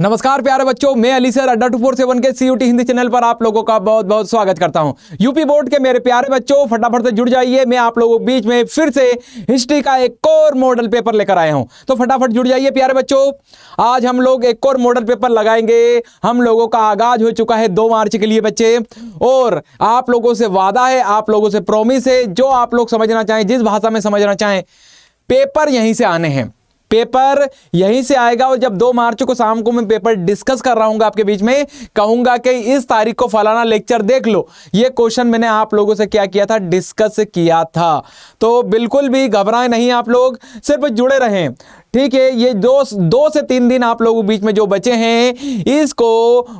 नमस्कार प्यारे बच्चों मैं अली सर अड्डा टू फोर सेवन के सी हिंदी चैनल पर आप लोगों का बहुत बहुत स्वागत करता हूं यूपी बोर्ड के मेरे प्यारे बच्चों फटाफट से जुड़ जाइए मैं आप लोगों के बीच में फिर से हिस्ट्री का एक और मॉडल पेपर लेकर आया हूं तो फटाफट जुड़ जाइए प्यारे बच्चों आज हम लोग एक और मॉडल पेपर लगाएंगे हम लोगों का आगाज हो चुका है दो मार्च के लिए बच्चे और आप लोगों से वादा है आप लोगों से प्रोमिस है जो आप लोग समझना चाहें जिस भाषा में समझना चाहें पेपर यहीं से आने हैं पेपर यहीं से आएगा और जब दो मार्च को शाम को मैं पेपर डिस्कस कर रहा हूँ आपके बीच में कहूँगा कि इस तारीख को फलाना लेक्चर देख लो ये क्वेश्चन मैंने आप लोगों से क्या किया था डिस्कस किया था तो बिल्कुल भी घबराएं नहीं आप लोग सिर्फ जुड़े रहें ठीक है ये दो दो से तीन दिन आप लोगों बीच में जो बचे हैं इसको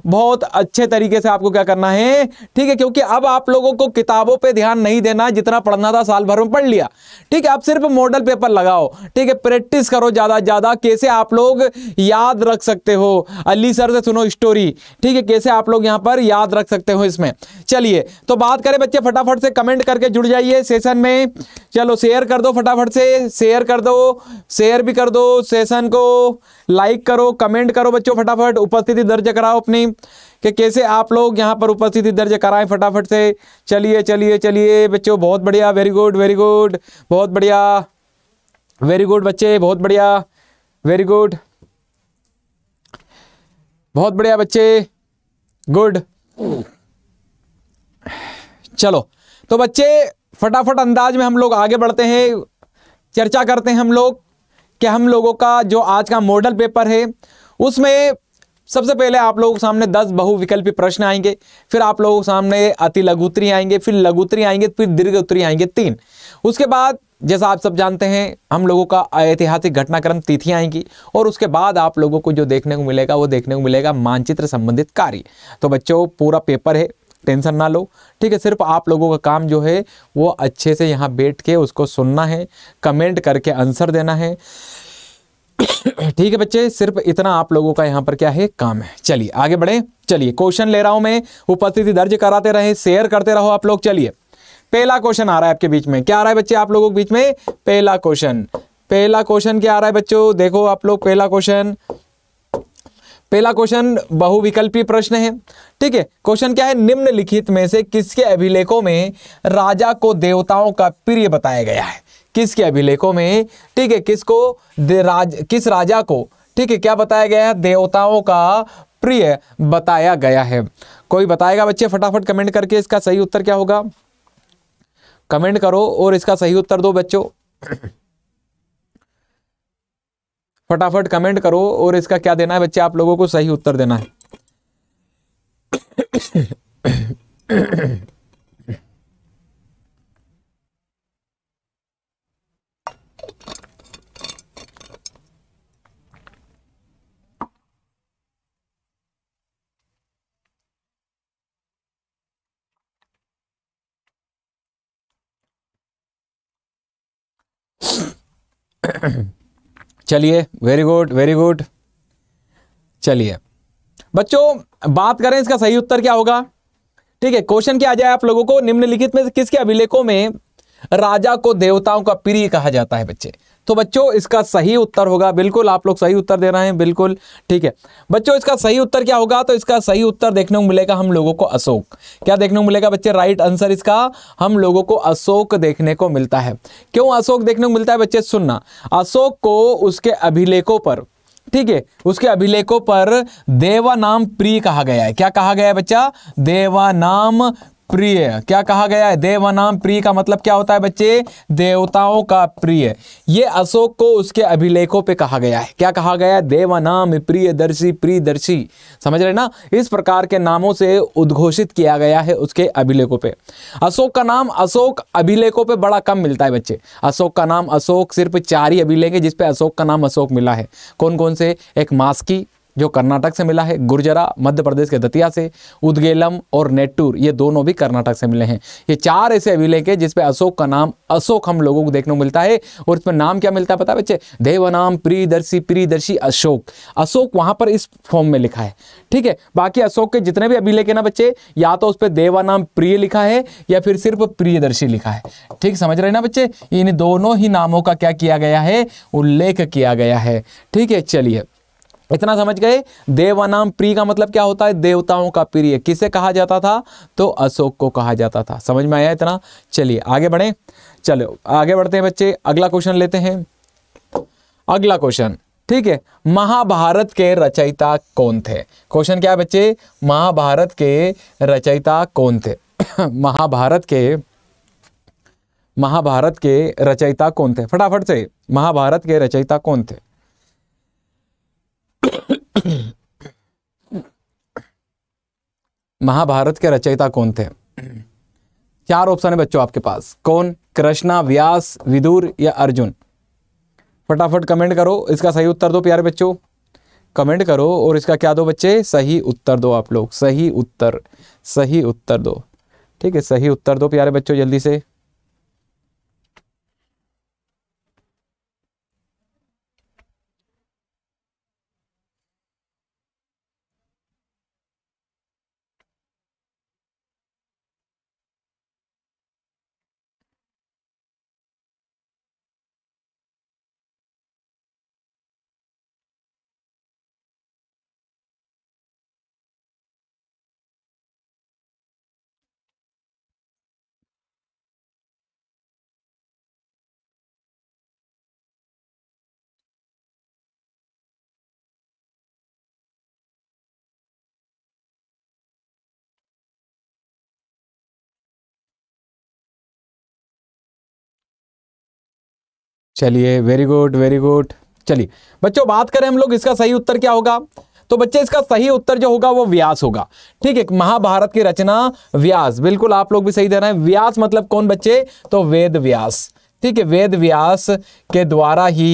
बहुत अच्छे तरीके से आपको क्या करना है ठीक है क्योंकि अब आप लोगों को किताबों पे ध्यान नहीं देना जितना पढ़ना था साल भर में पढ़ लिया ठीक है आप सिर्फ मॉडल पेपर लगाओ ठीक है प्रैक्टिस करो ज़्यादा ज़्यादा कैसे आप लोग याद रख सकते हो अली सर से सुनो स्टोरी ठीक है कैसे आप लोग यहाँ पर याद रख सकते हो इसमें चलिए तो बात करें बच्चे फटाफट से कमेंट करके जुड़ जाइए सेशन में चलो शेयर कर दो फटाफट से शेयर कर दो शेयर भी कर दो दो सेशन को लाइक करो कमेंट करो बच्चों फटाफट उपस्थिति दर्ज कराओ अपनी कि कैसे आप लोग यहाँ पर उपस्थिति दर्ज कराएं फटाफट से चलिए चलिए चलिए बच्चों बहुत बढ़िया वेरी गुड वेरी गुड बहुत बढ़िया वेरी गुड बच्चे बहुत बढ़िया वेरी गुड बहुत बढ़िया बच्चे गुड चलो तो बच्चे फटाफट अंदाज में हम लोग आगे बढ़ते हैं चर्चा करते हैं हम लोग कि हम लोगों का जो आज का मॉडल पेपर है उसमें सबसे पहले आप लोगों के सामने दस बहुविकल्पी प्रश्न आएंगे फिर आप लोगों के सामने अति लघुतरी आएंगे फिर लघुतरी आएंगे फिर दीर्घ उत्तरी आएंगे तीन उसके बाद जैसा आप सब जानते हैं हम लोगों का ऐतिहासिक घटनाक्रम तिथि आएंगी और उसके बाद आप लोगों को जो देखने को मिलेगा वो देखने को मिलेगा मानचित्र संबंधित कार्य तो बच्चों पूरा पेपर है टेंशन ना लो ठीक है सिर्फ आप लोगों का काम जो है वो अच्छे से यहाँ बैठ के उसको सुनना है कमेंट करके आंसर देना है ठीक है बच्चे सिर्फ इतना आप लोगों का यहां पर क्या है काम है चलिए आगे बढ़े चलिए क्वेश्चन ले रहा हूं मैं उपस्थिति दर्ज कराते रहे शेयर करते रहो आप लोग चलिए पहला क्वेश्चन आ रहा है आपके बीच में क्या आ रहा है बच्चे आप लोगों के बीच में पहला क्वेश्चन पहला क्वेश्चन क्या आ रहा है बच्चों देखो आप लोग पहला क्वेश्चन पहला क्वेश्चन बहुविकल्पी प्रश्न है ठीक है क्वेश्चन क्या है निम्नलिखित में से किसके अभिलेखों में राजा को देवताओं का प्रिय बताया गया है किसके अभिलेखों में ठीक है किसको राज किस राजा को ठीक है क्या बताया गया है देवताओं का प्रिय बताया गया है कोई बताएगा बच्चे फटाफट कमेंट करके इसका सही उत्तर क्या होगा कमेंट करो और इसका सही उत्तर दो बच्चों फटाफट कमेंट करो और इसका क्या देना है बच्चे आप लोगों को सही उत्तर देना है चलिए वेरी गुड वेरी गुड चलिए बच्चों बात करें इसका सही उत्तर क्या होगा ठीक है क्वेश्चन क्या आ जाए आप लोगों को निम्नलिखित में किसके अभिलेखों में राजा को देवताओं का प्रिय कहा जाता है बच्चे तो बच्चों इसका सही उत्तर होगा बिल्कुल आप लोग सही उत्तर दे रहे हैं बिल्कुल ठीक है बच्चों इसका सही उत्तर क्या होगा तो इसका सही उत्तर देखने को मिलेगा हम लोगों को अशोक क्या देखने को मिलेगा बच्चे राइट आंसर इसका हम लोगों को अशोक देखने को मिलता है क्यों अशोक देखने को मिलता है बच्चे सुनना अशोक को उसके अभिलेखों पर ठीक है उसके अभिलेखों पर देवा नाम प्री कहा गया है क्या कहा गया है बच्चा देवा नाम प्रिय क्या कहा गया है देवनाम प्रिय का मतलब क्या होता है बच्चे देवताओं का प्रिय ये अशोक को उसके अभिलेखों पे कहा गया है क्या कहा गया है देवनाम प्रिय दर्शी समझ रहे ना इस प्रकार के नामों से उद्घोषित किया गया है उसके अभिलेखों पे अशोक का नाम अशोक अभिलेखों पे बड़ा कम मिलता है बच्चे अशोक का नाम अशोक सिर्फ चार ही अभिलेख है जिसपे अशोक का नाम अशोक मिला है कौन कौन से एक मास्की जो कर्नाटक से मिला है गुर्जरा मध्य प्रदेश के दतिया से उदगेलम और नेट्टूर ये दोनों भी कर्नाटक से मिले हैं ये चार ऐसे अभिलेख हैं जिसपे अशोक का नाम अशोक हम लोगों को देखने को मिलता है और इसमें नाम क्या मिलता है पता बच्चे देवनाम प्रियदर्शी प्रियदर्शी अशोक अशोक वहाँ पर इस फॉर्म में लिखा है ठीक है बाकी अशोक के जितने भी अभिलेख है ना बच्चे या तो उस पर देवानाम प्रिय लिखा है या फिर सिर्फ प्रियदर्शी लिखा है ठीक समझ रहे ना बच्चे इन दोनों ही नामों का क्या किया गया है उल्लेख किया गया है ठीक है चलिए इतना समझ गए देवानाम प्रिय का मतलब क्या होता है देवताओं का प्रिय किसे कहा जाता था तो अशोक को कहा जाता था समझ में आया इतना चलिए आगे बढ़े चलो आगे बढ़ते हैं बच्चे अगला क्वेश्चन लेते हैं अगला क्वेश्चन ठीक है महाभारत के रचयिता कौन थे क्वेश्चन क्या है बच्चे महाभारत के रचयिता कौन थे महाभारत के महाभारत के रचयिता कौन थे फटाफट से महाभारत के रचयिता कौन थे महाभारत के रचयिता कौन थे चार ऑप्शन है बच्चों आपके पास कौन कृष्णा व्यास विदुर या अर्जुन फटाफट कमेंट करो इसका सही उत्तर दो प्यारे बच्चों कमेंट करो और इसका क्या दो बच्चे सही उत्तर दो आप लोग सही उत्तर सही उत्तर दो ठीक है सही उत्तर दो प्यारे बच्चों जल्दी से चलिए वेरी गुड वेरी गुड चलिए बच्चों बात करें हम लोग इसका सही उत्तर क्या होगा तो बच्चे इसका सही उत्तर जो होगा वो व्यास होगा ठीक है महाभारत की रचना व्यास बिल्कुल आप लोग भी सही दे रहे हैं व्यास मतलब कौन बच्चे तो वेद व्यास ठीक है वेद व्यास के द्वारा ही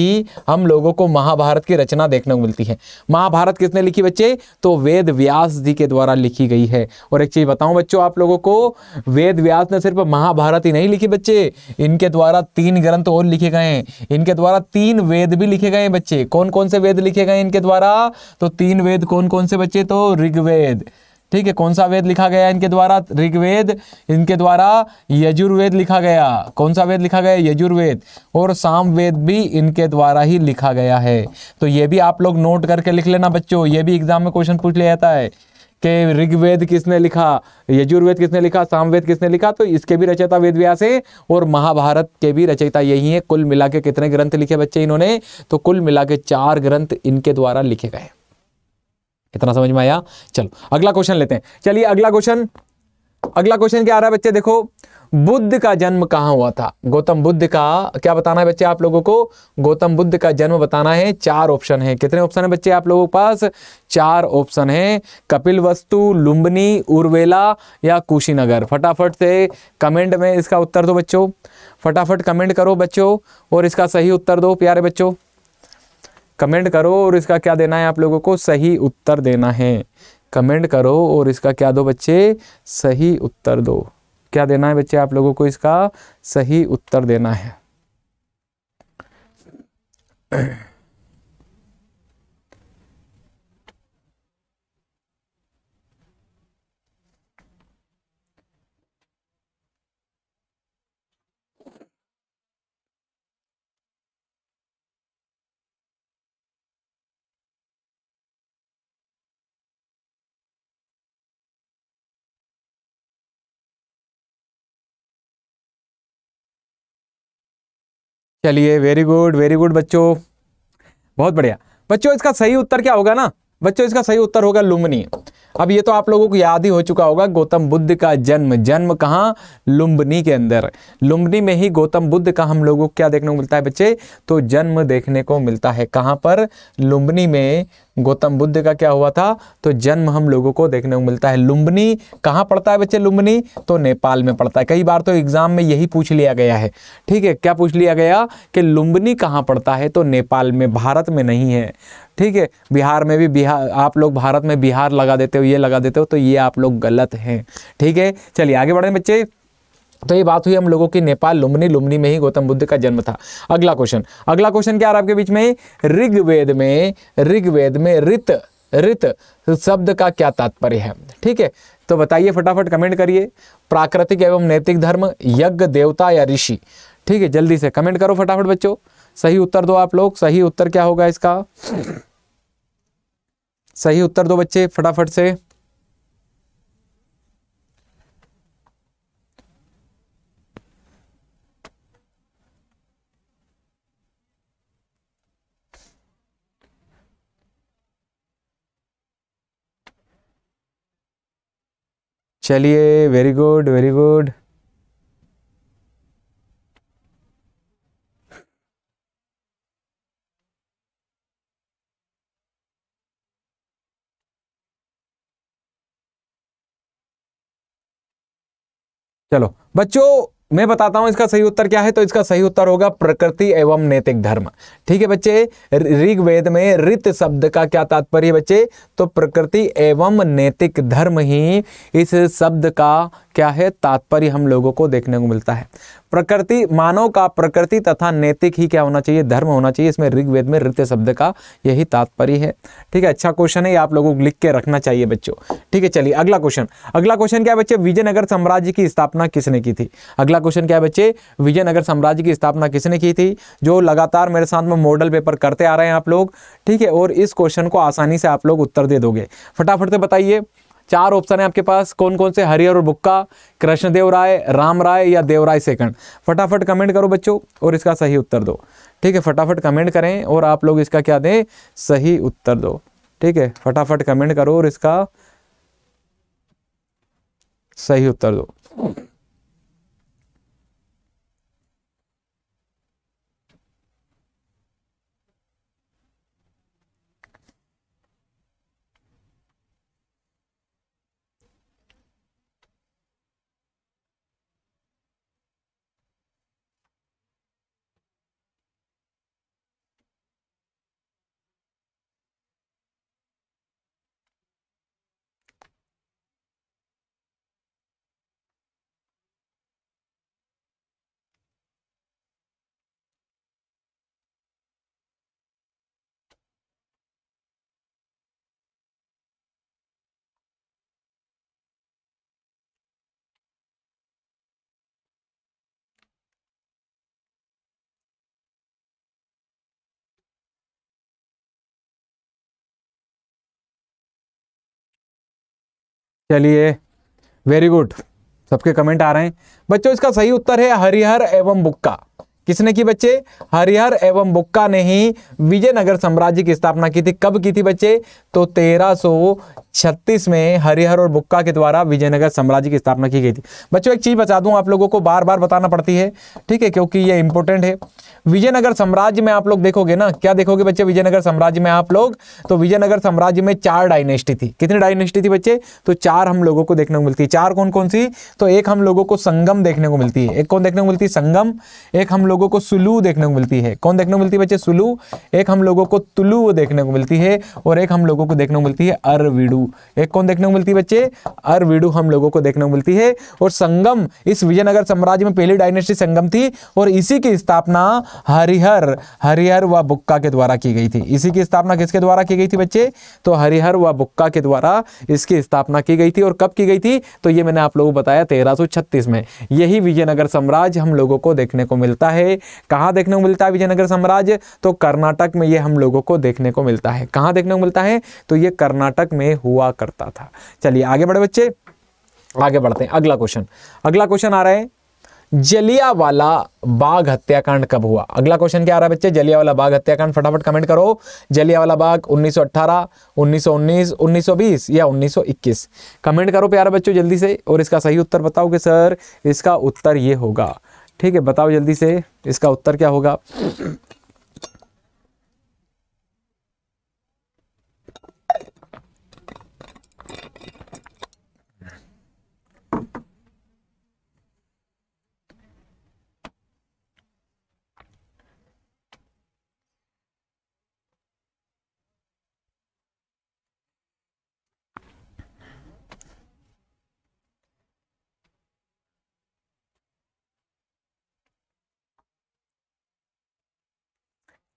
हम लोगों को महाभारत की रचना देखने को मिलती है महाभारत किसने लिखी बच्चे तो वेद व्यास जी के द्वारा लिखी गई है और एक चीज़ बताऊं बच्चों आप लोगों को वेद व्यास ने सिर्फ महाभारत ही नहीं लिखी बच्चे इनके द्वारा तीन ग्रंथ और लिखे गए हैं इनके द्वारा तीन वेद भी लिखे गए हैं बच्चे कौन कौन से वेद लिखे गए इनके द्वारा तो तीन वेद कौन कौन से बच्चे तो ऋग्वेद ठीक है कौन सा वेद लिखा गया इनके द्वारा ऋग्वेद इनके द्वारा यजुर्वेद लिखा गया कौन सा वेद लिखा गया यजुर्वेद और सामवेद भी इनके द्वारा ही लिखा गया है तो ये भी आप लोग नोट करके लिख लेना बच्चों ये भी एग्जाम में क्वेश्चन पूछ लिया जाता है कि ऋग्वेद किसने लिखा यजुर्वेद किसने लिखा सामवेद किसने लिखा तो इसके भी रचयिता वेद व्यास है और महाभारत के भी रचयिता यही है कुल मिला के कितने ग्रंथ लिखे बच्चे इन्होंने तो कुल मिला के चार ग्रंथ इनके द्वारा लिखे गए इतना समझ में आया चलो अगला क्वेश्चन लेते हैं चलिए अगला क्वेश्चन अगला क्वेश्चन क्या आ रहा है बच्चे देखो बुद्ध का जन्म कहां हुआ था गौतम बुद्ध का क्या बताना है बच्चे आप लोगों को गौतम बुद्ध का जन्म बताना है चार ऑप्शन है कितने ऑप्शन है बच्चे आप लोगों के पास चार ऑप्शन है कपिल वस्तु लुम्बनी उर्वेला या कुशीनगर फटाफट से कमेंट में इसका उत्तर दो बच्चों फटाफट कमेंट करो बच्चों और इसका सही उत्तर दो प्यारे बच्चों कमेंट करो और इसका क्या देना है आप लोगों को सही उत्तर देना है कमेंट करो और इसका क्या दो बच्चे सही उत्तर दो क्या देना है बच्चे आप लोगों को इसका सही उत्तर देना है चलिए वेरी गुड वेरी गुड बच्चों बहुत बढ़िया बच्चों इसका सही उत्तर क्या होगा ना बच्चों इसका सही उत्तर होगा लुम्बनी अब ये तो आप लोगों को याद ही हो चुका होगा गौतम बुद्ध का जन्म जन्म कहाँ लुम्बनी के अंदर लुम्बनी में ही गौतम बुद्ध का हम लोगों को क्या देखने को मिलता है बच्चे तो जन्म देखने को मिलता है कहाँ पर लुम्बनी में गौतम बुद्ध का क्या हुआ था तो जन्म हम लोगों को देखने को मिलता है लुम्बनी कहाँ पड़ता है बच्चे लुम्बनी तो नेपाल में पड़ता है कई बार तो एग्जाम में यही पूछ लिया गया है ठीक है क्या पूछ लिया गया कि लुम्बनी कहाँ पड़ता है तो नेपाल में भारत में नहीं है ठीक है बिहार में भी बिहार आप लोग भारत में बिहार लगा देते हो ये लगा देते हो तो ये आप लोग गलत हैं ठीक है चलिए आगे बढ़ें बच्चे तो ये बात हुई हम लोगों की नेपाल लुम्बनी लुम्बनी में ही गौतम बुद्ध का जन्म था अगला क्वेश्चन अगला क्वेश्चन क्या है आपके बीच में ऋग्वेद में ऋग्वेद में ऋत ऋत शब्द का क्या तात्पर्य है ठीक है तो बताइए फटाफट कमेंट करिए प्राकृतिक एवं नैतिक धर्म यज्ञ देवता या ऋषि ठीक है जल्दी से कमेंट करो फटाफट बच्चों सही उत्तर दो आप लोग सही उत्तर क्या होगा इसका सही उत्तर दो बच्चे फटाफट से चलिए वेरी गुड वेरी गुड चलो बच्चों मैं बताता हूं इसका सही उत्तर क्या है तो इसका सही उत्तर होगा प्रकृति एवं नैतिक धर्म ठीक है बच्चे ऋग्वेद में रित शब्द का क्या तात्पर्य बच्चे तो प्रकृति एवं नैतिक धर्म ही इस शब्द का क्या है तात्पर्य हम लोगों को देखने को मिलता है प्रकृति मानव का प्रकृति तथा नैतिक ही क्या होना चाहिए धर्म होना चाहिए इसमें ऋग्वेद में ऋत्य शब्द का यही तात्पर्य है ठीक है अच्छा क्वेश्चन है ये आप लोगों को लिख के रखना चाहिए बच्चों ठीक है चलिए अगला क्वेश्चन अगला क्वेश्चन क्या बच्चे विजयनगर साम्राज्य की स्थापना किसने की थी अगला क्वेश्चन क्या बच्चे विजयनगर साम्राज्य की स्थापना किसने की थी जो लगातार मेरे साथ में मॉडल पेपर करते आ रहे हैं आप लोग ठीक है और इस क्वेश्चन को आसानी से आप लोग उत्तर दे दोगे फटाफट से बताइए चार ऑप्शन है आपके पास कौन कौन से हरिहर और बुक्का कृष्णदेव राय राम राय या देवराय सेकंड फटाफट कमेंट करो बच्चों और इसका सही उत्तर दो ठीक है फटाफट कमेंट करें और आप लोग इसका क्या दें सही उत्तर दो ठीक है फटाफट कमेंट करो और इसका सही उत्तर दो चलिए वेरी गुड सबके कमेंट आ रहे हैं बच्चों इसका सही उत्तर है हरिहर एवं बुक्का किसने की बच्चे हरिहर एवं बुक्का ने ही विजयनगर साम्राज्य की स्थापना की थी कब की थी बच्चे तो 1336 में हरिहर और बुक्का के द्वारा विजयनगर साम्राज्य की स्थापना की गई थी बच्चों एक चीज़ बता दूं आप लोगों को बार बार बताना पड़ती है ठीक है क्योंकि ये इंपॉर्टेंट है विजयनगर साम्राज्य में आप लोग देखोगे ना क्या देखोगे बच्चे विजयनगर साम्राज्य में आप लोग तो विजयनगर साम्राज्य में चार डायनेस्टी थी कितनी डायनेस्टी थी बच्चे तो चार हम लोगों को देखने को मिलती है चार कौन कौन सी तो एक हम लोगों को संगम देखने को मिलती है एक कौन देखने को मिलती है संगम एक हम लोग लोगों को सुलू देखने को मिलती है कौन देखने को मिलती है बच्चे सुलू एक हम लोगों को तुलु देखने को मिलती है और एक हम लोगों को देखने को मिलती है अरविडू एक कौन देखने को मिलती है बच्चे अरविडू हम लोगों को देखने को मिलती है और संगम इस विजयनगर साम्राज्य में पहली डायनेस्टी संगम थी और इसी की स्थापना हरिहर हरिहर व बुक्का के द्वारा की गई थी इसी की स्थापना किसके द्वारा की गई थी बच्चे तो हरिहर व बुक्का के द्वारा इसकी स्थापना की गई थी और कब की गई थी तो ये मैंने आप लोगों को बताया तेरह में यही विजयनगर साम्राज्य हम लोगों को देखने को मिलता है है कहाँ देखने को मिलता है विजयनगर साम्राज्य तो कर्नाटक में ये हम लोगों को देखने को मिलता है कहाँ देखने को मिलता है तो ये कर्नाटक में हुआ करता था चलिए आगे बढ़े बच्चे आगे बढ़ते हैं अगला क्वेश्चन अगला क्वेश्चन आ रहा है जलिया वाला बाघ हत्याकांड कब हुआ अगला क्वेश्चन क्या आ रहा है बच्चे जलिया वाला बाघ हत्याकांड फटाफट कमेंट करो जलिया वाला बाघ 1918, 1919, 1920 या 1921 कमेंट करो प्यारे बच्चों जल्दी से और इसका सही उत्तर बताओ कि सर इसका उत्तर ये होगा ठीक है बताओ जल्दी से इसका उत्तर क्या होगा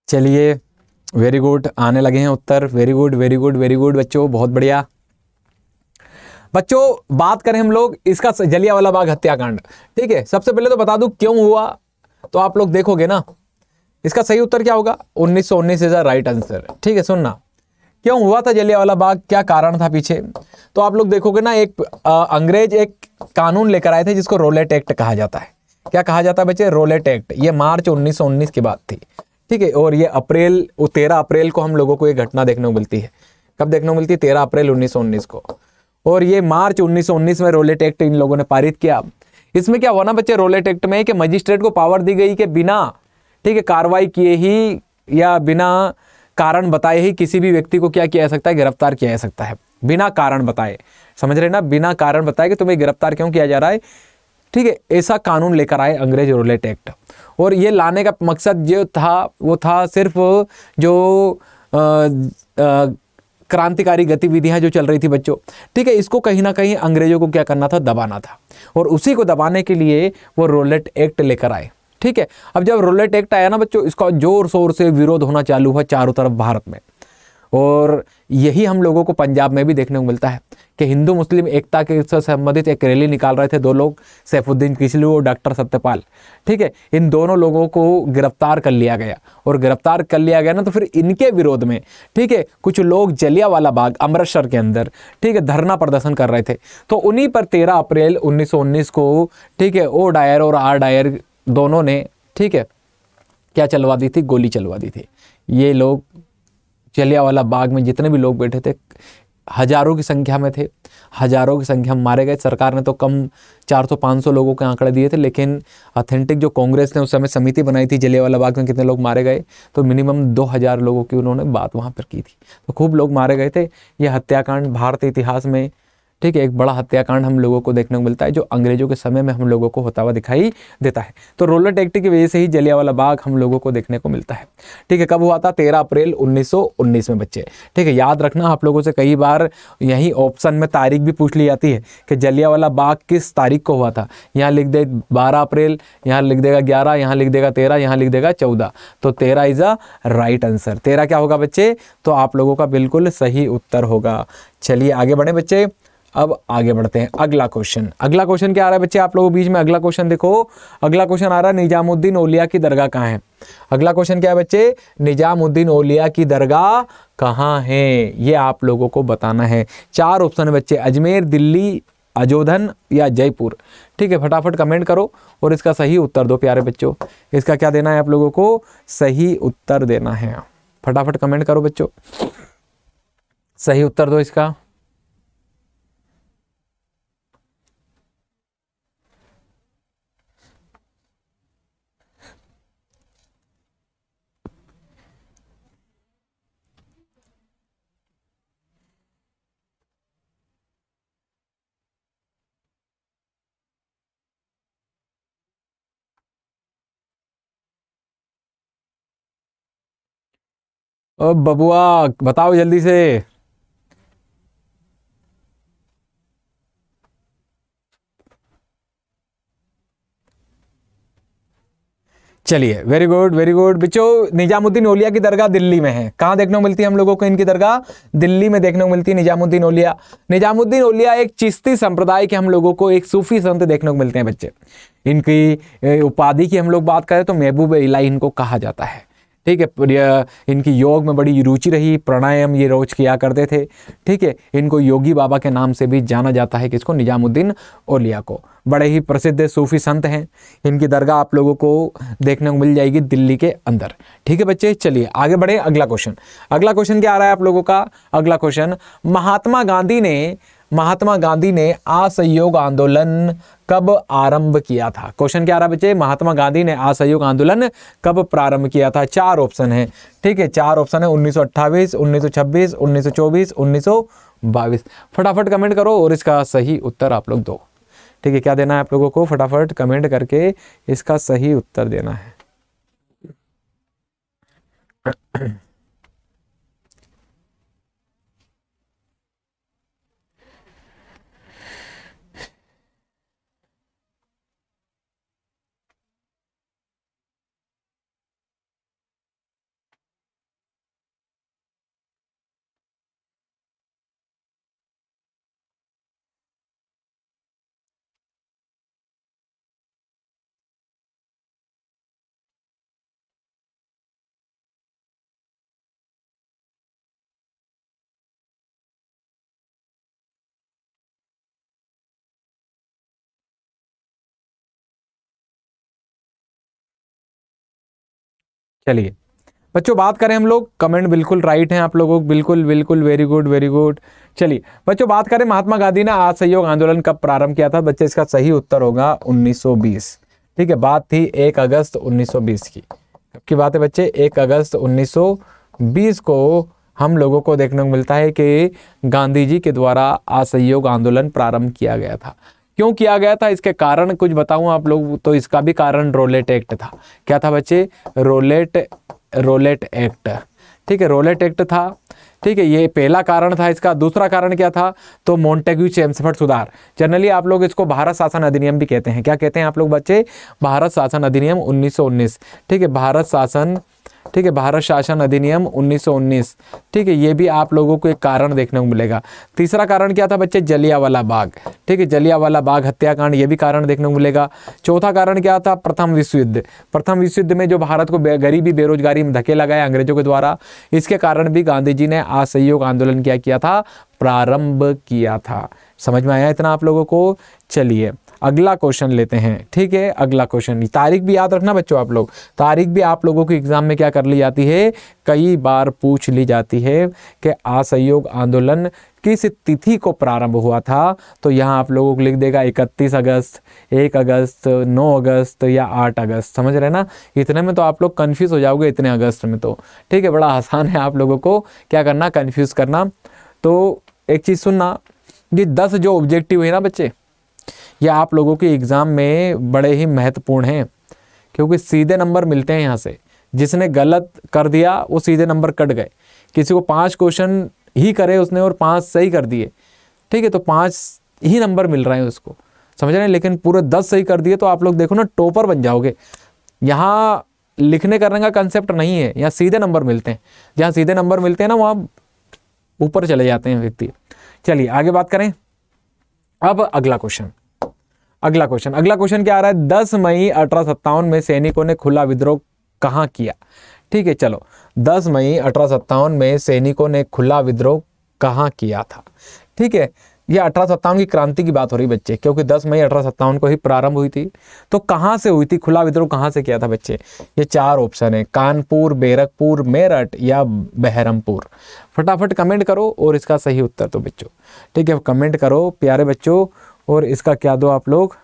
चलिए वेरी गुड आने लगे हैं उत्तर very good very good very good बच्चों बहुत बढ़िया बच्चों बात करें हम लोग इसका जलिया वाला बाग हत्याकांड ठीक है सबसे पहले तो बता दू क्यों हुआ तो आप लोग देखोगे ना इसका सही उत्तर क्या होगा उन्नीस सौ उन्नीस इज राइट आंसर ठीक है सुनना क्यों हुआ था जलिया वाला बाग क्या कारण था पीछे तो आप लोग देखोगे ना एक आ, अंग्रेज एक कानून लेकर आए थे जिसको रोलेट एक्ट कहा जाता है क्या कहा जाता है बच्चे रोलेट एक्ट ये मार्च 1919 के बाद थी ठीक है और ये अप्रैल तेरह अप्रैल को हम लोगों को ये घटना देखने को मिलती है कब देखने को मिलती है तेरह अप्रैल उन्नीस को और ये मार्च उन्नीस में रोलेट एक्ट इन लोगों ने पारित किया इसमें क्या हुआ ना बच्चे रोलेट एक्ट में कि मजिस्ट्रेट को पावर दी गई कि बिना ठीक है कार्रवाई किए ही या बिना कारण बताए ही किसी भी व्यक्ति को क्या किया जा सकता है गिरफ्तार किया जा सकता है बिना कारण बताए समझ रहे ना बिना कारण बताए कि तुम्हें गिरफ्तार क्यों किया जा रहा है ठीक है ऐसा कानून लेकर आए अंग्रेज रोलेट एक्ट और ये लाने का मकसद जो था वो था सिर्फ जो आ, आ, क्रांतिकारी गतिविधियां जो चल रही थी बच्चों ठीक है इसको कहीं ना कहीं अंग्रेजों को क्या करना था दबाना था और उसी को दबाने के लिए वो रोलेट एक्ट लेकर आए ठीक है अब जब रोलेट एक्ट आया ना बच्चों इसका जोर शोर से विरोध होना चालू हुआ चारों तरफ भारत में और यही हम लोगों को पंजाब में भी देखने को मिलता है कि हिंदू मुस्लिम एकता के से संबंधित एक रैली निकाल रहे थे दो लोग सैफुद्दीन किचलू और डॉक्टर सत्यपाल ठीक है इन दोनों लोगों को गिरफ्तार कर लिया गया और गिरफ्तार कर लिया गया ना तो फिर इनके विरोध में ठीक है कुछ लोग जलियावाला बाग अमृतसर के अंदर ठीक है धरना प्रदर्शन कर रहे थे तो उन्हीं पर तेरह अप्रैल उन्नीस को ठीक है ओ डायर और आर डायर दोनों ने ठीक है क्या चलवा दी थी गोली चलवा दी थी ये लोग जलियावाला बाग में जितने भी लोग बैठे थे हज़ारों की संख्या में थे हज़ारों की संख्या में मारे गए सरकार ने तो कम 400-500 लोगों के आंकड़े दिए थे लेकिन ऑथेंटिक जो कांग्रेस ने उस समय समिति बनाई थी जलियावाला बाग में कितने लोग मारे गए तो मिनिमम 2000 लोगों की उन्होंने बात वहाँ पर की थी तो खूब लोग मारे गए थे ये हत्याकांड भारतीय इतिहास में ठीक है एक बड़ा हत्याकांड हम लोगों को देखने को मिलता है जो अंग्रेजों के समय में हम लोगों को होता हुआ दिखाई देता है तो रोलर एक्ट की वजह से ही जलियावाला बाग हम लोगों को देखने को मिलता है ठीक है कब हुआ था तेरह अप्रैल उन्नीस में बच्चे ठीक है याद रखना आप लोगों से कई बार यही ऑप्शन में तारीख भी पूछ ली जाती है कि जलियावाला बाग किस तारीख को हुआ था यहाँ लिख दे बारह अप्रैल यहाँ लिख देगा ग्यारह यहाँ लिख देगा तेरह यहाँ लिख देगा चौदह तो तेरह इज़ अ राइट आंसर तेरह क्या होगा बच्चे तो आप लोगों का बिल्कुल सही उत्तर होगा चलिए आगे बढ़े बच्चे अब आगे बढ़ते हैं अगला क्वेश्चन अगला क्वेश्चन क्या आ रहा है बच्चे आप लोगों बीच में अगला क्वेश्चन देखो अगला क्वेश्चन आ रहा है निजामुद्दीन ओलिया की दरगाह कहाँ है अगला क्वेश्चन क्या है बच्चे निजामुद्दीन ओलिया की दरगाह कहाँ है ये आप लोगों को बताना है चार ऑप्शन है बच्चे अजमेर दिल्ली अजोधन या जयपुर ठीक है फटाफट कमेंट करो और इसका सही उत्तर दो प्यारे बच्चों इसका क्या देना है आप लोगों को सही उत्तर देना है फटाफट कमेंट करो बच्चों सही उत्तर दो इसका ओ बबुआ बताओ जल्दी से चलिए वेरी गुड वेरी गुड बिचो निजामुद्दीन ओलिया की दरगाह दिल्ली में है कहाँ देखने को मिलती है हम लोगों को इनकी दरगाह दिल्ली में देखने को मिलती है निजामुद्दीन ओलिया निजामुद्दीन ओलिया एक चिश्ती संप्रदाय के हम लोगों को एक सूफी संत देखने को मिलते हैं बच्चे इनकी उपाधि की हम लोग बात करें तो महबूब इलाई इनको कहा जाता है ठीक है इनकी योग में बड़ी रुचि रही प्राणायाम ये रोज किया करते थे ठीक है इनको योगी बाबा के नाम से भी जाना जाता है किसको निजामुद्दीन ओलिया को बड़े ही प्रसिद्ध सूफी संत हैं इनकी दरगाह आप लोगों को देखने को मिल जाएगी दिल्ली के अंदर ठीक है बच्चे चलिए आगे बढ़े अगला क्वेश्चन अगला क्वेश्चन क्या आ रहा है आप लोगों का अगला क्वेश्चन महात्मा गांधी ने महात्मा गांधी ने असहयोग आंदोलन कब आरंभ किया था क्वेश्चन क्या रहा बच्चे महात्मा गांधी ने असहयोग आंदोलन कब प्रारंभ किया था चार ऑप्शन है ठीक है चार ऑप्शन है उन्नीस सौ अट्ठावीस उन्नीस सौ छब्बीस उन्नीस सौ चौबीस उन्नीस सौ बाईस फटाफट कमेंट करो और इसका सही उत्तर आप लोग दो ठीक है क्या देना है आप लोगों को फटाफट कमेंट करके इसका सही उत्तर देना है चलिए बच्चों बात करें हम लोग कमेंट बिल्कुल राइट हैं आप लोगों बिल्कुल बिल्कुल वेरी गुड वेरी गुड चलिए बच्चों बात करें महात्मा गांधी ने असहयोग आंदोलन कब प्रारंभ किया था बच्चे इसका सही उत्तर होगा 1920 ठीक है बात थी 1 अगस्त 1920 की कब की बात है बच्चे 1 अगस्त 1920 को हम लोगों को देखने को मिलता है कि गांधी जी के द्वारा असहयोग आंदोलन प्रारंभ किया गया था क्यों किया गया था इसके कारण कुछ बताऊं आप लोग तो इसका भी कारण रोलेट एक्ट था क्या था बच्चे रोलेट रोलेट एक्ट ठीक है रोलेट एक्ट था ठीक है ये पहला कारण था इसका दूसरा कारण क्या था तो मोन्टेग्यू चेम्सफर्ड सुधार जनरली आप लोग इसको भारत शासन अधिनियम भी कहते हैं क्या कहते हैं आप लोग बच्चे भारत शासन अधिनियम 1919 ठीक है भारत शासन ठीक है भारत शासन अधिनियम 1919 ठीक है ये भी आप लोगों को एक कारण देखने को मिलेगा तीसरा कारण क्या था बच्चे जलियावाला बाग ठीक है जलियावाला बाग हत्याकांड ये भी कारण देखने को मिलेगा चौथा कारण क्या था प्रथम विश्व युद्ध प्रथम विश्व युद्ध में जो भारत को गरीबी बेरोजगारी में धके लगाए अंग्रेजों के द्वारा इसके कारण भी गांधी जी ने असहयोग आंदोलन क्या किया था प्रारंभ किया था समझ में आया इतना आप लोगों को चलिए अगला क्वेश्चन लेते हैं ठीक है अगला क्वेश्चन तारीख भी याद रखना बच्चों आप लोग तारीख भी आप लोगों की एग्ज़ाम में क्या कर ली जाती है कई बार पूछ ली जाती है कि असहयोग आंदोलन किस तिथि को प्रारंभ हुआ था तो यहाँ आप लोगों को लिख देगा 31 अगस्त 1 अगस्त 9 अगस्त या 8 अगस्त समझ रहे ना इतने में तो आप लोग कन्फ्यूज़ हो जाओगे इतने अगस्त में तो ठीक है बड़ा आसान है आप लोगों को क्या करना कन्फ्यूज़ करना तो एक चीज़ सुनना ये दस जो ऑब्जेक्टिव है ना बच्चे ये आप लोगों के एग्ज़ाम में बड़े ही महत्वपूर्ण हैं क्योंकि सीधे नंबर मिलते हैं यहाँ से जिसने गलत कर दिया वो सीधे नंबर कट गए किसी को पाँच क्वेश्चन ही करे उसने और पाँच सही कर दिए ठीक है तो पाँच ही नंबर मिल रहे हैं उसको समझ रहे हैं लेकिन पूरे दस सही कर दिए तो आप लोग देखो ना टोपर बन जाओगे यहाँ लिखने करने का कंसेप्ट नहीं है यहाँ सीधे नंबर मिलते हैं जहाँ सीधे नंबर मिलते हैं ना वहाँ ऊपर चले जाते हैं व्यक्ति चलिए आगे बात करें अब अगला क्वेश्चन अगला क्वेश्चन अगला क्वेश्चन क्या आ रहा है दस मई अठारह में सैनिकों ने खुला विद्रोह कहाँ किया ठीक है चलो दस मई अठारह में सैनिकों ने खुला विद्रोह कहाँ किया था ठीक है यह अठारह की क्रांति की बात हो रही बच्चे क्योंकि 10 मई अठारह को ही प्रारंभ हुई थी तो कहाँ से हुई थी खुला विद्रोह कहाँ से किया था बच्चे ये चार ऑप्शन है कानपुर बेरकपुर मेरठ या बहरमपुर फटाफट कमेंट करो और इसका सही उत्तर दो बच्चों ठीक है कमेंट करो प्यारे बच्चों और इसका क्या दो आप लोग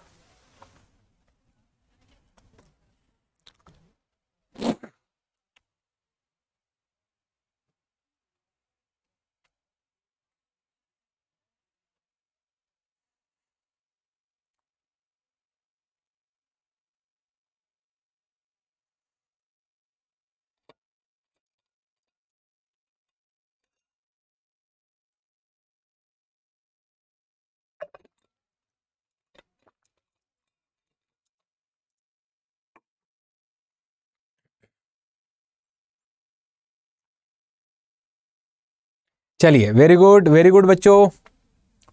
चलिए वेरी गुड वेरी गुड बच्चों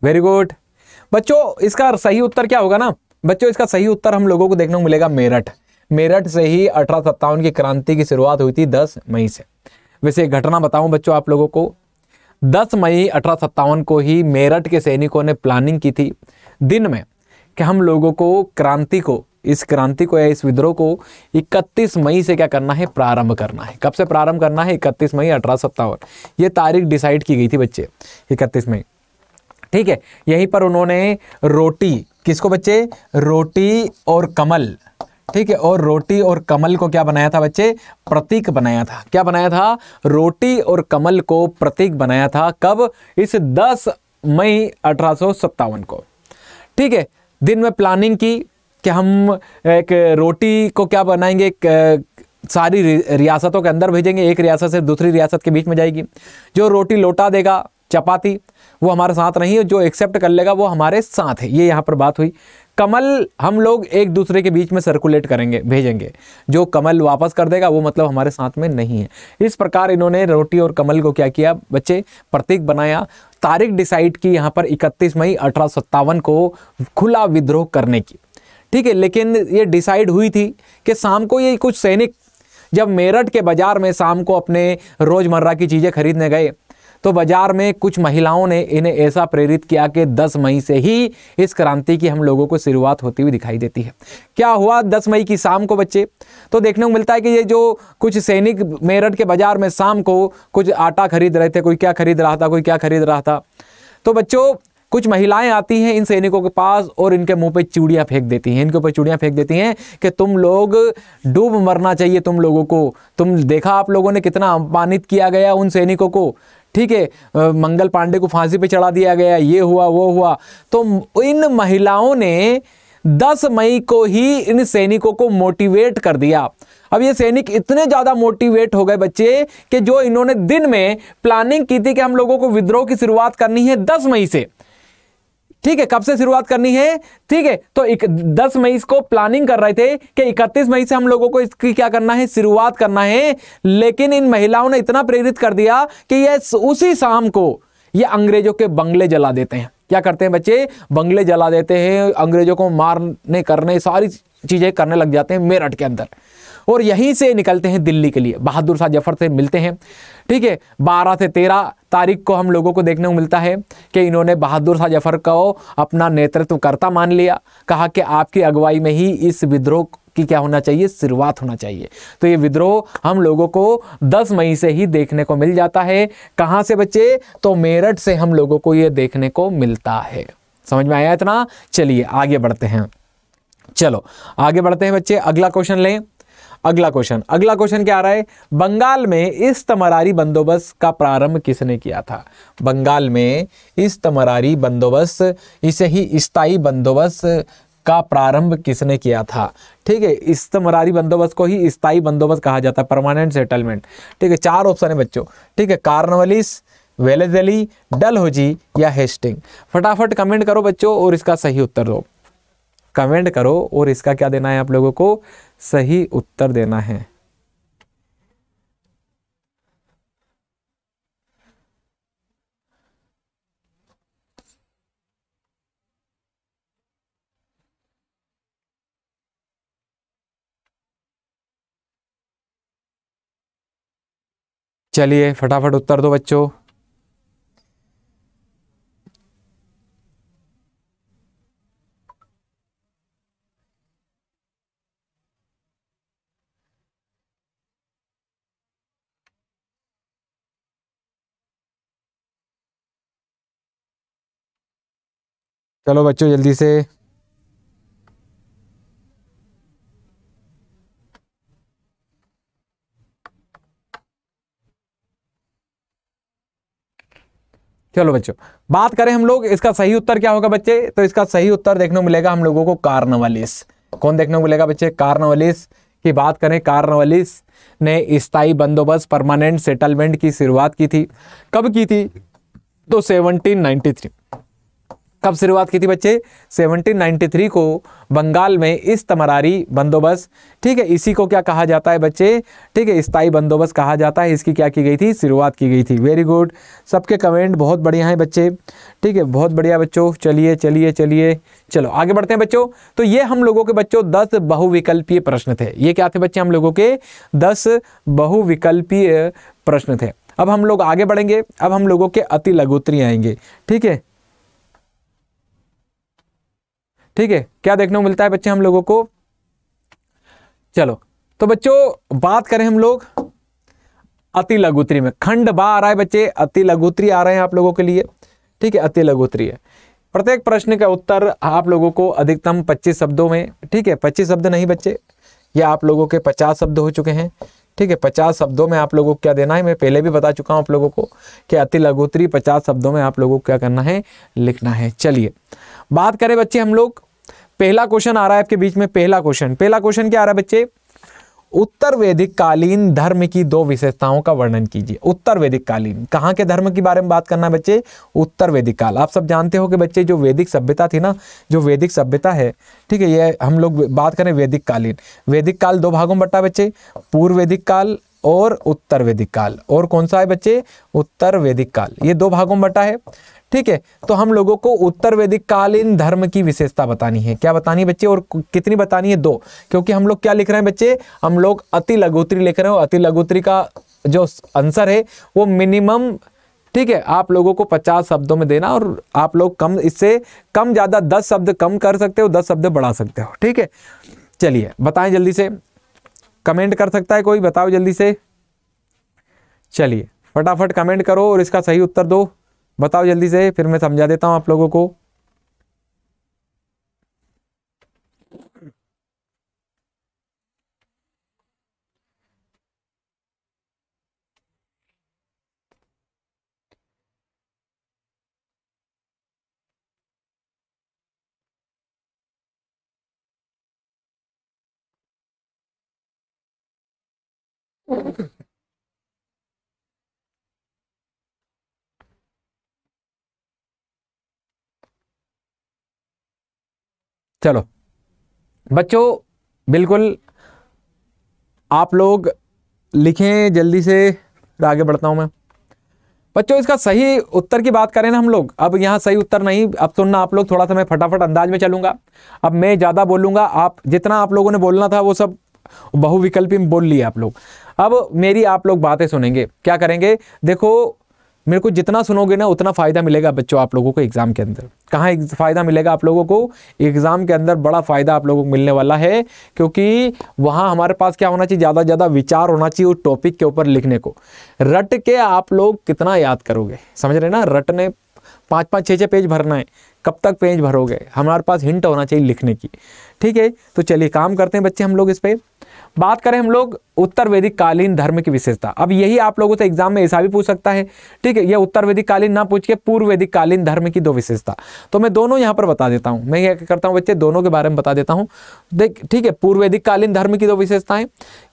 वेरी गुड बच्चों इसका सही उत्तर क्या होगा ना बच्चों इसका सही उत्तर हम लोगों को देखने को मिलेगा मेरठ मेरठ से ही अठारह सत्तावन की क्रांति की शुरुआत हुई थी दस मई से वैसे एक घटना बताऊं बच्चों आप लोगों को 10 मई अठारह सत्तावन को ही मेरठ के सैनिकों ने प्लानिंग की थी दिन में कि हम लोगों को क्रांति को इस क्रांति को या इस विद्रोह को 31 मई से क्या करना है प्रारंभ करना है कब से प्रारंभ करना है 31 मई अठारह सत्तावन ये तारीख डिसाइड की गई थी बच्चे 31 मई ठीक है यहीं पर उन्होंने रोटी किसको बच्चे रोटी और कमल ठीक है और रोटी और कमल को क्या बनाया था बच्चे प्रतीक बनाया था क्या बनाया था रोटी और कमल को प्रतीक बनाया था कब इस 10 मई अठारह को ठीक है दिन में प्लानिंग की कि हम एक रोटी को क्या बनाएंगे एक सारी रियासतों के अंदर भेजेंगे एक रियासत से दूसरी रियासत के बीच में जाएगी जो रोटी लौटा देगा चपाती वो हमारे साथ नहीं है जो एक्सेप्ट कर लेगा वो हमारे साथ है ये यहाँ पर बात हुई कमल हम लोग एक दूसरे के बीच में सर्कुलेट करेंगे भेजेंगे जो कमल वापस कर देगा वो मतलब हमारे साथ में नहीं है इस प्रकार इन्होंने रोटी और कमल को क्या किया बच्चे प्रतीक बनाया तारीख डिसाइड की यहाँ पर 31 मई अठारह को खुला विद्रोह करने की ठीक है लेकिन ये डिसाइड हुई थी कि शाम को ये कुछ सैनिक जब मेरठ के बाज़ार में शाम को अपने रोज़मर्रा की चीज़ें खरीदने गए तो बाज़ार में कुछ महिलाओं ने इन्हें ऐसा प्रेरित किया कि 10 मई से ही इस क्रांति की हम लोगों को शुरुआत होती हुई दिखाई देती है क्या हुआ 10 मई की शाम को बच्चे तो देखने को मिलता है कि ये जो कुछ सैनिक मेरठ के बाज़ार में शाम को कुछ आटा खरीद रहे थे कोई क्या खरीद रहा था कोई क्या खरीद रहा था तो बच्चों कुछ महिलाएं आती हैं इन सैनिकों के पास और इनके मुंह पे चूड़ियां फेंक देती हैं इनके ऊपर चूड़ियां फेंक देती हैं कि तुम लोग डूब मरना चाहिए तुम लोगों को तुम देखा आप लोगों ने कितना अपमानित किया गया उन सैनिकों को ठीक है मंगल पांडे को फांसी पे चढ़ा दिया गया ये हुआ वो हुआ तो इन महिलाओं ने 10 मई को ही इन सैनिकों को मोटिवेट कर दिया अब ये सैनिक इतने ज़्यादा मोटिवेट हो गए बच्चे कि जो इन्होंने दिन में प्लानिंग की थी कि हम लोगों को विद्रोह की शुरुआत करनी है 10 मई से ठीक है कब से शुरुआत करनी है ठीक है तो एक, दस मई को प्लानिंग कर रहे थे कि इकतीस मई से हम लोगों को इसकी क्या करना है शुरुआत करना है लेकिन इन महिलाओं ने इतना प्रेरित कर दिया कि ये उसी शाम को ये अंग्रेजों के बंगले जला देते हैं क्या करते हैं बच्चे बंगले जला देते हैं अंग्रेजों को मारने करने सारी चीज़ें करने लग जाते हैं मेरठ के अंदर और यहीं से निकलते हैं दिल्ली के लिए बहादुर शाह जफर से मिलते हैं ठीक है बारह से तेरह तारीख को हम लोगों को देखने को मिलता है कि इन्होंने बहादुर शाह जफर को अपना नेतृत्व करता मान लिया कहा कि आपकी अगुवाई में ही इस विद्रोह की क्या होना चाहिए शुरुआत होना चाहिए तो ये विद्रोह हम लोगों को 10 मई से ही देखने को मिल जाता है कहां से बच्चे तो मेरठ से हम लोगों को ये देखने को मिलता है समझ में आया इतना चलिए आगे बढ़ते हैं चलो आगे बढ़ते हैं बच्चे अगला क्वेश्चन लें अगला क्वेश्चन अगला क्वेश्चन क्या आ रहा है बंगाल में इस तमरारी बंदोबस्त का प्रारंभ किसने किया था बंगाल में इस तमरारी बंदोबस्त इसे ही स्थायी बंदोबस्त का प्रारंभ किसने किया था ठीक है इस तमरारी बंदोबस्त को ही स्थायी बंदोबस्त कहा जाता है परमानेंट सेटलमेंट ठीक है चार ऑप्शन है बच्चों ठीक है कार्नवलिस वेलेजली डलहोजी या हेस्टिंग फटाफट कमेंट करो बच्चों और इसका सही उत्तर दो कमेंट करो और इसका क्या देना है आप लोगों को सही उत्तर देना है चलिए फटाफट उत्तर दो बच्चों चलो बच्चों जल्दी से चलो बच्चों बात करें हम लोग इसका सही उत्तर क्या होगा बच्चे तो इसका सही उत्तर देखने को मिलेगा हम लोगों को कार्नवालिस कौन देखने को मिलेगा बच्चे कार्नवालिस की बात करें कार्नवालिस ने स्थायी बंदोबस्त परमानेंट सेटलमेंट की शुरुआत की थी कब की थी तो 1793 कब शुरुआत की थी बच्चे 1793 को बंगाल में इस तमरारी बंदोबस्त ठीक है इसी को क्या कहा जाता है बच्चे ठीक है स्थाई बंदोबस्त कहा जाता है इसकी क्या की गई थी शुरुआत की गई थी वेरी गुड सबके कमेंट बहुत बढ़िया हैं बच्चे ठीक है बहुत बढ़िया बच्चों चलिए चलिए चलिए चलो आगे बढ़ते हैं बच्चों तो ये हम लोगों के बच्चों दस बहुविकल्पीय प्रश्न थे ये क्या थे बच्चे हम लोगों के दस बहुविकल्पीय प्रश्न थे अब हम लोग आगे बढ़ेंगे अब हम लोगों के अति लघुत्री आएंगे ठीक है ठीक है क्या देखने को मिलता है बच्चे हम लोगों को चलो तो बच्चों बात करें हम लोग अति लघुत्री में खंड बा आ रहा है बच्चे अति लघुत्री आ रहे हैं आप लोगों के लिए ठीक है अति लघुत्री है प्रत्येक प्रश्न का उत्तर आप लोगों को अधिकतम 25 शब्दों में ठीक है 25 शब्द नहीं बच्चे या आप लोगों के 50 शब्द हो चुके हैं ठीक है पचास शब्दों में आप लोगों को क्या देना है मैं पहले भी बता चुका हूँ आप लोगों को कि अति लघुतरी पचास शब्दों में आप लोगों को क्या करना है लिखना है चलिए बात करें बच्चे हम लोग पहला क्वेश्चन आ रहा है आपके बीच में पहला क्वेश्चन पहला क्वेश्चन क्या आ रहा है बच्चे उत्तर वैदिक कालीन धर्म की दो विशेषताओं का वर्णन कीजिए उत्तर वैदिक कालीन कहाँ के धर्म के बारे में बात करना है बच्चे उत्तर वैदिक काल आप सब जानते हो कि बच्चे जो वैदिक सभ्यता थी ना जो वैदिक सभ्यता है ठीक है ये हम लोग बात करें वैदिक कालीन वैदिक काल दो भागों में बटा बच्चे पूर्व वैदिक काल और उत्तर वैदिक काल और कौन सा है बच्चे उत्तर वैदिक काल ये दो भागों में बटा है ठीक है तो हम लोगों को उत्तर वैदिक कालीन धर्म की विशेषता बतानी है क्या बतानी है बच्चे और कितनी बतानी है दो क्योंकि हम लोग क्या लिख रहे हैं बच्चे हम लोग अति लघुत्री लिख रहे हो अति लघुत्री का जो आंसर है वो मिनिमम ठीक है आप लोगों को पचास शब्दों में देना और आप लोग कम इससे कम ज़्यादा दस शब्द कम कर सकते हो दस शब्द बढ़ा सकते हो ठीक है चलिए बताएं जल्दी से कमेंट कर सकता है कोई बताओ जल्दी से चलिए फटाफट कमेंट करो और इसका सही उत्तर दो बताओ जल्दी से फिर मैं समझा देता हूं आप लोगों को चलो बच्चों बिल्कुल आप लोग लिखें जल्दी से आगे बढ़ता हूं मैं बच्चों इसका सही उत्तर की बात करें ना हम लोग अब यहाँ सही उत्तर नहीं अब सुनना आप लोग थोड़ा सा मैं फटाफट अंदाज में चलूंगा अब मैं ज़्यादा बोलूंगा आप जितना आप लोगों ने बोलना था वो सब बहुविकल्पी में बोल लिए आप लोग अब मेरी आप लोग बातें सुनेंगे क्या करेंगे देखो मेरे को जितना सुनोगे ना उतना फ़ायदा मिलेगा बच्चों आप लोगों को एग्ज़ाम के अंदर कहाँ फ़ायदा मिलेगा आप लोगों को एग्ज़ाम के अंदर बड़ा फ़ायदा आप लोगों को मिलने वाला है क्योंकि वहाँ हमारे पास क्या होना चाहिए ज़्यादा से ज़्यादा विचार होना चाहिए उस टॉपिक के ऊपर लिखने को रट के आप लोग कितना याद करोगे समझ रहे ना रटने पाँच पाँच छः छः पेज भरना है कब तक पेज भरोगे हमारे पास हिंट होना चाहिए लिखने की ठीक है तो चलिए काम करते हैं बच्चे हम लोग इस पर बात करें हम लोग उत्तर वैदिक कालीन धर्म की विशेषता अब यही आप लोगों से एग्जाम में ऐसा भी पूछ सकता है ठीक है यह उत्तर वैदिक कालीन ना पूछ के पूर्व वैदिक कालीन धर्म की दो विशेषता तो मैं दोनों यहाँ पर बता देता हूँ मैं क्या करता हूँ बच्चे दोनों के बारे में बता देता हूँ देख ठीक है पूर्व वैदिक कालीन धर्म की दो विशेषताएं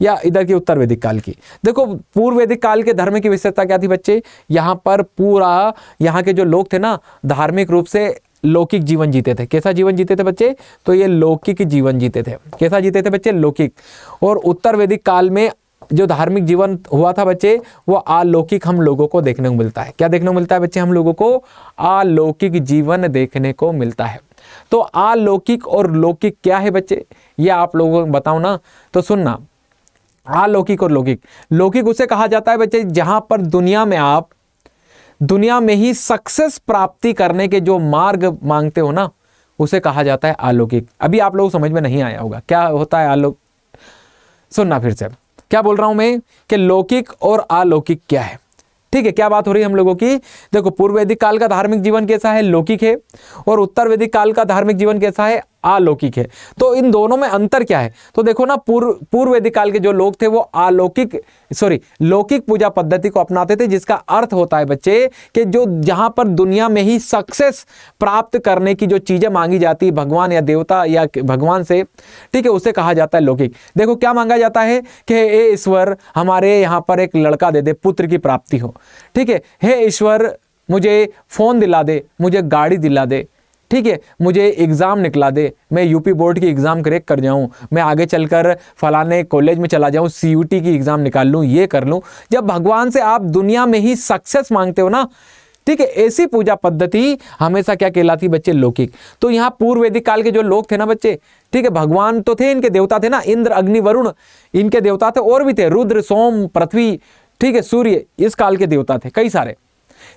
या इधर की उत्तर वैदिक काल की देखो पूर्व वैदिक काल के धर्म की विशेषता क्या थी बच्चे यहाँ पर पूरा यहाँ के जो लोग थे ना धार्मिक रूप से लौकिक जीवन जीते थे कैसा जीवन जीते थे बच्चे तो ये लौकिक जीवन जीते थे कैसा जीते थे बच्चे लौकिक और उत्तर वैदिक काल में जो धार्मिक जीवन हुआ था बच्चे वो अलौकिक हम लोगों को देखने को मिलता है क्या देखने को मिलता है बच्चे हम लोगों को अलौकिक जीवन देखने को मिलता है तो अलौकिक और लौकिक क्या है बच्चे ये आप लोगों को बताओ ना तो सुनना अलौकिक और लौकिक लौकिक उसे कहा जाता है बच्चे जहां पर दुनिया में आप दुनिया में ही सक्सेस प्राप्ति करने के जो मार्ग मांगते हो ना उसे कहा जाता है अलौकिक अभी आप लोग समझ में नहीं आया होगा क्या होता है आलोक सुनना फिर से क्या बोल रहा हूं मैं कि लौकिक और अलौकिक क्या है ठीक है क्या बात हो रही है हम लोगों की देखो पूर्व वैदिक काल का धार्मिक जीवन कैसा है लौकिक है और उत्तर वैदिक काल का धार्मिक जीवन कैसा है अलौकिक है तो इन दोनों में अंतर क्या है तो देखो ना पूर्व पूर्व वैदिक काल के जो लोग थे वो अलौकिक सॉरी लौकिक पूजा पद्धति को अपनाते थे जिसका अर्थ होता है बच्चे कि जो जहां पर दुनिया में ही सक्सेस प्राप्त करने की जो चीजें मांगी जाती है भगवान या देवता या भगवान से ठीक है उसे कहा जाता है लौकिक देखो क्या मांगा जाता है कि हे ईश्वर हमारे यहाँ पर एक लड़का दे दे पुत्र की प्राप्ति हो ठीक है हे ईश्वर मुझे फ़ोन दिला दे मुझे गाड़ी दिला दे ठीक है मुझे एग्ज़ाम निकला दे मैं यूपी बोर्ड की एग्ज़ाम क्रैक कर जाऊँ मैं आगे चलकर फलाने कॉलेज में चला जाऊँ सी की एग्ज़ाम निकाल लूँ ये कर लूँ जब भगवान से आप दुनिया में ही सक्सेस मांगते हो ना ठीक है ऐसी पूजा पद्धति हमेशा क्या कहलाती बच्चे लौकिक तो यहाँ पूर्व वैदिक काल के जो लोग थे ना बच्चे ठीक है भगवान तो थे इनके देवता थे ना इंद्र अग्नि वरुण इनके देवता थे और भी थे रुद्र सोम पृथ्वी ठीक है सूर्य इस काल के देवता थे कई सारे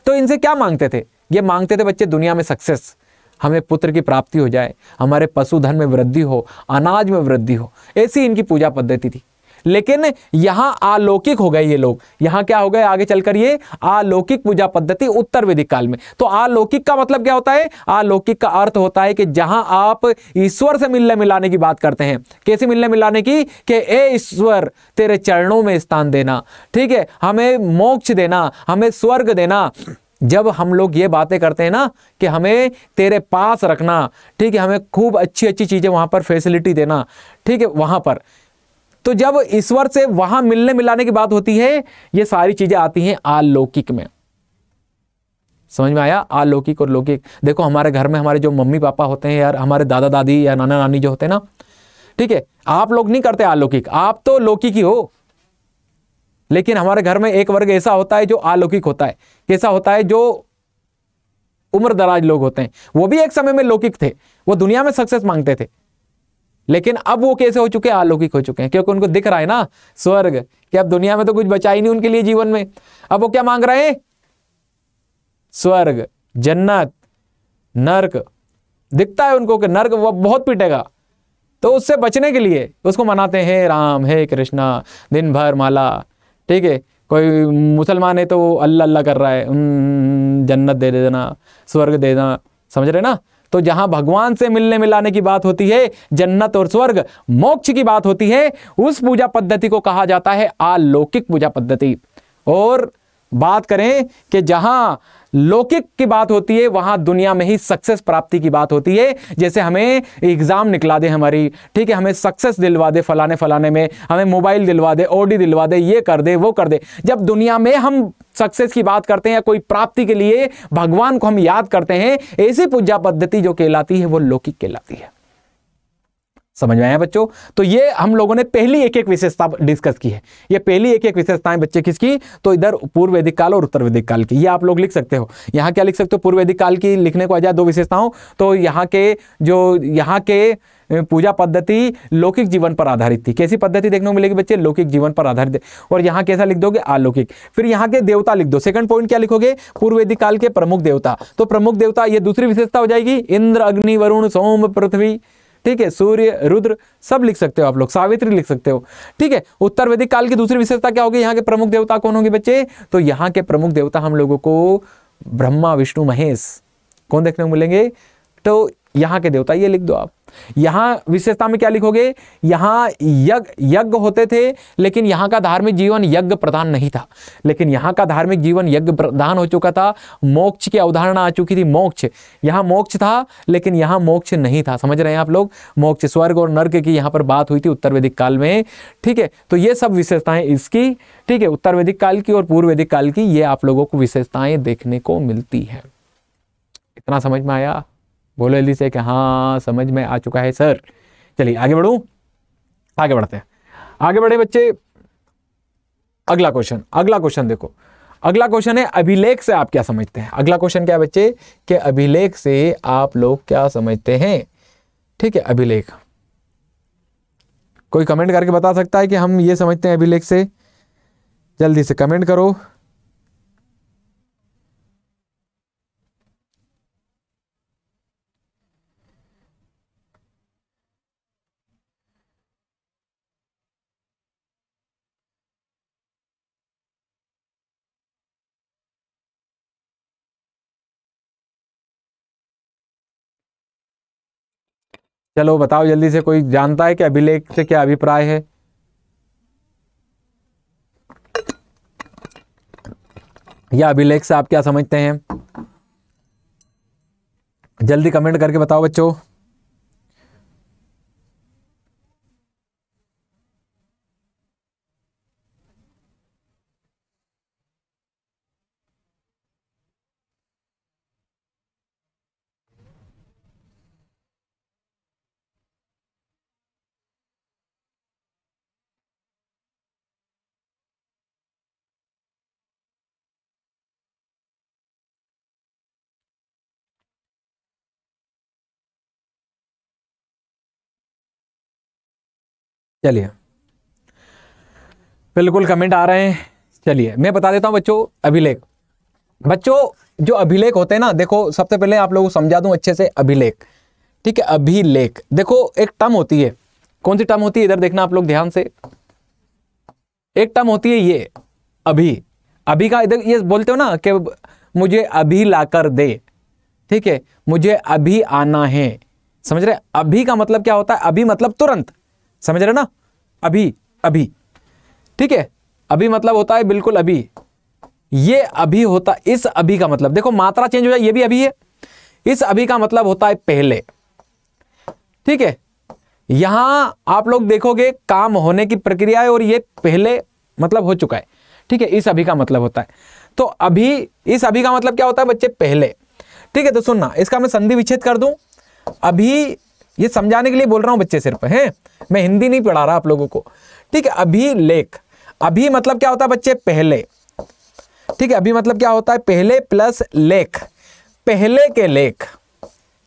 तो इनसे क्या मांगते थे ये मांगते थे बच्चे दुनिया में सक्सेस हमें पुत्र की प्राप्ति हो जाए हमारे पशुधन में वृद्धि हो अनाज में वृद्धि हो ऐसी इनकी पूजा पद्धति थी लेकिन यहाँ अलौकिक हो गए ये लोग यहाँ क्या हो गए आगे चलकर ये अलौकिक पूजा पद्धति उत्तर वैदिक काल में तो अलौकिक का मतलब क्या होता है अलौकिक का अर्थ होता है कि जहाँ आप ईश्वर से मिलने मिलाने की बात करते हैं कैसे मिलने मिलाने की कि ए ईश्वर तेरे चरणों में स्थान देना ठीक है हमें मोक्ष देना हमें स्वर्ग देना जब हम लोग ये बातें करते हैं ना कि हमें तेरे पास रखना ठीक है हमें खूब अच्छी अच्छी चीज़ें वहां पर फैसिलिटी देना ठीक है वहां पर तो जब ईश्वर से वहां मिलने मिलाने की बात होती है ये सारी चीज़ें आती हैं अलौकिक में समझ में आया अलौकिक और लौकिक देखो हमारे घर में हमारे जो मम्मी पापा होते हैं यार हमारे दादा दादी या नाना नानी जो होते हैं ना ठीक है आप लोग नहीं करते अलौकिक आप तो लौकिक ही हो लेकिन हमारे घर में एक वर्ग ऐसा होता है जो अलौकिक होता है कैसा होता है जो उम्र दराज लोग होते हैं वो भी एक समय में लौकिक थे वो दुनिया में सक्सेस मांगते थे लेकिन अब वो कैसे हो चुके हैं अलौकिक हो चुके हैं क्योंकि उनको दिख रहा है ना स्वर्ग कि अब दुनिया में तो कुछ बचा ही नहीं उनके लिए जीवन में अब वो क्या मांग रहे हैं स्वर्ग जन्नत नर्क दिखता है उनको कि नर्क वह बहुत पीटेगा तो उससे बचने के लिए उसको मनाते हैं राम हे कृष्णा दिन भर माला ठीक है कोई मुसलमान है तो वो अल्लाह अल्लाह कर रहा है जन्नत दे देना स्वर्ग दे देना समझ रहे ना तो जहां भगवान से मिलने मिलाने की बात होती है जन्नत और स्वर्ग मोक्ष की बात होती है उस पूजा पद्धति को कहा जाता है अलौकिक पूजा पद्धति और बात करें कि जहां लौकिक की बात होती है वहां दुनिया में ही सक्सेस प्राप्ति की बात होती है जैसे हमें एग्जाम निकला दे हमारी ठीक है हमें सक्सेस दिलवा दे फलाने फलाने में हमें मोबाइल दिलवा दे ओडी दिलवा दे ये कर दे वो कर दे जब दुनिया में हम सक्सेस की बात करते हैं या कोई प्राप्ति के लिए भगवान को हम याद करते हैं ऐसी पूजा पद्धति जो कहलाती है वो लौकिक कहलाती है समझ में आया बच्चों तो ये हम लोगों ने पहली एक एक विशेषता डिस्कस की है ये पहली एक एक विशेषताएं बच्चे किसकी तो इधर पूर्व वैदिक काल और उत्तर वैदिक काल की ये आप लोग लिख सकते हो यहाँ क्या लिख सकते हो पूर्व वैदिक काल की लिखने को आ जाए दो विशेषताओं तो यहाँ के जो यहाँ के पूजा पद्धति लौकिक जीवन पर आधारित थी कैसी पद्धति देखने को मिलेगी बच्चे लौकिक जीवन पर आधारित और यहाँ कैसा लिख दोगे अलौकिक फिर यहाँ के देवता लिख दो सेकंड पॉइंट क्या लिखोगे पूर्व वैदिक काल के प्रमुख देवता तो प्रमुख देवता ये दूसरी विशेषता हो जाएगी इंद्र अग्नि वरुण सोम पृथ्वी ठीक है सूर्य रुद्र सब लिख सकते हो आप लोग सावित्री लिख सकते हो ठीक है उत्तर वैदिक काल की दूसरी विशेषता क्या होगी यहाँ के प्रमुख देवता कौन होंगे बच्चे तो यहाँ के प्रमुख देवता हम लोगों को ब्रह्मा विष्णु महेश कौन देखने को मिलेंगे तो यहाँ के देवता ये लिख दो आप यहाँ विशेषता में क्या लिखोगे यहाँ यज्ञ यज्ञ होते थे लेकिन यहाँ का धार्मिक जीवन यज्ञ प्रधान नहीं था लेकिन यहाँ का धार्मिक जीवन यज्ञ प्रधान हो चुका था मोक्ष की अवधारणा आ चुकी थी मोक्ष यहाँ मोक्ष था लेकिन यहाँ मोक्ष नहीं था समझ रहे हैं आप लोग मोक्ष स्वर्ग और नर्क की यहाँ पर बात हुई थी उत्तर वैदिक काल में ठीक है तो ये सब विशेषताएं इसकी ठीक है उत्तर वैदिक काल की और पूर्व वैदिक काल की ये आप लोगों को विशेषताएं देखने को मिलती है इतना समझ में आया बोलो जल्दी से कि हाँ समझ में आ चुका है सर चलिए आगे बढ़ू आगे बढ़ते हैं आगे बढ़े बच्चे अगला क्वेश्चन अगला क्वेश्चन देखो अगला क्वेश्चन है अभिलेख से आप क्या समझते हैं अगला क्वेश्चन क्या है बच्चे कि अभिलेख से आप लोग क्या समझते हैं ठीक है अभिलेख कोई कमेंट करके बता सकता है कि हम ये समझते हैं अभिलेख से जल्दी से कमेंट करो चलो बताओ जल्दी से कोई जानता है कि अभिलेख से क्या अभिप्राय है या अभिलेख से आप क्या समझते हैं जल्दी कमेंट करके बताओ बच्चों चलिए बिल्कुल कमेंट आ रहे हैं चलिए मैं बता देता हूँ बच्चों अभिलेख बच्चों जो अभिलेख होते हैं ना देखो सबसे पहले आप लोगों को समझा दूं अच्छे से अभिलेख ठीक है अभिलेख देखो एक टर्म होती है कौन सी टर्म होती है इधर देखना आप लोग ध्यान से एक टर्म होती है ये अभी अभी का इधर ये बोलते हो ना कि मुझे अभी ला कर दे ठीक है मुझे अभी आना है समझ रहे अभी का मतलब क्या होता है अभी मतलब तुरंत समझ रहे ना अभी अभी ठीक है अभी मतलब होता है बिल्कुल अभी ये अभी होता इस अभी का मतलब देखो मात्रा चेंज हो जाए ये भी अभी है इस अभी का मतलब होता है पहले ठीक है यहां आप लोग देखोगे काम होने की प्रक्रिया है और ये पहले मतलब हो चुका है ठीक है इस अभी का मतलब होता है तो अभी इस अभी का मतलब क्या होता है बच्चे पहले ठीक है तो सुनना इसका मैं संधि विच्छेद कर दूं अभी ये समझाने के लिए बोल रहा हूं बच्चे सिर्फ हैं मैं हिंदी नहीं पढ़ा रहा आप लोगों को ठीक है अभिलेख अभी मतलब क्या होता है बच्चे पहले ठीक है अभी मतलब क्या होता है पहले प्लस लेख पहले के लेख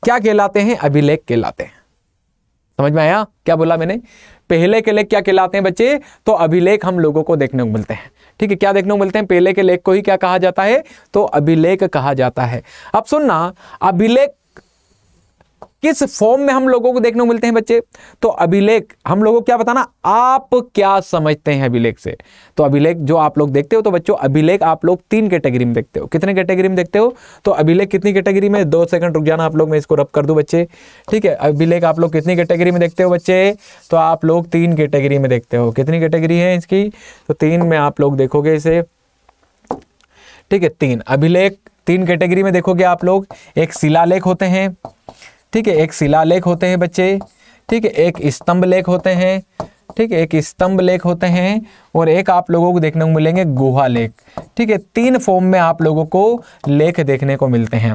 क्या कहलाते हैं अभिलेख कहलाते हैं समझ में आया क्या बोला मैंने पहले के लेख क्या कहलाते हैं बच्चे तो अभिलेख हम लोगों को देखने को मिलते हैं ठीक है क्या देखने को मिलते हैं पहले के लेख को ही क्या कहा जाता है तो अभिलेख कहा जाता है अब सुनना अभिलेख किस फॉर्म में हम लोगों को देखने को मिलते हैं बच्चे तो अभिलेख हम लोगों को क्या बताना आप क्या समझते हैं अभिलेख से तो अभिलेख जो आप लोग देखते हो तो बच्चों अभिलेख आप लोग तीन कैटेगरी में देखते हो कितने कैटेगरी में देखते हो तो अभिलेख कितनी कैटेगरी में दो सेकंड रुक जाना आप लोग मैं इसको रब कर दू बच्चे ठीक है अभिलेख आप लोग कितनी कैटेगरी में देखते हो बच्चे तो आप लोग तीन कैटेगरी में देखते हो कितनी कैटेगरी है इसकी तो तीन में आप लोग देखोगे इसे ठीक है तीन अभिलेख तीन कैटेगरी में देखोगे आप लोग एक शिलालेख होते हैं ठीक है एक शिला लेख होते हैं बच्चे ठीक है एक स्तंभ लेख होते हैं ठीक है एक स्तंभ लेख होते हैं और एक आप लोगों को देखने को मिलेंगे गुहा लेख ठीक है तीन फॉर्म में आप लोगों को लेख देखने को मिलते हैं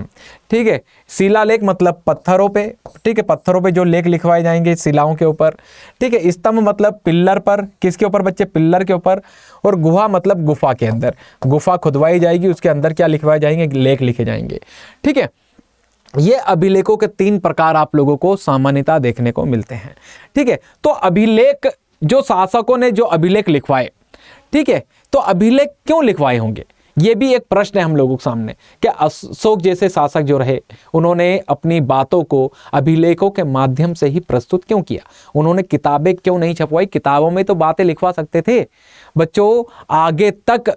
ठीक है शिला लेख मतलब पत्थरों पे ठीक है पत्थरों पे जो लेख लिखवाए जाएंगे शिलाओं के ऊपर ठीक है स्तंभ मतलब पिल्लर पर किसके ऊपर बच्चे पिल्लर के ऊपर और गुहा मतलब गुफा के अंदर गुफा खुदवाई जाएगी उसके अंदर क्या लिखवाए जाएंगे लेख लिखे जाएंगे ठीक है ये अभिलेखों के तीन प्रकार आप लोगों को सामान्यता देखने को मिलते हैं ठीक है तो अभिलेख जो शासकों ने जो अभिलेख लिखवाए ठीक है तो अभिलेख क्यों लिखवाए होंगे ये भी एक प्रश्न है हम लोगों के सामने कि अशोक जैसे शासक जो रहे उन्होंने अपनी बातों को अभिलेखों के माध्यम से ही प्रस्तुत क्यों किया उन्होंने किताबें क्यों नहीं छपवाई किताबों में तो बातें लिखवा सकते थे बच्चों आगे तक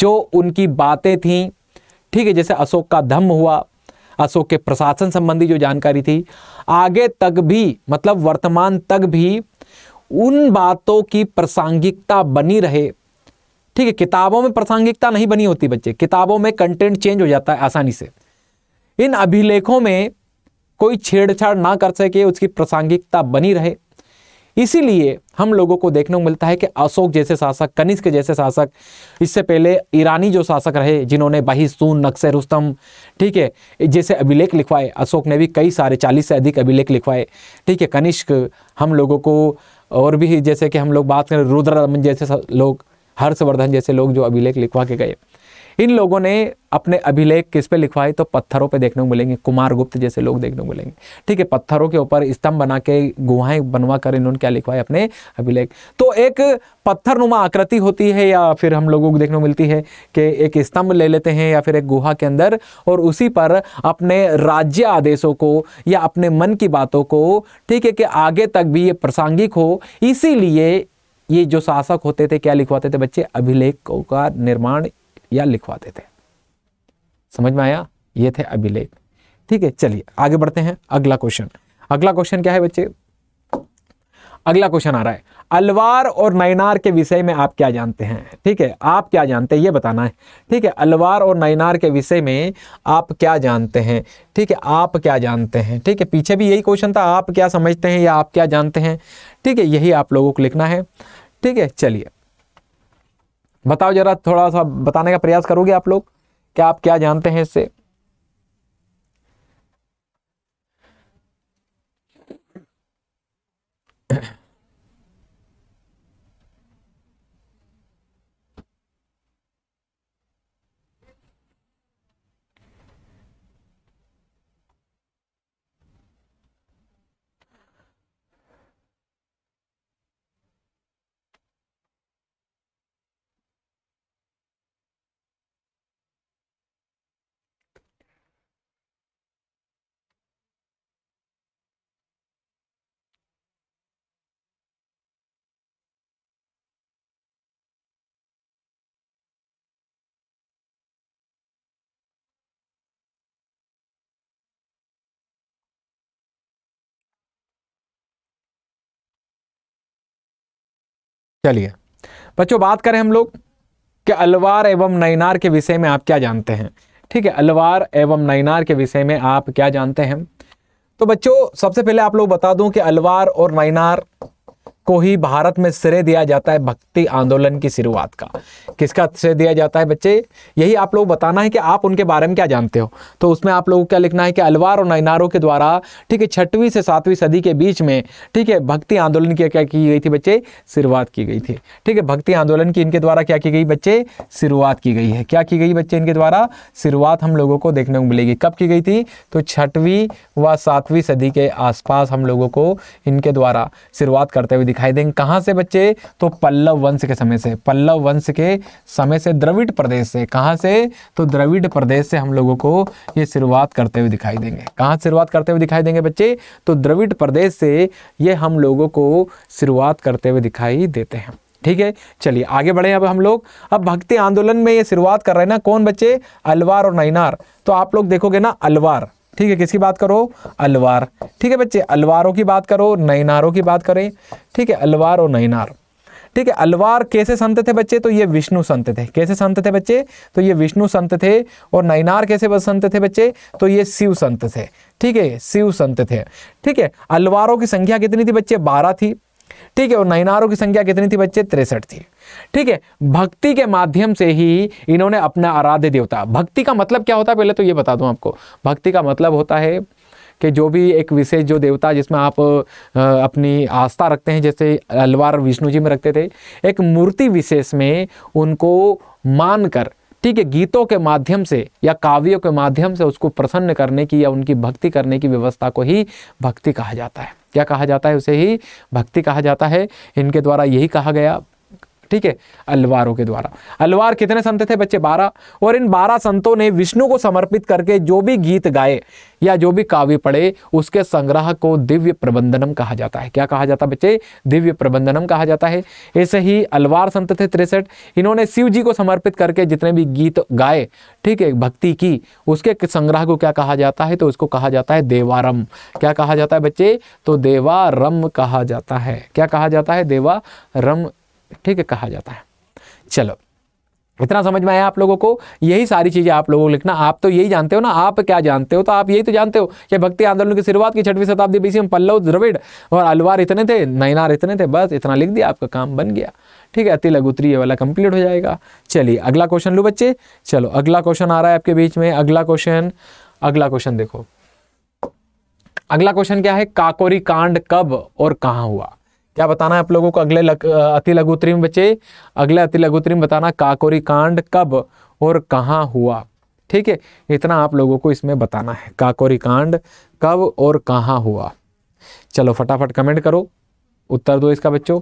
जो उनकी बातें थी ठीक है जैसे अशोक का धम्म हुआ अशोक के प्रशासन संबंधी जो जानकारी थी आगे तक भी मतलब वर्तमान तक भी उन बातों की प्रासंगिकता बनी रहे ठीक है किताबों में प्रासंगिकता नहीं बनी होती बच्चे किताबों में कंटेंट चेंज हो जाता है आसानी से इन अभिलेखों में कोई छेड़छाड़ ना कर सके उसकी प्रासंगिकता बनी रहे इसीलिए हम लोगों को देखने को मिलता है कि अशोक जैसे शासक कनिष्क जैसे शासक इससे पहले ईरानी जो शासक रहे जिन्होंने सून नक्शे रुस्तम ठीक है जैसे अभिलेख लिखवाए अशोक ने भी कई सारे चालीस से अधिक अभिलेख लिखवाए ठीक है कनिष्क हम लोगों को और भी जैसे कि हम लोग बात करें रुद्रमन जैसे लोग हर्षवर्धन जैसे लोग जो अभिलेख लिखवा के गए इन लोगों ने अपने अभिलेख किस पे लिखवाए तो पत्थरों पे देखने को मिलेंगे कुमार गुप्त जैसे लोग देखने को मिलेंगे ठीक है पत्थरों के ऊपर स्तंभ बना के गुहाएं बनवा कर इन्होंने क्या लिखवाए अपने अभिलेख तो एक पत्थर नुमा आकृति होती है या फिर हम लोगों को देखने को मिलती है कि एक स्तंभ ले लेते हैं या फिर एक गुहा के अंदर और उसी पर अपने राज्य आदेशों को या अपने मन की बातों को ठीक है कि आगे तक भी ये प्रासंगिक हो इसीलिए ये जो शासक होते थे क्या लिखवाते थे बच्चे अभिलेखों का निर्माण या लिखवाते थे समझ में आया ये थे अभिलेख ठीक है चलिए आगे बढ़ते हैं अगला क्वेश्चन अगला क्वेश्चन क्या है बच्चे अगला क्वेश्चन आ रहा है अलवार और नयनार के विषय में आप क्या जानते हैं ठीक है आप क्या जानते हैं ये बताना है ठीक है अलवार और नयनार के विषय में आप क्या जानते हैं ठीक है आप क्या जानते हैं ठीक है पीछे भी यही क्वेश्चन था आप क्या समझते हैं या आप क्या जानते हैं ठीक है यही आप लोगों को लिखना है ठीक है चलिए बताओ जरा थोड़ा सा बताने का प्रयास करोगे आप लोग क्या आप क्या जानते हैं इससे चलिए बच्चों बात करें हम लोग कि अलवार एवं नैनार के विषय में आप क्या जानते हैं ठीक है अलवार एवं नैनार के विषय में आप क्या जानते हैं तो बच्चों सबसे पहले आप लोग बता दूं कि अलवार और नैनार को ही भारत में श्रेय दिया जाता है भक्ति आंदोलन की शुरुआत का किसका श्रेय दिया जाता है बच्चे यही आप लोग बताना है कि आप उनके बारे में क्या जानते हो तो उसमें आप लोगों को क्या लिखना है कि अलवार और नैनारों के द्वारा ठीक है छठवीं से सातवीं सदी के बीच में ठीक है भक्ति आंदोलन की क्या की गई थी बच्चे शुरुआत की गई थी ठीक है भक्ति आंदोलन की इनके द्वारा क्या की गई बच्चे शुरुआत की गई है क्या की गई बच्चे इनके द्वारा शुरुआत हम लोगों को देखने को मिलेगी कब की गई थी तो छठवीं व सातवीं सदी के आसपास हम लोगों को इनके द्वारा शुरुआत करते हुए दिखाई देंगे कहाँ से बच्चे तो पल्लव वंश के समय से पल्लव वंश के समय से द्रविड़ प्रदेश से कहाँ से तो द्रविड़ प्रदेश से हम लोगों को ये शुरुआत करते हुए दिखाई देंगे कहाँ से शुरुआत करते हुए दिखाई देंगे बच्चे तो द्रविड़ प्रदेश से ये हम लोगों को शुरुआत करते हुए दिखाई देते हैं ठीक है चलिए आगे बढ़े अब हम लोग अब भक्ति आंदोलन में ये शुरुआत कर रहे हैं ना कौन बच्चे अलवार और नैनार तो आप लोग देखोगे ना अलवार ठीक है किसकी बात करो अलवार ठीक है बच्चे अलवारों की बात करो नैनारों की बात करें ठीक है अलवार और नैनार ठीक है अलवार कैसे संत थे बच्चे तो ये विष्णु संत थे कैसे संत थे बच्चे तो ये विष्णु संत थे और नैनार कैसे संत थे बच्चे तो ये शिव संत थे ठीक है शिव संत थे ठीक है अलवारों की संख्या कितनी थी बच्चे बारह थी ठीक है और नैनारों की संख्या कितनी थी बच्चे तिरसठ थी ठीक है भक्ति के माध्यम से ही इन्होंने अपना आराध्य देवता भक्ति का मतलब क्या होता है पहले तो ये बता दूं आपको भक्ति का मतलब होता है कि जो भी एक विशेष जो देवता जिसमें आप अपनी आस्था रखते हैं जैसे अलवार विष्णु जी में रखते थे एक मूर्ति विशेष में उनको मानकर ठीक है गीतों के माध्यम से या काव्यों के माध्यम से उसको प्रसन्न करने की या उनकी भक्ति करने की व्यवस्था को ही भक्ति कहा जाता है क्या कहा जाता है उसे ही भक्ति कहा जाता है इनके द्वारा यही कहा गया ठीक है अलवारों के द्वारा अलवार कितने संत थे बच्चे बारह और इन बारह संतों ने विष्णु को समर्पित करके जो भी गीत गाए या जो भी काव्य पढ़े उसके संग्रह को दिव्य प्रबंधनम कहा जाता है क्या कहा जाता है बच्चे दिव्य प्रबंधनम कहा जाता है ऐसे ही अलवार संत थे तिरसठ इन्होंने शिव जी को समर्पित करके जितने भी गीत गाए ठीक है भक्ति की उसके संग्रह को क्या कहा जाता है तो उसको कहा जाता है देवारम क्या कहा जाता है बच्चे तो देवारम कहा जाता है क्या कहा जाता है देवारम ठीक है कहा जाता है चलो इतना समझ में आया आप लोगों को यही सारी चीज़ें आप लोगों को लिखना आप तो यही जानते हो ना आप क्या जानते हो तो आप यही तो जानते हो कि भक्ति आंदोलन की शुरुआत की छठवीं शताब्दी बीसी में पल्लव द्रविड़ और अलवार इतने थे नैनार इतने थे बस इतना लिख दिया आपका काम बन गया ठीक है अति लघु उत्तरी वाला कंप्लीट हो जाएगा चलिए अगला क्वेश्चन लो बच्चे चलो अगला क्वेश्चन आ रहा है आपके बीच में अगला क्वेश्चन अगला क्वेश्चन देखो अगला क्वेश्चन क्या है काकोरी कांड कब और कहाँ हुआ क्या बताना है आप लोगों को अगले लग, अति लघु उत्तरीम बचे अगले अति लघु उत्तरीम बताना काकोरी कांड कब और कहाँ हुआ ठीक है इतना आप लोगों को इसमें बताना है काकोरी कांड कब और कहाँ हुआ चलो फटाफट कमेंट करो उत्तर दो इसका बच्चों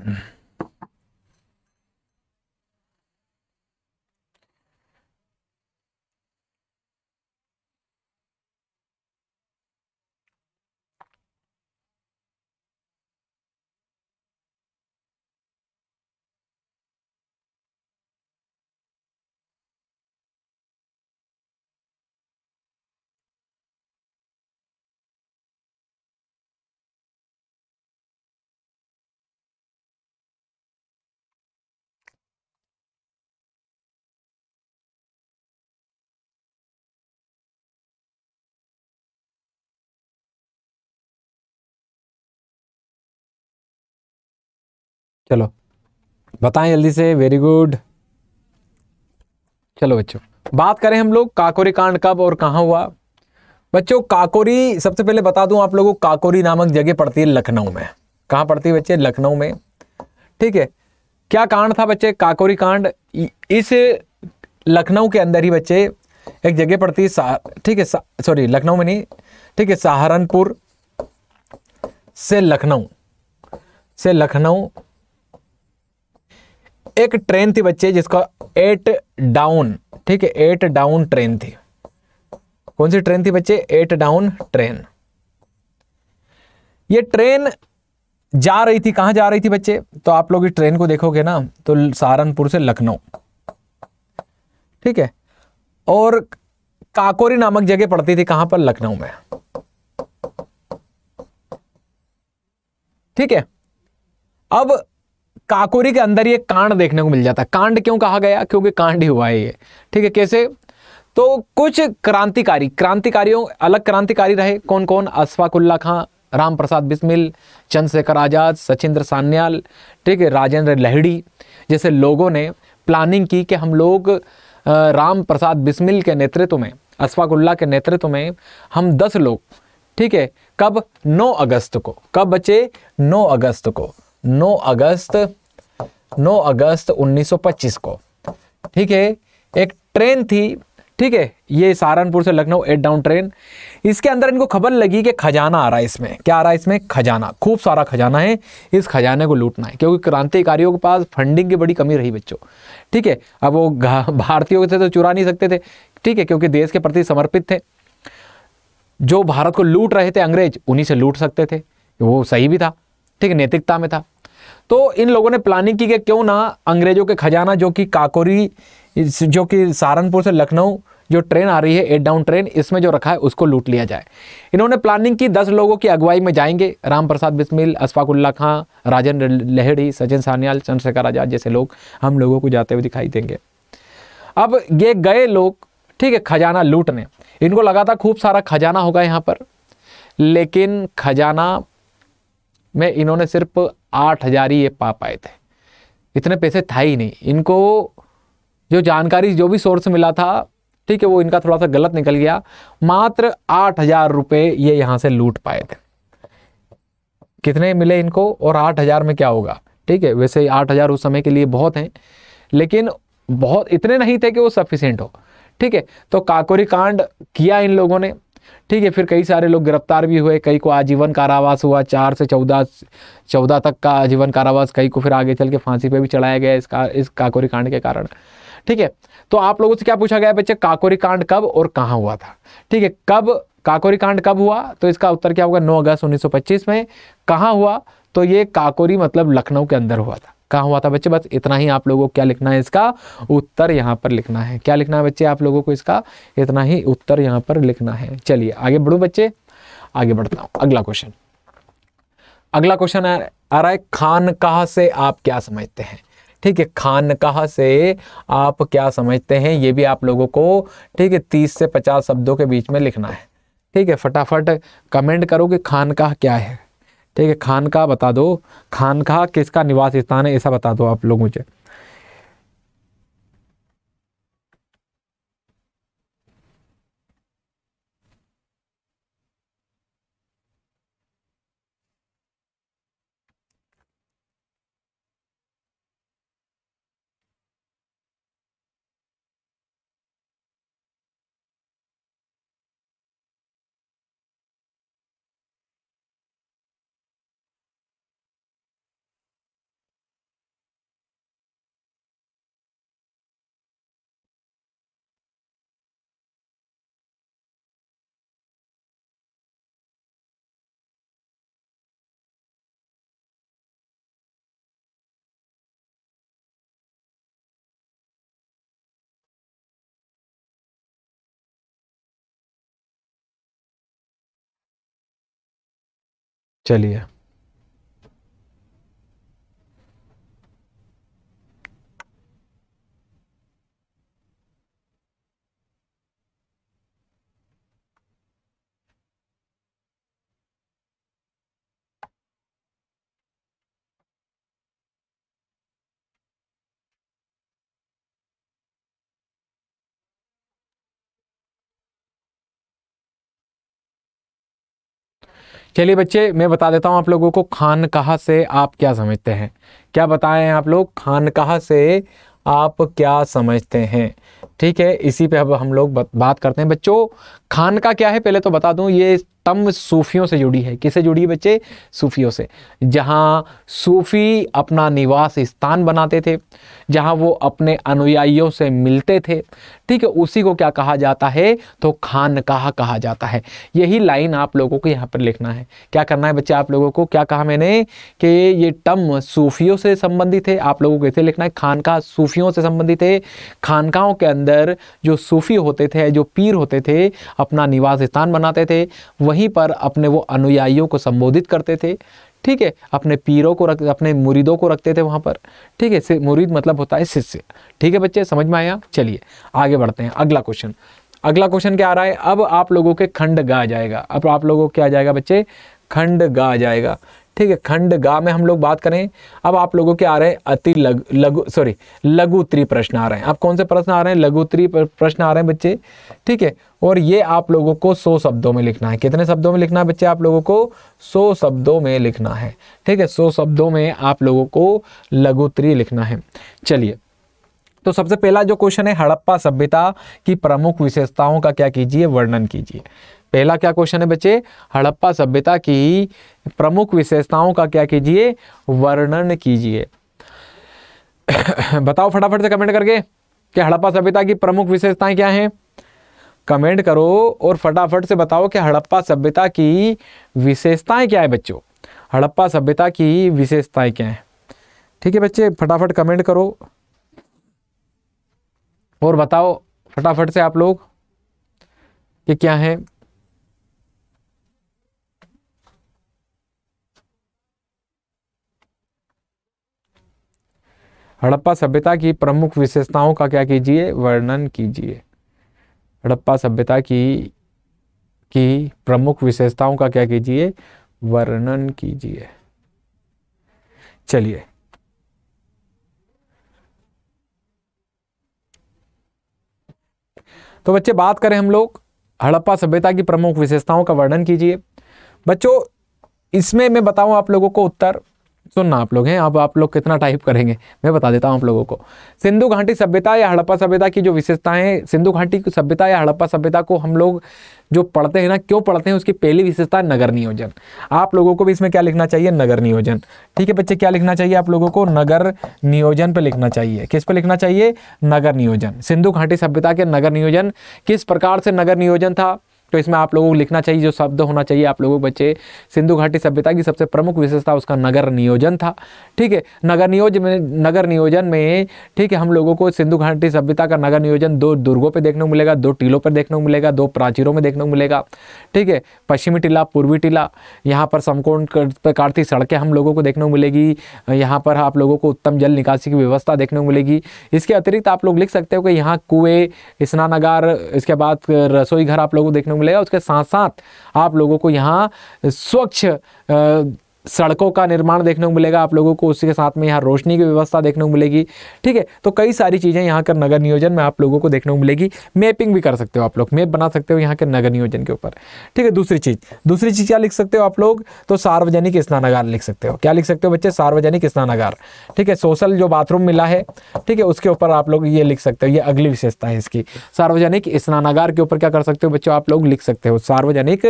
Mm-hmm. चलो बताएं जल्दी से वेरी गुड चलो बच्चों बात करें हम लोग काकोरी कांड कब और कहाँ हुआ बच्चों काकोरी सबसे पहले बता दूं आप लोगों काकोरी नामक जगह पड़ती है लखनऊ में कहाँ पड़ती है बच्चे लखनऊ में ठीक है क्या कांड था बच्चे काकोरी कांड इस लखनऊ के अंदर ही बच्चे एक जगह पड़ती है ठीक है सॉरी लखनऊ में नहीं ठीक है सहारनपुर से लखनऊ से लखनऊ एक ट्रेन थी बच्चे जिसका एट डाउन ठीक है एट डाउन ट्रेन थी कौन सी ट्रेन थी बच्चे एट डाउन ट्रेन ये ट्रेन जा रही थी कहां जा रही थी बच्चे तो आप लोग इस ट्रेन को देखोगे ना तो सहारनपुर से लखनऊ ठीक है और काकोरी नामक जगह पड़ती थी कहां पर लखनऊ में ठीक है अब काकोरी के अंदर ये कांड देखने को मिल जाता है कांड क्यों कहा गया क्योंकि कांड ही हुआ है ये ठीक है कैसे तो कुछ क्रांतिकारी क्रांतिकारियों अलग क्रांतिकारी रहे कौन कौन अशफाकुल्ला खां राम प्रसाद बिस्मिल चंद्रशेखर आज़ाद सचिंद्र सान्याल ठीक है राजेंद्र लहड़ी जैसे लोगों ने प्लानिंग की कि हम लोग राम प्रसाद बिस्मिल के नेतृत्व में अशफाकुल्ला के नेतृत्व में हम दस लोग ठीक है कब 9 अगस्त को कब बचे 9 अगस्त को 9 अगस्त 9 अगस्त 1925 को ठीक है एक ट्रेन थी ठीक है ये सहारनपुर से लखनऊ एट डाउन ट्रेन इसके अंदर इनको खबर लगी कि खजाना आ रहा है इसमें क्या आ रहा है इसमें खजाना खूब सारा खजाना है इस खजाने को लूटना है क्योंकि क्रांतिकारियों के पास फंडिंग की बड़ी कमी रही बच्चों ठीक है अब वो भारतीयों से तो चुरा नहीं सकते थे ठीक है क्योंकि देश के प्रति समर्पित थे जो भारत को लूट रहे थे अंग्रेज उन्हीं से लूट सकते थे वो सही भी था ठीक है नैतिकता में था तो इन लोगों ने प्लानिंग की कि क्यों ना अंग्रेजों के खजाना जो कि काकोरी जो कि सहारनपुर से लखनऊ जो ट्रेन आ रही है एट डाउन ट्रेन इसमें जो रखा है उसको लूट लिया जाए इन्होंने प्लानिंग की दस लोगों की अगुवाई में जाएंगे राम प्रसाद बिस्मिल अशफाकुल्ला खां राजन लहड़ी सचिन सान्याल चंद्रशेखर आजाद जैसे लोग हम लोगों को जाते हुए दिखाई देंगे अब ये गए लोग ठीक है खजाना लूटने इनको लगा था खूब सारा खजाना होगा यहाँ पर लेकिन खजाना में इन्होंने सिर्फ आठ हज़ार ही ये पा पाए थे इतने पैसे था ही नहीं इनको जो जानकारी जो भी सोर्स मिला था ठीक है वो इनका थोड़ा सा गलत निकल गया मात्र आठ हज़ार रुपये ये यहाँ से लूट पाए थे कितने मिले इनको और आठ हज़ार में क्या होगा ठीक है वैसे आठ हज़ार उस समय के लिए बहुत हैं लेकिन बहुत इतने नहीं थे कि वो सफिशेंट हो ठीक है तो काकोरी कांड किया इन लोगों ने ठीक है फिर कई सारे लोग गिरफ्तार भी हुए कई को आजीवन कारावास हुआ चार से चौदह चौदह तक का आजीवन कारावास कई को फिर आगे चल के फांसी पे भी चढ़ाया गया इस इस काकोरी कांड के कारण ठीक है तो आप लोगों से क्या पूछा गया बच्चे काकोरी कांड कब और कहाँ हुआ था ठीक है कब काकोरी कांड कब हुआ तो इसका उत्तर क्या होगा 9 अगस्त 1925 में कहाँ हुआ तो ये काकोरी मतलब लखनऊ के अंदर हुआ था कहा हुआ था बच्चे बस इतना ही आप लोगों को क्या लिखना है इसका उत्तर यहाँ पर लिखना है क्या लिखना है बच्चे आप लोगों को इसका इतना ही उत्तर यहाँ पर लिखना है चलिए आगे बढ़ो बच्चे आगे बढ़ता हूँ अगला क्वेश्चन अगला क्वेश्चन आ रहा है खान कहा से आप क्या समझते हैं ठीक है खान कहा से आप क्या समझते हैं ये भी आप लोगों को ठीक है तीस से पचास शब्दों के बीच में लिखना है ठीक है फटाफट कमेंट करो कि खान कहा क्या है ठीक है खानका बता दो खानका किसका निवास स्थान है ऐसा बता दो आप लोग मुझे चलिए चलिए बच्चे मैं बता देता हूँ आप लोगों को कहा से आप क्या समझते हैं क्या बताएं आप लोग कहा से आप क्या समझते हैं ठीक है इसी पे अब हम लोग बात करते हैं बच्चों खान का क्या है पहले तो बता दूं ये तम सूफियों से जुड़ी है किसे जुड़ी है बच्चे सूफियों से जहां सूफी अपना निवास स्थान बनाते थे जहां वो अपने अनुयायियों से मिलते थे ठीक है उसी को क्या कहा जाता है तो खान कहा कहा जाता है यही लाइन आप लोगों को यहाँ पर लिखना है क्या करना है बच्चे आप लोगों को क्या कहा मैंने कि ये टम सूफियों से संबंधित है आप लोगों को कैसे लिखना है खानका सूफियों से संबंधित है खानकाओं के अंदर जो सूफी होते थे जो पीर होते थे अपना निवास स्थान बनाते थे वहीं पर अपने वो अनुयायियों को संबोधित करते थे ठीक है अपने पीरों को रख अपने मुरीदों को रखते थे वहां पर ठीक है मुरीद मतलब होता है शिष्य ठीक है बच्चे समझ में आया चलिए आगे बढ़ते हैं अगला क्वेश्चन अगला क्वेश्चन क्या आ रहा है अब आप लोगों के खंड गा जाएगा अब आप लोगों क्या आ जाएगा बच्चे खंड गा जाएगा ठीक है खंड गा में हम लोग बात करें अब आप लोगों के आ रहे हैं अति लग, लघु सॉरी लघुत्री प्रश्न आ रहे हैं आप कौन से प्रश्न आ रहे हैं लघुत्री प्रश्न आ रहे हैं बच्चे ठीक है और ये आप लोगों को सो शब्दों में लिखना है कितने शब्दों में लिखना है बच्चे आप लोगों को सो शब्दों में लिखना है ठीक है सौ शब्दों में आप लोगों को लघुत्री लिखना है चलिए तो सबसे पहला जो क्वेश्चन है हड़प्पा सभ्यता की प्रमुख विशेषताओं का क्या कीजिए वर्णन कीजिए पहला क्या क्वेश्चन है बच्चे हड़प्पा सभ्यता की प्रमुख विशेषताओं का क्या कीजिए वर्णन कीजिए बताओ फटाफट से कमेंट करके कि हड़प्पा सभ्यता की प्रमुख विशेषताएं क्या हैं कमेंट करो और फटाफट से बताओ कि हड़प्पा सभ्यता की विशेषताएं क्या है बच्चों हड़प्पा सभ्यता की विशेषताएं क्या हैं ठीक है बच्चे फटाफट कमेंट करो और बताओ फटाफट से आप लोग कि क्या है हड़प्पा सभ्यता की प्रमुख विशेषताओं का क्या कीजिए वर्णन कीजिए हड़प्पा सभ्यता की की प्रमुख विशेषताओं का क्या कीजिए वर्णन कीजिए चलिए तो बच्चे बात करें हम लोग हड़प्पा सभ्यता की प्रमुख विशेषताओं का वर्णन कीजिए बच्चों इसमें मैं बताऊं आप लोगों को उत्तर सुनना आप लोग हैं अब आप लोग कितना टाइप करेंगे मैं बता देता हूँ आप लोगों को सिंधु घाटी सभ्यता या हड़प्पा सभ्यता की जो विशेषताएं सिंधु घाटी की सभ्यता या हड़प्पा सभ्यता को हम लोग जो पढ़ते हैं ना क्यों पढ़ते हैं उसकी पहली विशेषता नगर नियोजन आप लोगों को भी इसमें क्या लिखना चाहिए नगर नियोजन ठीक है बच्चे क्या लिखना चाहिए आप लोगों को नगर नियोजन पर लिखना चाहिए किस पर लिखना चाहिए नगर नियोजन सिंधु घाटी सभ्यता के नगर नियोजन किस प्रकार से नगर नियोजन था तो इसमें आप लोगों को लिखना चाहिए जो शब्द होना चाहिए आप लोगों को बच्चे सिंधु घाटी सभ्यता की सबसे प्रमुख विशेषता उसका नगर नियोजन था ठीक है नगर नियोजन में नगर नियोजन में ठीक है हम लोगों को सिंधु घाटी सभ्यता का नगर नियोजन दो दुर्गों पर देखने को मिलेगा दो टीलों पर देखने को मिलेगा दो प्राचीरों में देखने को मिलेगा ठीक है पश्चिमी टीला पूर्वी टीला यहाँ पर समकोण प्रकार की सड़कें हम लोगों को देखने को मिलेगी यहाँ पर आप लोगों को उत्तम जल निकासी की व्यवस्था देखने को मिलेगी इसके अतिरिक्त आप लोग लिख सकते हो कि यहाँ कुएँ स्नानागार इसके बाद रसोई घर आप लोगों को देखने को मिलेगा उसके साथ साथ आप लोगों को यहाँ स्वच्छ सड़कों का निर्माण देखने को मिलेगा आप लोगों को उसके साथ में यहाँ रोशनी की व्यवस्था देखने को मिलेगी ठीक है तो कई सारी चीज़ें यहाँ का नगर नियोजन में आप लोगों को देखने को मिलेगी मैपिंग भी कर सकते हो आप लोग मैप बना सकते हो यहाँ के नगर नियोजन के ऊपर ठीक है दूसरी चीज़ दूसरी चीज़ क्या लिख सकते हो आप लोग तो सार्वजनिक स्नानागार लिख सकते हो क्या लिख सकते हो बच्चे सार्वजनिक स्नानागार ठीक है सोशल जो बाथरूम मिला है ठीक है उसके ऊपर आप लोग ये लिख सकते हो ये अगली विशेषता है इसकी सार्वजनिक स्नानागार के ऊपर क्या कर सकते हो बच्चों आप लोग लिख सकते हो सार्वजनिक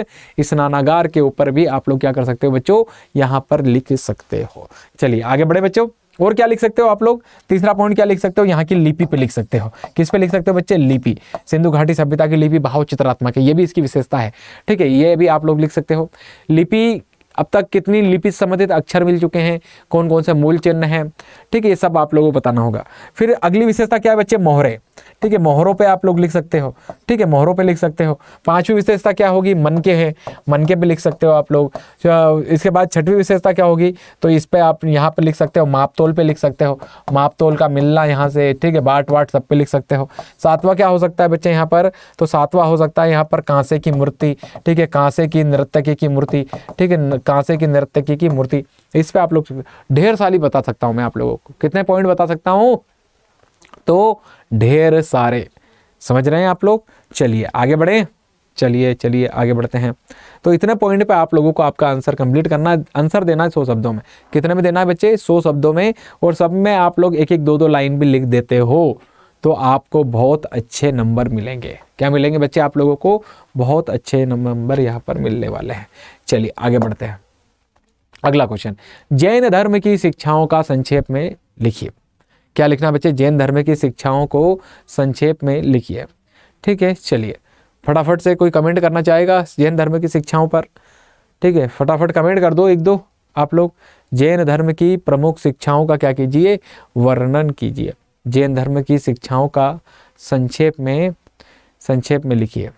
स्नानागार के ऊपर भी आप लोग क्या कर सकते हो बच्चों यहाँ पर लिख सकते हो चलिए आगे बढ़े बच्चों और क्या लिख सकते हो आप लोग तीसरा पॉइंट क्या लिख सकते हो यहाँ की लिपि पे लिख सकते हो किस पे लिख सकते हो बच्चे लिपि सिंधु घाटी सभ्यता की लिपि भाव चित्रात्मक है ये भी इसकी विशेषता है ठीक है ये भी आप लोग लिख सकते हो लिपि अब तक कितनी लिपि संबंधित अक्षर मिल चुके हैं कौन कौन से मूल चिन्ह हैं ठीक है ये सब आप लोगों को बताना होगा फिर अगली विशेषता क्या है बच्चे मोहरे ठीक है मोहरों पे आप लोग लिख सकते हो ठीक है मोहरों पे लिख सकते हो पांचवी विशेषता क्या होगी मन के है मन के पे लिख सकते हो आप लोग तो इसके बाद छठवीं विशेषता क्या होगी तो इस पर आप यहाँ पर लिख सकते हो माप तोल पे लिख सकते हो माप तोल का मिलना यहाँ से ठीक है बाट वाट सब पे लिख सकते हो सातवां क्या हो सकता है बच्चे यहाँ पर तो सातवां हो सकता है यहाँ पर कांसे की मूर्ति ठीक है कांसे की नृत्यकी की मूर्ति ठीक है कांसे की नृत्यकी की मूर्ति इस पे आप लोग ढेर सारी बता सकता हूँ मैं आप लोगों को कितने पॉइंट बता सकता हूँ तो ढेर सारे समझ रहे हैं आप लोग चलिए आगे बढ़े चलिए चलिए आगे बढ़ते हैं तो इतने पॉइंट पे आप लोगों को आपका आंसर कंप्लीट करना आंसर देना है सौ शब्दों में कितने में देना है बच्चे सौ शब्दों में और सब में आप लोग एक एक दो दो लाइन भी लिख देते हो तो आपको बहुत अच्छे नंबर मिलेंगे क्या मिलेंगे बच्चे आप लोगों को बहुत अच्छे नंबर यहाँ पर मिलने वाले हैं चलिए आगे बढ़ते हैं अगला क्वेश्चन जैन धर्म की शिक्षाओं का संक्षेप में लिखिए क्या लिखना बच्चे जैन धर्म की शिक्षाओं को संक्षेप में लिखिए ठीक है चलिए फटाफट से कोई कमेंट करना चाहेगा जैन धर्म की शिक्षाओं पर ठीक है फटाफट कमेंट कर दो एक दो आप लोग जैन धर्म की प्रमुख शिक्षाओं का क्या कीजिए वर्णन कीजिए जैन धर्म की शिक्षाओं का संक्षेप में संक्षेप में लिखिए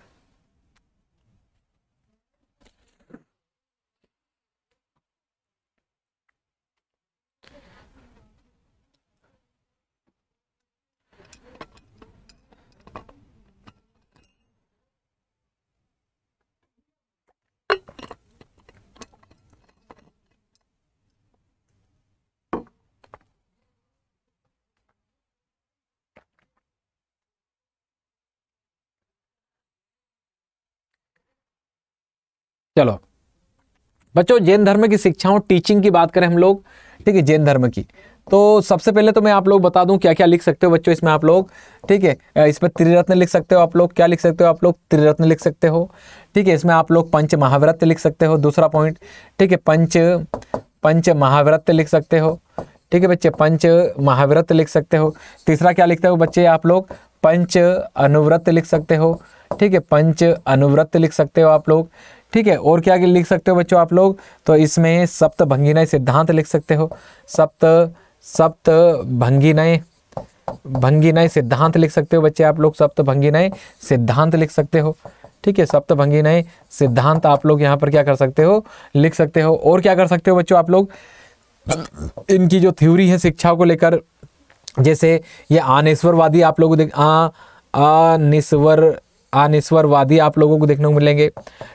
चलो बच्चों जैन धर्म की शिक्षाओं टीचिंग की बात करें हम लोग ठीक है जैन धर्म की तो सबसे पहले तो मैं आप लोग बता दूं क्या क्या लिख सकते हो बच्चों इसमें आप लोग ठीक है इसमें त्रिरत्न लिख सकते हो आप लोग क्या लिख सकते हो आप लोग त्रिरत्न लिख सकते हो ठीक है इसमें आप लोग पंच महाव्रत लिख सकते हो दूसरा पॉइंट ठीक है पंच पंच महाव्रत लिख सकते हो ठीक है बच्चे पंच महाव्रत लिख सकते हो तीसरा क्या लिखते हो बच्चे आप लोग पंच अनुव्रत लिख सकते हो ठीक है पंच अनुव्रत लिख सकते हो आप लोग ठीक है और क्या लिख सकते हो बच्चों आप लोग तो इसमें सप्त भंगिनय सिद्धांत लिख सकते हो सप्त सप्त भंगिनय भंगीनय सिद्धांत लिख सकते हो बच्चे आप लोग सप्त भंगीनय सिद्धांत लिख सकते हो ठीक है सप्त भंगीनय सिद्धांत आप लोग यहाँ पर क्या कर सकते हो लिख सकते हो और क्या कर सकते हो बच्चों आप लोग इनकी जो थ्योरी है शिक्षा को लेकर जैसे ये आनेश्वरवादी आप लोग आ आनेश्वर अनिश्वरवादी आप लोगों को देखने को मिलेंगे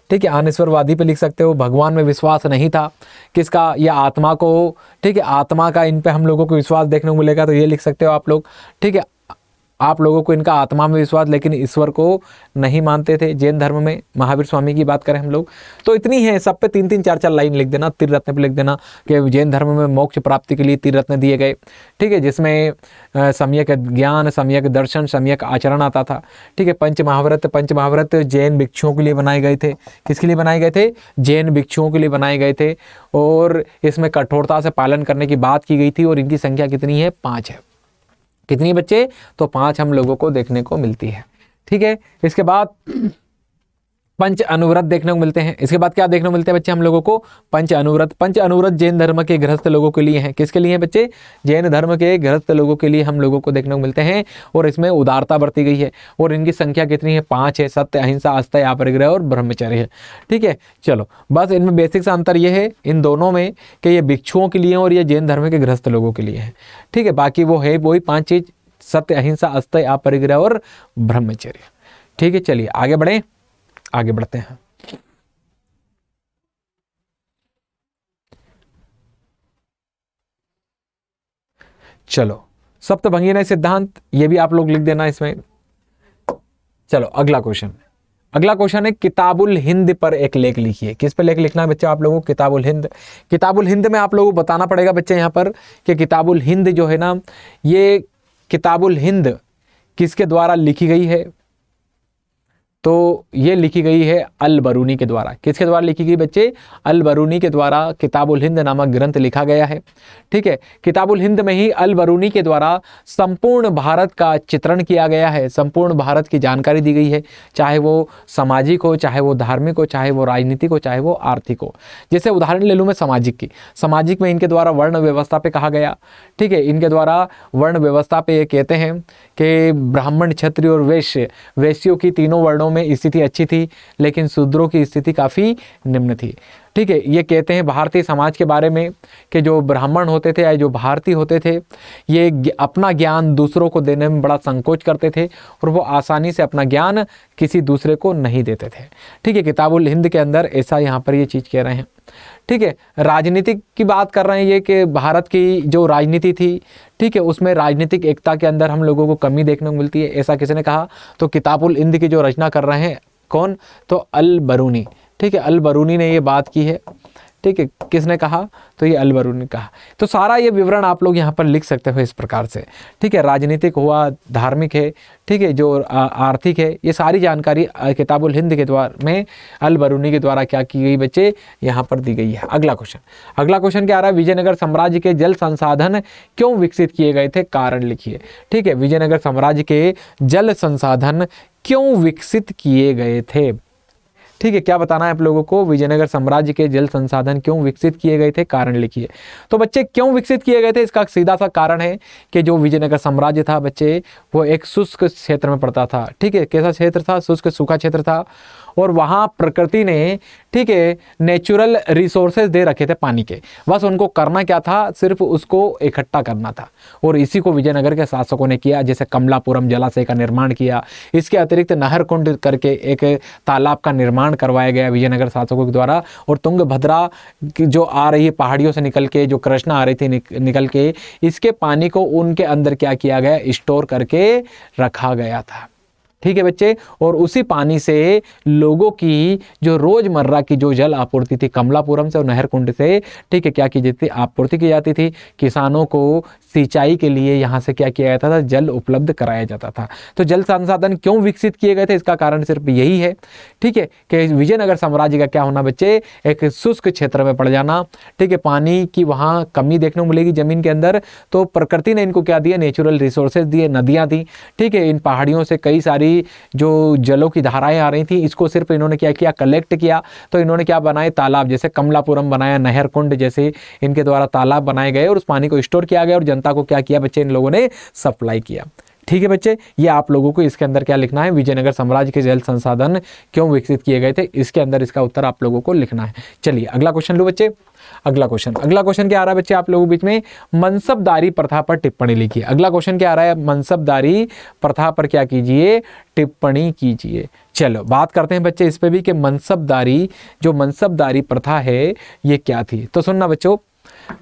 ठीक है अनिश्वरवादी पे लिख सकते हो भगवान में विश्वास नहीं था किसका या आत्मा को ठीक है आत्मा का इन पे हम लोगों को विश्वास देखने को मिलेगा तो ये लिख सकते हो आप लोग ठीक है आप लोगों को इनका आत्मा में विश्वास लेकिन ईश्वर को नहीं मानते थे जैन धर्म में महावीर स्वामी की बात करें हम लोग तो इतनी है सब पे तीन तीन चार चार लाइन लिख देना रत्न पे लिख देना कि जैन धर्म में मोक्ष प्राप्ति के लिए रत्न दिए गए ठीक है जिसमें सम्यक ज्ञान सम्यक दर्शन सम्यक आचरण आता था ठीक है पंच महाव्रत पंच महाव्रत जैन भिक्षुओं के लिए बनाए गए थे किसके लिए बनाए गए थे जैन भिक्षुओं के लिए बनाए गए थे और इसमें कठोरता से पालन करने की बात की गई थी और इनकी संख्या कितनी है पाँच है कितनी बच्चे तो पांच हम लोगों को देखने को मिलती है ठीक है इसके बाद पंच अनुव्रत देखने को मिलते हैं इसके बाद क्या देखने को मिलते हैं बच्चे हम लोगों को पंच अनुव्रत पंच अनुव्रत जैन धर्म के गृहस्थ लोगों के लिए हैं किसके लिए हैं बच्चे जैन धर्म के गृहस्थ लोगों के लिए हम लोगों को देखने को मिलते हैं और इसमें उदारता बरती गई है और इनकी संख्या कितनी है पाँच है सत्य अहिंसा आस्था या परिग्रह और ब्रह्मचर्य है ठीक है चलो बस इनमें बेसिक सा अंतर यह है इन दोनों में कि ये भिक्षुओं के लिए और ये जैन धर्म के गृहस्थ लोगों के लिए है ठीक है बाकी वो है वही पाँच चीज सत्य अहिंसा अस्त्य अपरिग्रह और ब्रह्मचर्य ठीक है चलिए आगे बढ़ें आगे बढ़ते हैं चलो भंगी नहीं सिद्धांत ये भी आप लोग लिख देना इसमें चलो अगला क्वेश्चन अगला क्वेश्चन है किताबुल हिंद पर एक लेख लिखिए किस पर लेख लिखना है बच्चे आप लोगों को किताबुल हिंद किताबुल हिंद में आप लोगों को बताना पड़ेगा बच्चे यहाँ पर कि किताबुल हिंद जो है ना ये किताबुल हिंद किसके द्वारा लिखी गई है तो ये लिखी गई है अल बरूनी के द्वारा किसके द्वारा लिखी गई बच्चे अल बरूनी के द्वारा किताबुल हिंद नामक ग्रंथ लिखा गया है ठीक है किताबुल हिंद में ही अल बरूनी के द्वारा संपूर्ण भारत का चित्रण किया गया है संपूर्ण भारत की जानकारी दी गई है चाहे वो सामाजिक हो चाहे वो धार्मिक हो चाहे वो राजनीतिक हो चाहे वो आर्थिक हो जैसे उदाहरण ले लूँ मैं सामाजिक की सामाजिक में इनके द्वारा वर्ण व्यवस्था पर कहा गया ठीक है इनके द्वारा वर्ण व्यवस्था पर ये कहते हैं कि ब्राह्मण क्षत्रिय और वैश्य वैश्यों की तीनों वर्णों में स्थिति अच्छी थी लेकिन शूद्रों की स्थिति काफ़ी निम्न थी ठीक है ये कहते हैं भारतीय समाज के बारे में कि जो ब्राह्मण होते थे या जो भारतीय होते थे ये अपना ज्ञान दूसरों को देने में बड़ा संकोच करते थे और वो आसानी से अपना ज्ञान किसी दूसरे को नहीं देते थे ठीक है किताबुल हिंद के अंदर ऐसा यहाँ पर ये चीज़ कह रहे हैं ठीक है राजनीति की बात कर रहे हैं ये कि भारत की जो राजनीति थी ठीक है उसमें राजनीतिक एकता के अंदर हम लोगों को कमी देखने को मिलती है ऐसा किसी ने कहा तो किताबुल हिंद की जो रचना कर रहे हैं कौन तो अल बरूनी ठीक है अलबरूनी ने ये बात की है ठीक है किसने कहा तो ये अलबरूनी ने कहा तो सारा ये विवरण आप लोग यहाँ पर लिख सकते हो इस प्रकार से ठीक है राजनीतिक हुआ धार्मिक है ठीक है जो आर्थिक है ये सारी जानकारी किताबुल हिंद के द्वारा में अलबरूनी के द्वारा क्या की गई बच्चे यहाँ पर दी गई है अगला क्वेश्चन अगला क्वेश्चन क्या आ रहा है विजयनगर साम्राज्य के जल संसाधन क्यों विकसित किए गए थे कारण लिखिए ठीक है विजयनगर साम्राज्य के जल संसाधन क्यों विकसित किए गए थे ठीक है क्या बताना है आप लोगों को विजयनगर साम्राज्य के जल संसाधन क्यों विकसित किए गए थे कारण लिखिए तो बच्चे क्यों विकसित किए गए थे इसका सीधा सा कारण है कि जो विजयनगर साम्राज्य था बच्चे वो एक शुष्क क्षेत्र में पड़ता था ठीक है कैसा क्षेत्र था शुष्क सूखा क्षेत्र था और वहाँ प्रकृति ने ठीक है नेचुरल रिसोर्सेज दे रखे थे पानी के बस उनको करना क्या था सिर्फ उसको इकट्ठा करना था और इसी को विजयनगर के शासकों ने किया जैसे कमलापुरम जलाशय का निर्माण किया इसके अतिरिक्त नहर कुंड करके एक तालाब का निर्माण करवाया गया विजयनगर शासकों के द्वारा और तुंग की जो आ रही है पहाड़ियों से निकल के जो कृष्णा आ रही थी निकल के इसके पानी को उनके अंदर क्या किया गया स्टोर करके रखा गया था ठीक है बच्चे और उसी पानी से लोगों की जो रोज़मर्रा की जो जल आपूर्ति थी कमलापुरम से और नहर कुंड से ठीक है क्या की जाती आपूर्ति की जाती थी किसानों को सिंचाई के लिए यहाँ से क्या किया जाता था जल उपलब्ध कराया जाता था तो जल संसाधन क्यों विकसित किए गए थे इसका कारण सिर्फ यही है ठीक है कि विजयनगर साम्राज्य का क्या होना बच्चे एक शुष्क क्षेत्र में पड़ जाना ठीक है पानी की वहाँ कमी देखने को मिलेगी ज़मीन के अंदर तो प्रकृति ने इनको क्या दिया नेचुरल रिसोर्सेज दिए नदियाँ दी ठीक है इन पहाड़ियों से कई सारी थी जो जलों की धाराएं आ रही थी इसको सिर्फ इन्होंने क्या किया कलेक्ट किया तो इन्होंने क्या बनाए तालाब जैसे कमलापुरम बनाया नहर कुंड जैसे इनके द्वारा तालाब बनाए गए और उस पानी को स्टोर किया गया और जनता को क्या किया बच्चे इन लोगों ने सप्लाई किया ठीक है बच्चे ये आप लोगों को इसके अंदर क्या लिखना है विजयनगर साम्राज्य के जल संसाधन क्यों विकसित किए गए थे इसके अंदर इसका उत्तर आप लोगों को लिखना है चलिए अगला क्वेश्चन लो बच्चे अगला क्वेश्चन अगला क्वेश्चन क्या आ रहा है बच्चे आप लोगों के बीच में मनसबदारी प्रथा पर टिप्पणी लिखिए अगला क्वेश्चन क्या आ रहा है मनसबदारी प्रथा पर क्या कीजिए टिप्पणी कीजिए चलो बात करते हैं बच्चे इस पर भी कि मनसबदारी जो मनसबदारी प्रथा है ये क्या थी तो सुनना बच्चों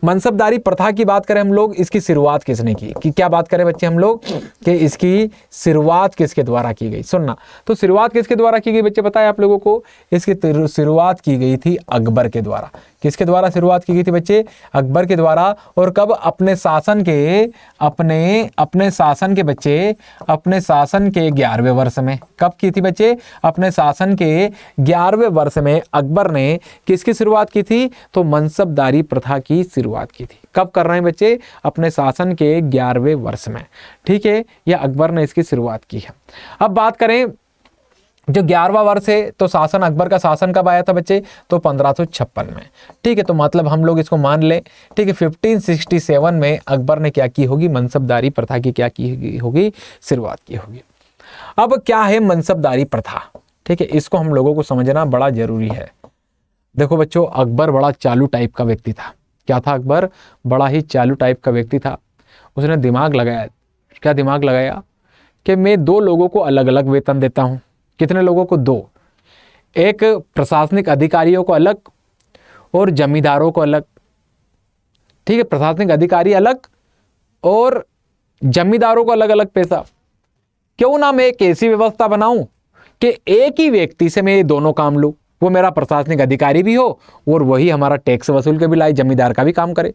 मनसबदारी प्रथा की बात करें हम लोग इसकी शुरुआत किसने की कि क्या बात करें बच्चे हम लोग कि इसकी शुरुआत किसके द्वारा की गई सुनना तो शुरुआत किसके द्वारा की गई बच्चे बताए आप लोगों को इसकी शुरुआत की गई थी अकबर के द्वारा किसके द्वारा शुरुआत की गई थी बच्चे अकबर के द्वारा और कब अपने शासन के अपने अपने शासन के बच्चे अपने शासन के ग्यारहवें वर्ष में कब की थी बच्चे अपने शासन के ग्यारहवें वर्ष में अकबर ने किसकी शुरुआत की थी तो मनसबदारी प्रथा की की शुरुआत की थी कब कर रहे हैं बच्चे अपने शासन के ग्यारहवें वर्ष में ठीक है यह अकबर ने इसकी शुरुआत की है अब बात करें जो ग्यारहवा वर्ष है तो शासन अकबर का शासन कब आया था बच्चे तो पंद्रह में ठीक है तो मतलब हम लोग इसको मान लें ठीक है 1567 में अकबर ने क्या की होगी मनसबदारी प्रथा की क्या की होगी शुरुआत की होगी अब क्या है मनसबदारी प्रथा ठीक है इसको हम लोगों को समझना बड़ा ज़रूरी है देखो बच्चों अकबर बड़ा चालू टाइप का व्यक्ति था क्या था अकबर बड़ा ही चालू टाइप का व्यक्ति था उसने दिमाग लगाया क्या दिमाग लगाया कि मैं दो लोगों को अलग अलग वेतन देता हूँ कितने लोगों को दो एक प्रशासनिक अधिकारियों को अलग और जमींदारों को अलग ठीक है प्रशासनिक अधिकारी अलग और जमींदारों को अलग अलग पैसा क्यों ना मैं एक ऐसी व्यवस्था बनाऊं कि एक ही व्यक्ति से मैं ये दोनों काम लूँ वो मेरा प्रशासनिक अधिकारी भी हो और वही हमारा टैक्स वसूल के भी लाए जमींदार का भी काम करे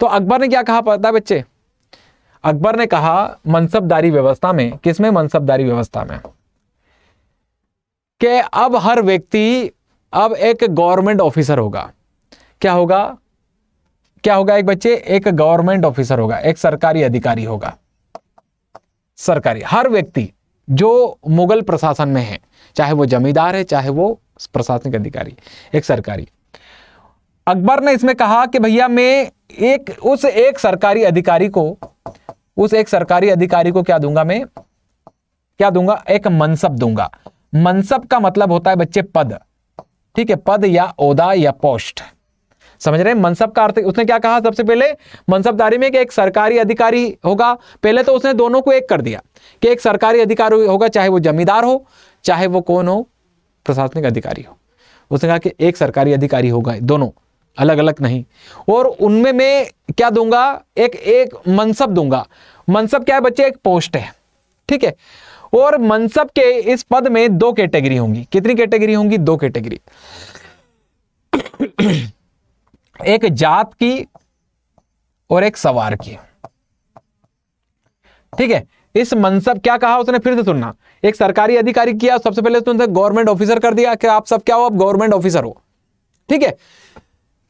तो अकबर ने क्या कहा पता बच्चे अकबर ने कहा मनसबदारी व्यवस्था में किसमें मनसबदारी व्यवस्था में के अब हर व्यक्ति अब एक गवर्नमेंट ऑफिसर होगा क्या होगा क्या होगा एक बच्चे एक गवर्नमेंट ऑफिसर होगा एक सरकारी अधिकारी होगा सरकारी हर व्यक्ति जो मुगल प्रशासन में है चाहे वो जमींदार है चाहे वो प्रशासनिक अधिकारी एक सरकारी अकबर ने इसमें कहा कि भैया मैं एक उस एक सरकारी अधिकारी को उस एक सरकारी अधिकारी को क्या दूंगा मैं क्या दूंगा एक मनसब दूंगा मनसब का मतलब होता है बच्चे पद ठीक है पद या ओदा या पोस्ट समझ रहे हैं मनसब का अर्थ उसने क्या कहा सबसे पहले मनसबदारी में कि एक सरकारी अधिकारी होगा पहले तो उसने दोनों को एक कर दिया कि एक सरकारी अधिकारी होगा चाहे वो जमींदार हो चाहे वो कौन हो प्रशासनिक अधिकारी हो उसने कहा कि एक सरकारी अधिकारी होगा दोनों अलग अलग नहीं और उनमें मैं क्या दूंगा एक एक मनसब दूंगा मनसब क्या है बच्चे एक पोस्ट है ठीक है और मनसब के इस पद में दो कैटेगरी होंगी कितनी कैटेगरी होंगी दो कैटेगरी एक जात की और एक सवार की ठीक है इस मनसब क्या कहा उसने फिर से सुनना एक सरकारी अधिकारी किया सबसे पहले उसने गवर्नमेंट ऑफिसर कर दिया कि आप सब क्या हो आप गवर्नमेंट ऑफिसर हो ठीक है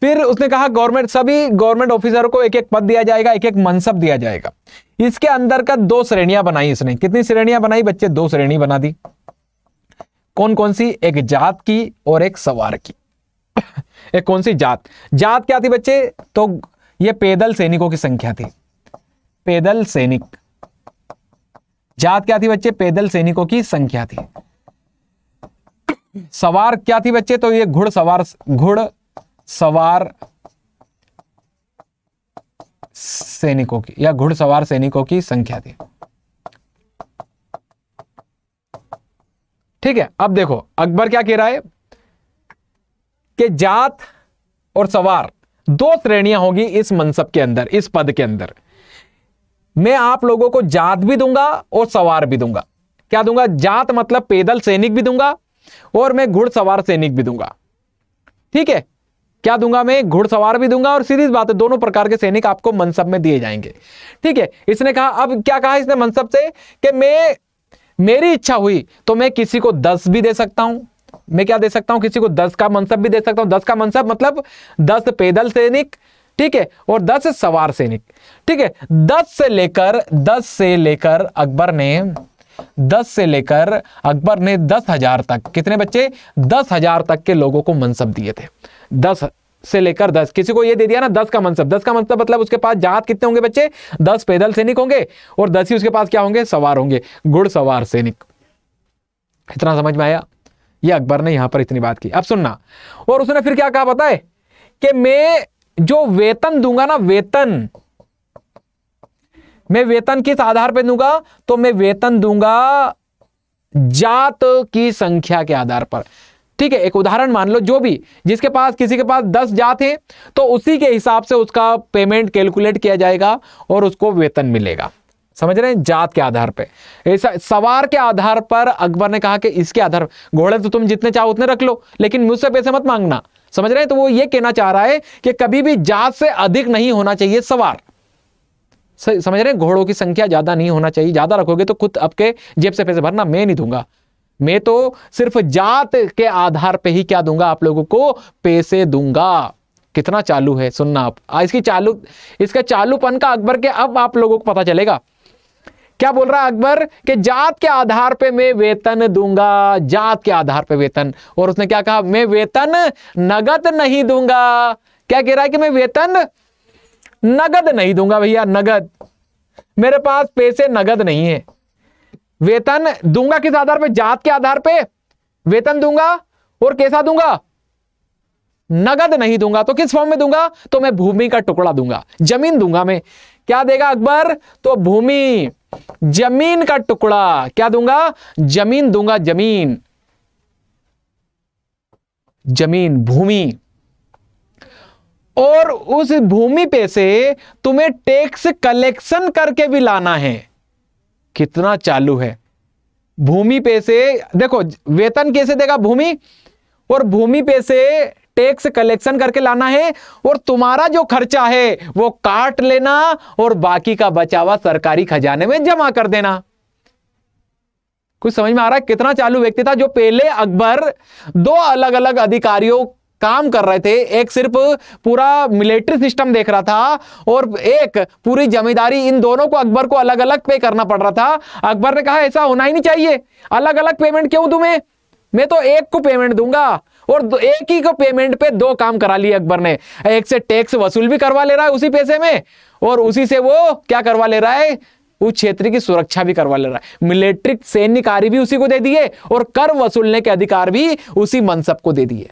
फिर उसने कहा गवर्नमेंट सभी गवर्नमेंट ऑफिसर को एक एक पद दिया जाएगा एक एक मनसब दिया जाएगा इसके अंदर का दो श्रेणियां बनाई इसने कितनी श्रेणियां बनाई बच्चे दो श्रेणी बना दी कौन कौन सी एक जात की और एक सवार की एक कौन सी जात जात क्या थी बच्चे तो ये पैदल सैनिकों की संख्या थी पैदल सैनिक जात क्या थी बच्चे पैदल सैनिकों की संख्या थी सवार क्या थी बच्चे तो ये घुड़ सवार घुड़ सवार सैनिकों की या घुड़सवार सैनिकों की संख्या थी ठीक है अब देखो अकबर क्या कह रहा है कि जात और सवार दो श्रेणियां होगी इस मनसब के अंदर इस पद के अंदर मैं आप लोगों को जात भी दूंगा और सवार भी दूंगा क्या दूंगा जात मतलब पैदल सैनिक भी दूंगा और मैं घुड़सवार सैनिक भी दूंगा ठीक है क्या दूंगा मैं घुड़सवार भी दूंगा और सीधी बात है दोनों प्रकार के सैनिक आपको मनसब में दिए जाएंगे ठीक है इसने कहा अब क्या कहा इसने मनसब से कि मैं मेरी इच्छा हुई तो मैं किसी को दस भी दे सकता हूं मैं क्या दे सकता हूं किसी को दस का मनसब भी दे सकता हूं दस का मनसब मतलब दस पैदल सैनिक ठीक है और दस सवार सैनिक ठीक है दस से लेकर दस से लेकर अकबर ने दस से लेकर अकबर ने दस हजार तक कितने बच्चे दस हजार तक के लोगों को मनसब दिए थे दस से लेकर दस किसी को ये दे दिया ना दस का मनसब दस का मनसब मतलब उसके पास जात कितने होंगे बच्चे दस पैदल सैनिक होंगे और दस ही उसके पास क्या होंगे सवार होंगे घुड़सवार सैनिक इतना समझ में आया ये अकबर ने यहां पर इतनी बात की अब सुनना और उसने फिर क्या कहा बताए कि मैं जो वेतन दूंगा ना वेतन मैं वेतन किस आधार पर दूंगा तो मैं वेतन दूंगा जात की संख्या के आधार पर ठीक है एक उदाहरण मान लो जो भी जिसके पास किसी के पास दस जात है तो उसी के हिसाब से उसका पेमेंट कैलकुलेट किया जाएगा और उसको वेतन मिलेगा समझ रहे हैं जात के आधार पे ऐसा सवार के आधार पर अकबर ने कहा कि इसके आधार घोड़े तो तुम जितने चाहो उतने रख लो लेकिन मुझसे पैसे मत मांगना समझ रहे हैं तो वो ये कहना चाह रहा है कि कभी भी जात से अधिक नहीं होना चाहिए सवार समझ रहे हैं घोड़ों की संख्या ज्यादा नहीं होना चाहिए ज्यादा रखोगे तो खुद आपके जेब से पैसे भरना मैं नहीं दूंगा मैं तो सिर्फ जात के आधार पर ही क्या दूंगा आप लोगों को पैसे दूंगा कितना चालू है सुनना आप इसकी चालू इसका चालूपन का अकबर के अब आप लोगों को पता चलेगा क्या बोल रहा है अकबर कि जात के आधार पे मैं वेतन दूंगा जात के आधार पे वेतन और उसने क्या कहा मैं वेतन नगद नहीं दूंगा क्या कह रहा है कि मैं वेतन नगद नहीं दूंगा भैया नगद मेरे पास पैसे नगद नहीं है वेतन दूंगा किस आधार पे जात के आधार पे वेतन दूंगा और कैसा दूंगा नगद नहीं दूंगा तो किस फॉर्म में दूंगा तो मैं भूमि का टुकड़ा दूंगा जमीन दूंगा मैं क्या देगा अकबर तो भूमि जमीन का टुकड़ा क्या दूंगा जमीन दूंगा जमीन जमीन भूमि और उस भूमि पे से तुम्हें टैक्स कलेक्शन करके भी लाना है कितना चालू है भूमि पे से देखो वेतन कैसे देगा भूमि और भूमि पे से टैक्स कलेक्शन करके लाना है और तुम्हारा जो खर्चा है वो काट लेना और बाकी का बचावा सरकारी खजाने में जमा कर देना कुछ समझ में आ रहा है कितना चालू व्यक्ति था जो पहले अकबर दो अलग अलग अधिकारियों काम कर रहे थे एक सिर्फ पूरा मिलिट्री सिस्टम देख रहा था और एक पूरी जमींदारी इन दोनों को अकबर को अलग अलग पे करना पड़ रहा था अकबर ने कहा ऐसा होना ही नहीं चाहिए अलग अलग पेमेंट क्यों तुम्हें मैं तो एक को पेमेंट दूंगा और एक ही को पेमेंट पे दो काम करा लिए अकबर ने एक से टैक्स वसूल भी करवा ले रहा है उसी पैसे में और उसी से वो क्या करवा ले रहा है उस क्षेत्र की सुरक्षा भी करवा ले रहा है मिलिट्री सैनिक कार्य भी उसी को दे दिए और कर वसूलने के अधिकार भी उसी मनसब को दे दिए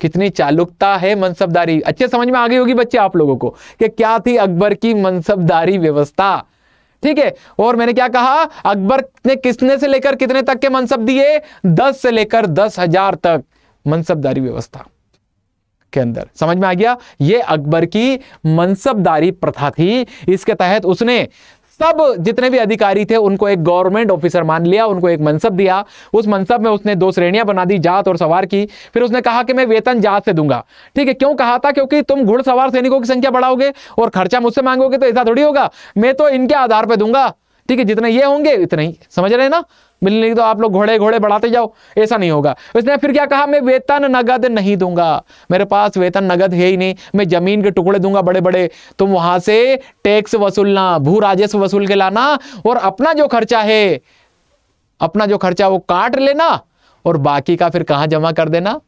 कितनी चालुकता है मनसबदारी अच्छे समझ में आ गई होगी बच्चे आप लोगों को कि क्या थी अकबर की मनसबदारी व्यवस्था ठीक है और मैंने क्या कहा अकबर ने किसने से लेकर कितने तक के मनसब दिए दस से लेकर दस हजार तक मनसबदारी व्यवस्था के अंदर समझ में आ गया ये अकबर की मनसबदारी प्रथा थी इसके तहत उसने सब जितने भी अधिकारी थे उनको एक गवर्नमेंट ऑफिसर मान लिया उनको एक मनसब दिया उस मनसब में उसने दो श्रेणियां बना दी जात और सवार की फिर उसने कहा कि मैं वेतन जात से दूंगा ठीक है क्यों कहा था क्योंकि तुम घुड़सवार सैनिकों की संख्या बढ़ाओगे और खर्चा मुझसे मांगोगे तो ऐसा थोड़ी होगा मैं तो इनके आधार पर दूंगा ठीक है जितने ये होंगे इतने ही समझ रहे ना मिलने की तो आप लोग घोड़े घोड़े बढ़ाते जाओ ऐसा नहीं होगा उसने फिर क्या कहा मैं वेतन नगद नहीं दूंगा मेरे पास वेतन नगद है ही नहीं मैं जमीन के टुकड़े दूंगा बड़े बड़े तुम वहां से टैक्स वसूलना भू राजस्व वसूल के लाना और अपना जो खर्चा है अपना जो खर्चा वो काट लेना और बाकी का फिर कहाँ जमा कर देना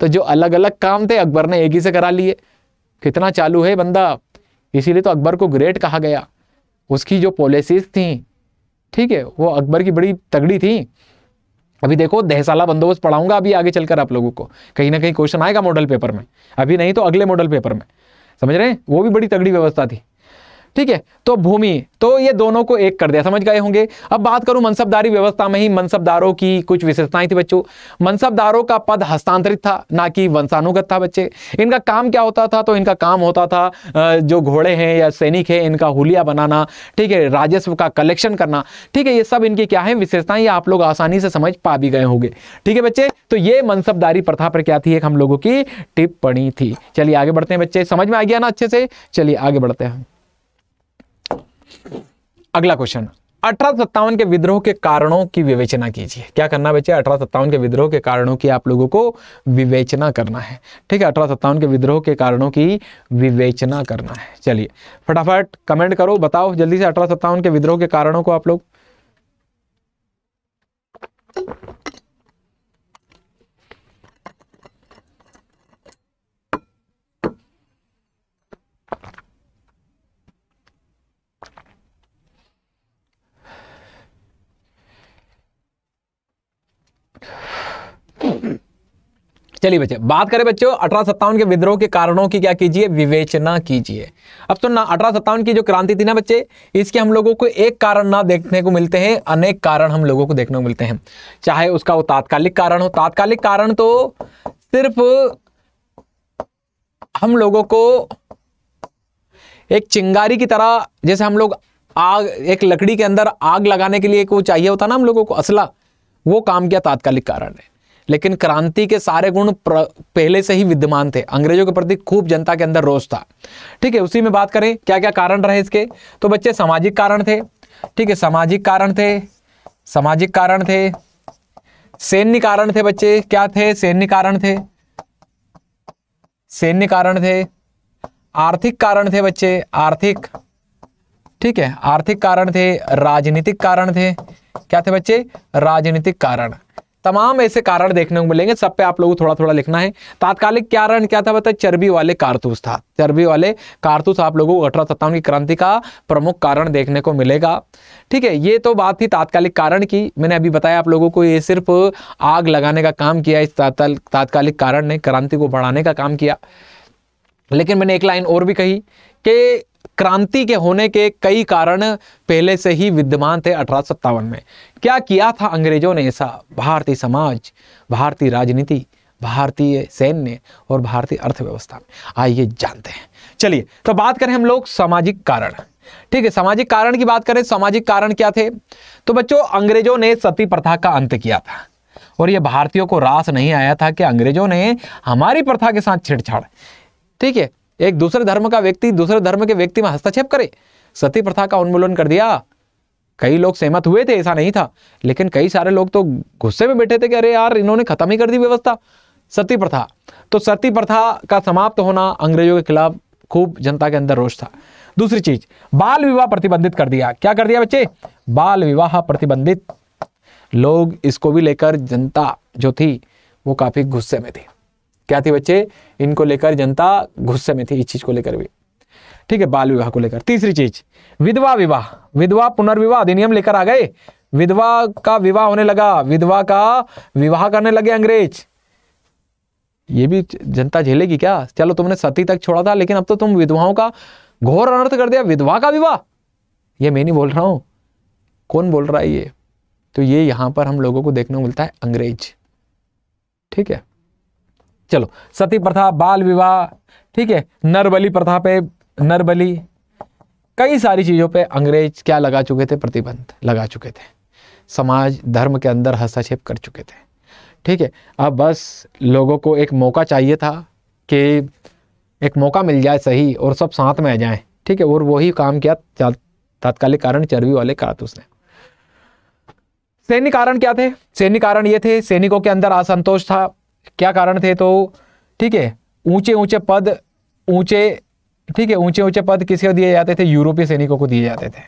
तो जो अलग अलग काम थे अकबर ने एक ही से करा लिए कितना चालू है बंदा इसीलिए तो अकबर को ग्रेट कहा गया उसकी जो पॉलिसीज थी ठीक है वो अकबर की बड़ी तगड़ी थी अभी देखो दहसाला बंदोबस्त पढ़ाऊंगा अभी आगे चलकर आप लोगों को कहीं ना कहीं क्वेश्चन आएगा मॉडल पेपर में अभी नहीं तो अगले मॉडल पेपर में समझ रहे हैं वो भी बड़ी तगड़ी व्यवस्था थी ठीक है तो भूमि तो ये दोनों को एक कर दिया समझ गए होंगे अब बात करूं मनसबदारी व्यवस्था में ही मनसबदारों की कुछ विशेषताएं थी बच्चों मनसबदारों का पद हस्तांतरित था ना कि वंशानुगत था बच्चे इनका काम क्या होता था तो इनका काम होता था जो घोड़े हैं या सैनिक हैं इनका हुलिया बनाना ठीक है राजस्व का कलेक्शन करना ठीक है ये सब इनकी क्या है विशेषताएं आप लोग आसानी से समझ पा भी गए होंगे ठीक है बच्चे तो ये मनसबदारी प्रथा पर क्या थी एक हम लोगों की टिप्पणी थी चलिए आगे बढ़ते हैं बच्चे समझ में आ गया ना अच्छे से चलिए आगे बढ़ते हैं अगला क्वेश्चन अठारह के विद्रोह के कारणों की विवेचना कीजिए क्या करना बच्चे अठारह के विद्रोह के कारणों की आप लोगों को विवेचना करना है ठीक है अठारह के विद्रोह के कारणों की विवेचना करना है चलिए फटाफट कमेंट करो बताओ जल्दी से अठारह के विद्रोह के कारणों को आप लोग चलिए बच्चे बात करें बच्चों अठारह सत्तावन के विद्रोह के कारणों की क्या कीजिए विवेचना कीजिए अब तो ना अठारह सत्तावन की जो क्रांति थी ना बच्चे इसके हम लोगों को एक कारण ना देखने को मिलते हैं अनेक कारण हम लोगों को देखने को मिलते हैं चाहे उसका वो तात्कालिक कारण हो तात्कालिक कारण तो सिर्फ हम लोगों को एक चिंगारी की तरह जैसे हम लोग आग एक लकड़ी के अंदर आग लगाने के लिए को चाहिए होता ना हम लोगों को असला वो काम किया तात्कालिक कारण है लेकिन क्रांति के सारे गुण पहले से ही विद्यमान थे अंग्रेजों के प्रति खूब जनता के अंदर रोष था ठीक है उसी में बात करें क्या क्या कारण रहे इसके तो बच्चे सामाजिक कारण थे ठीक है सामाजिक कारण थे सामाजिक कारण थे सैन्य कारण थे बच्चे क्या थे सैन्य कारण थे सैन्य कारण थे आर्थिक कारण थे बच्चे आर्थिक ठीक है आर्थिक कारण थे राजनीतिक कारण थे क्या थे बच्चे राजनीतिक कारण तमाम ऐसे कारण देखने को मिलेंगे सब पे आप लोगों को थोड़ा थोड़ा लिखना है तात्कालिक कारण क्या था बताए चर्बी वाले कारतूस था चर्बी वाले कारतूस आप लोगों को अठारह सत्तावन की क्रांति का प्रमुख कारण देखने को मिलेगा ठीक है ये तो बात थी तात्कालिक कारण की मैंने अभी बताया आप लोगों को ये सिर्फ आग लगाने का काम किया इस तात्कालिक कारण ने क्रांति को बढ़ाने का काम किया लेकिन मैंने एक लाइन और भी कही कि क्रांति के होने के कई कारण पहले से ही विद्यमान थे अठारह में क्या किया था अंग्रेजों ने ऐसा भारतीय समाज भारतीय राजनीति भारतीय सैन्य और भारतीय अर्थव्यवस्था में आइए जानते हैं चलिए तो बात करें हम लोग सामाजिक कारण ठीक है सामाजिक कारण की बात करें सामाजिक कारण क्या थे तो बच्चों अंग्रेजों ने सती प्रथा का अंत किया था और यह भारतीयों को रास नहीं आया था कि अंग्रेजों ने हमारी प्रथा के साथ छेड़छाड़ ठीक है एक दूसरे धर्म का व्यक्ति दूसरे धर्म के व्यक्ति में हस्तक्षेप करे सती प्रथा का उन्मूलन कर दिया कई लोग सहमत हुए थे ऐसा नहीं था लेकिन कई सारे लोग तो गुस्से में बैठे थे कि अरे यार इन्होंने खत्म ही कर दी व्यवस्था सती प्रथा तो सती प्रथा का समाप्त होना अंग्रेजों के खिलाफ खूब जनता के अंदर रोष था दूसरी चीज बाल विवाह प्रतिबंधित कर दिया क्या कर दिया बच्चे बाल विवाह प्रतिबंधित लोग इसको भी लेकर जनता जो थी वो काफी गुस्से में थी क्या थी बच्चे इनको लेकर जनता गुस्से में थी इस चीज़ को लेकर भी ठीक है बाल विवाह को लेकर तीसरी चीज विधवा विवाह विधवा पुनर्विवाह अधिनियम लेकर आ गए विधवा का विवाह होने लगा विधवा का विवाह करने लगे अंग्रेज ये भी जनता झेलेगी क्या चलो तुमने सती तक छोड़ा था लेकिन अब तो तुम विधवाओं का घोर अनर्थ कर दिया विधवा का विवाह ये मैं नहीं बोल रहा हूं कौन बोल रहा है ये तो ये यहां पर हम लोगों को देखने को मिलता है अंग्रेज ठीक है चलो सती प्रथा बाल विवाह ठीक है नरबली प्रथा पे नरबली कई सारी चीज़ों पे अंग्रेज क्या लगा चुके थे प्रतिबंध लगा चुके थे समाज धर्म के अंदर हस्तक्षेप कर चुके थे ठीक है अब बस लोगों को एक मौका चाहिए था कि एक मौका मिल जाए सही और सब साथ में आ जाए ठीक है और वही काम किया तात्कालिक कारण चर्बी वाले कारतूस तो उसने सैनिक कारण क्या थे सैनिक कारण ये थे सैनिकों के अंदर असंतोष था क्या कारण थे तो ठीक है ऊंचे ऊंचे पद ऊंचे ठीक है ऊंचे ऊंचे पद किसे दिए जाते थे यूरोपीय सैनिकों को दिए जाते थे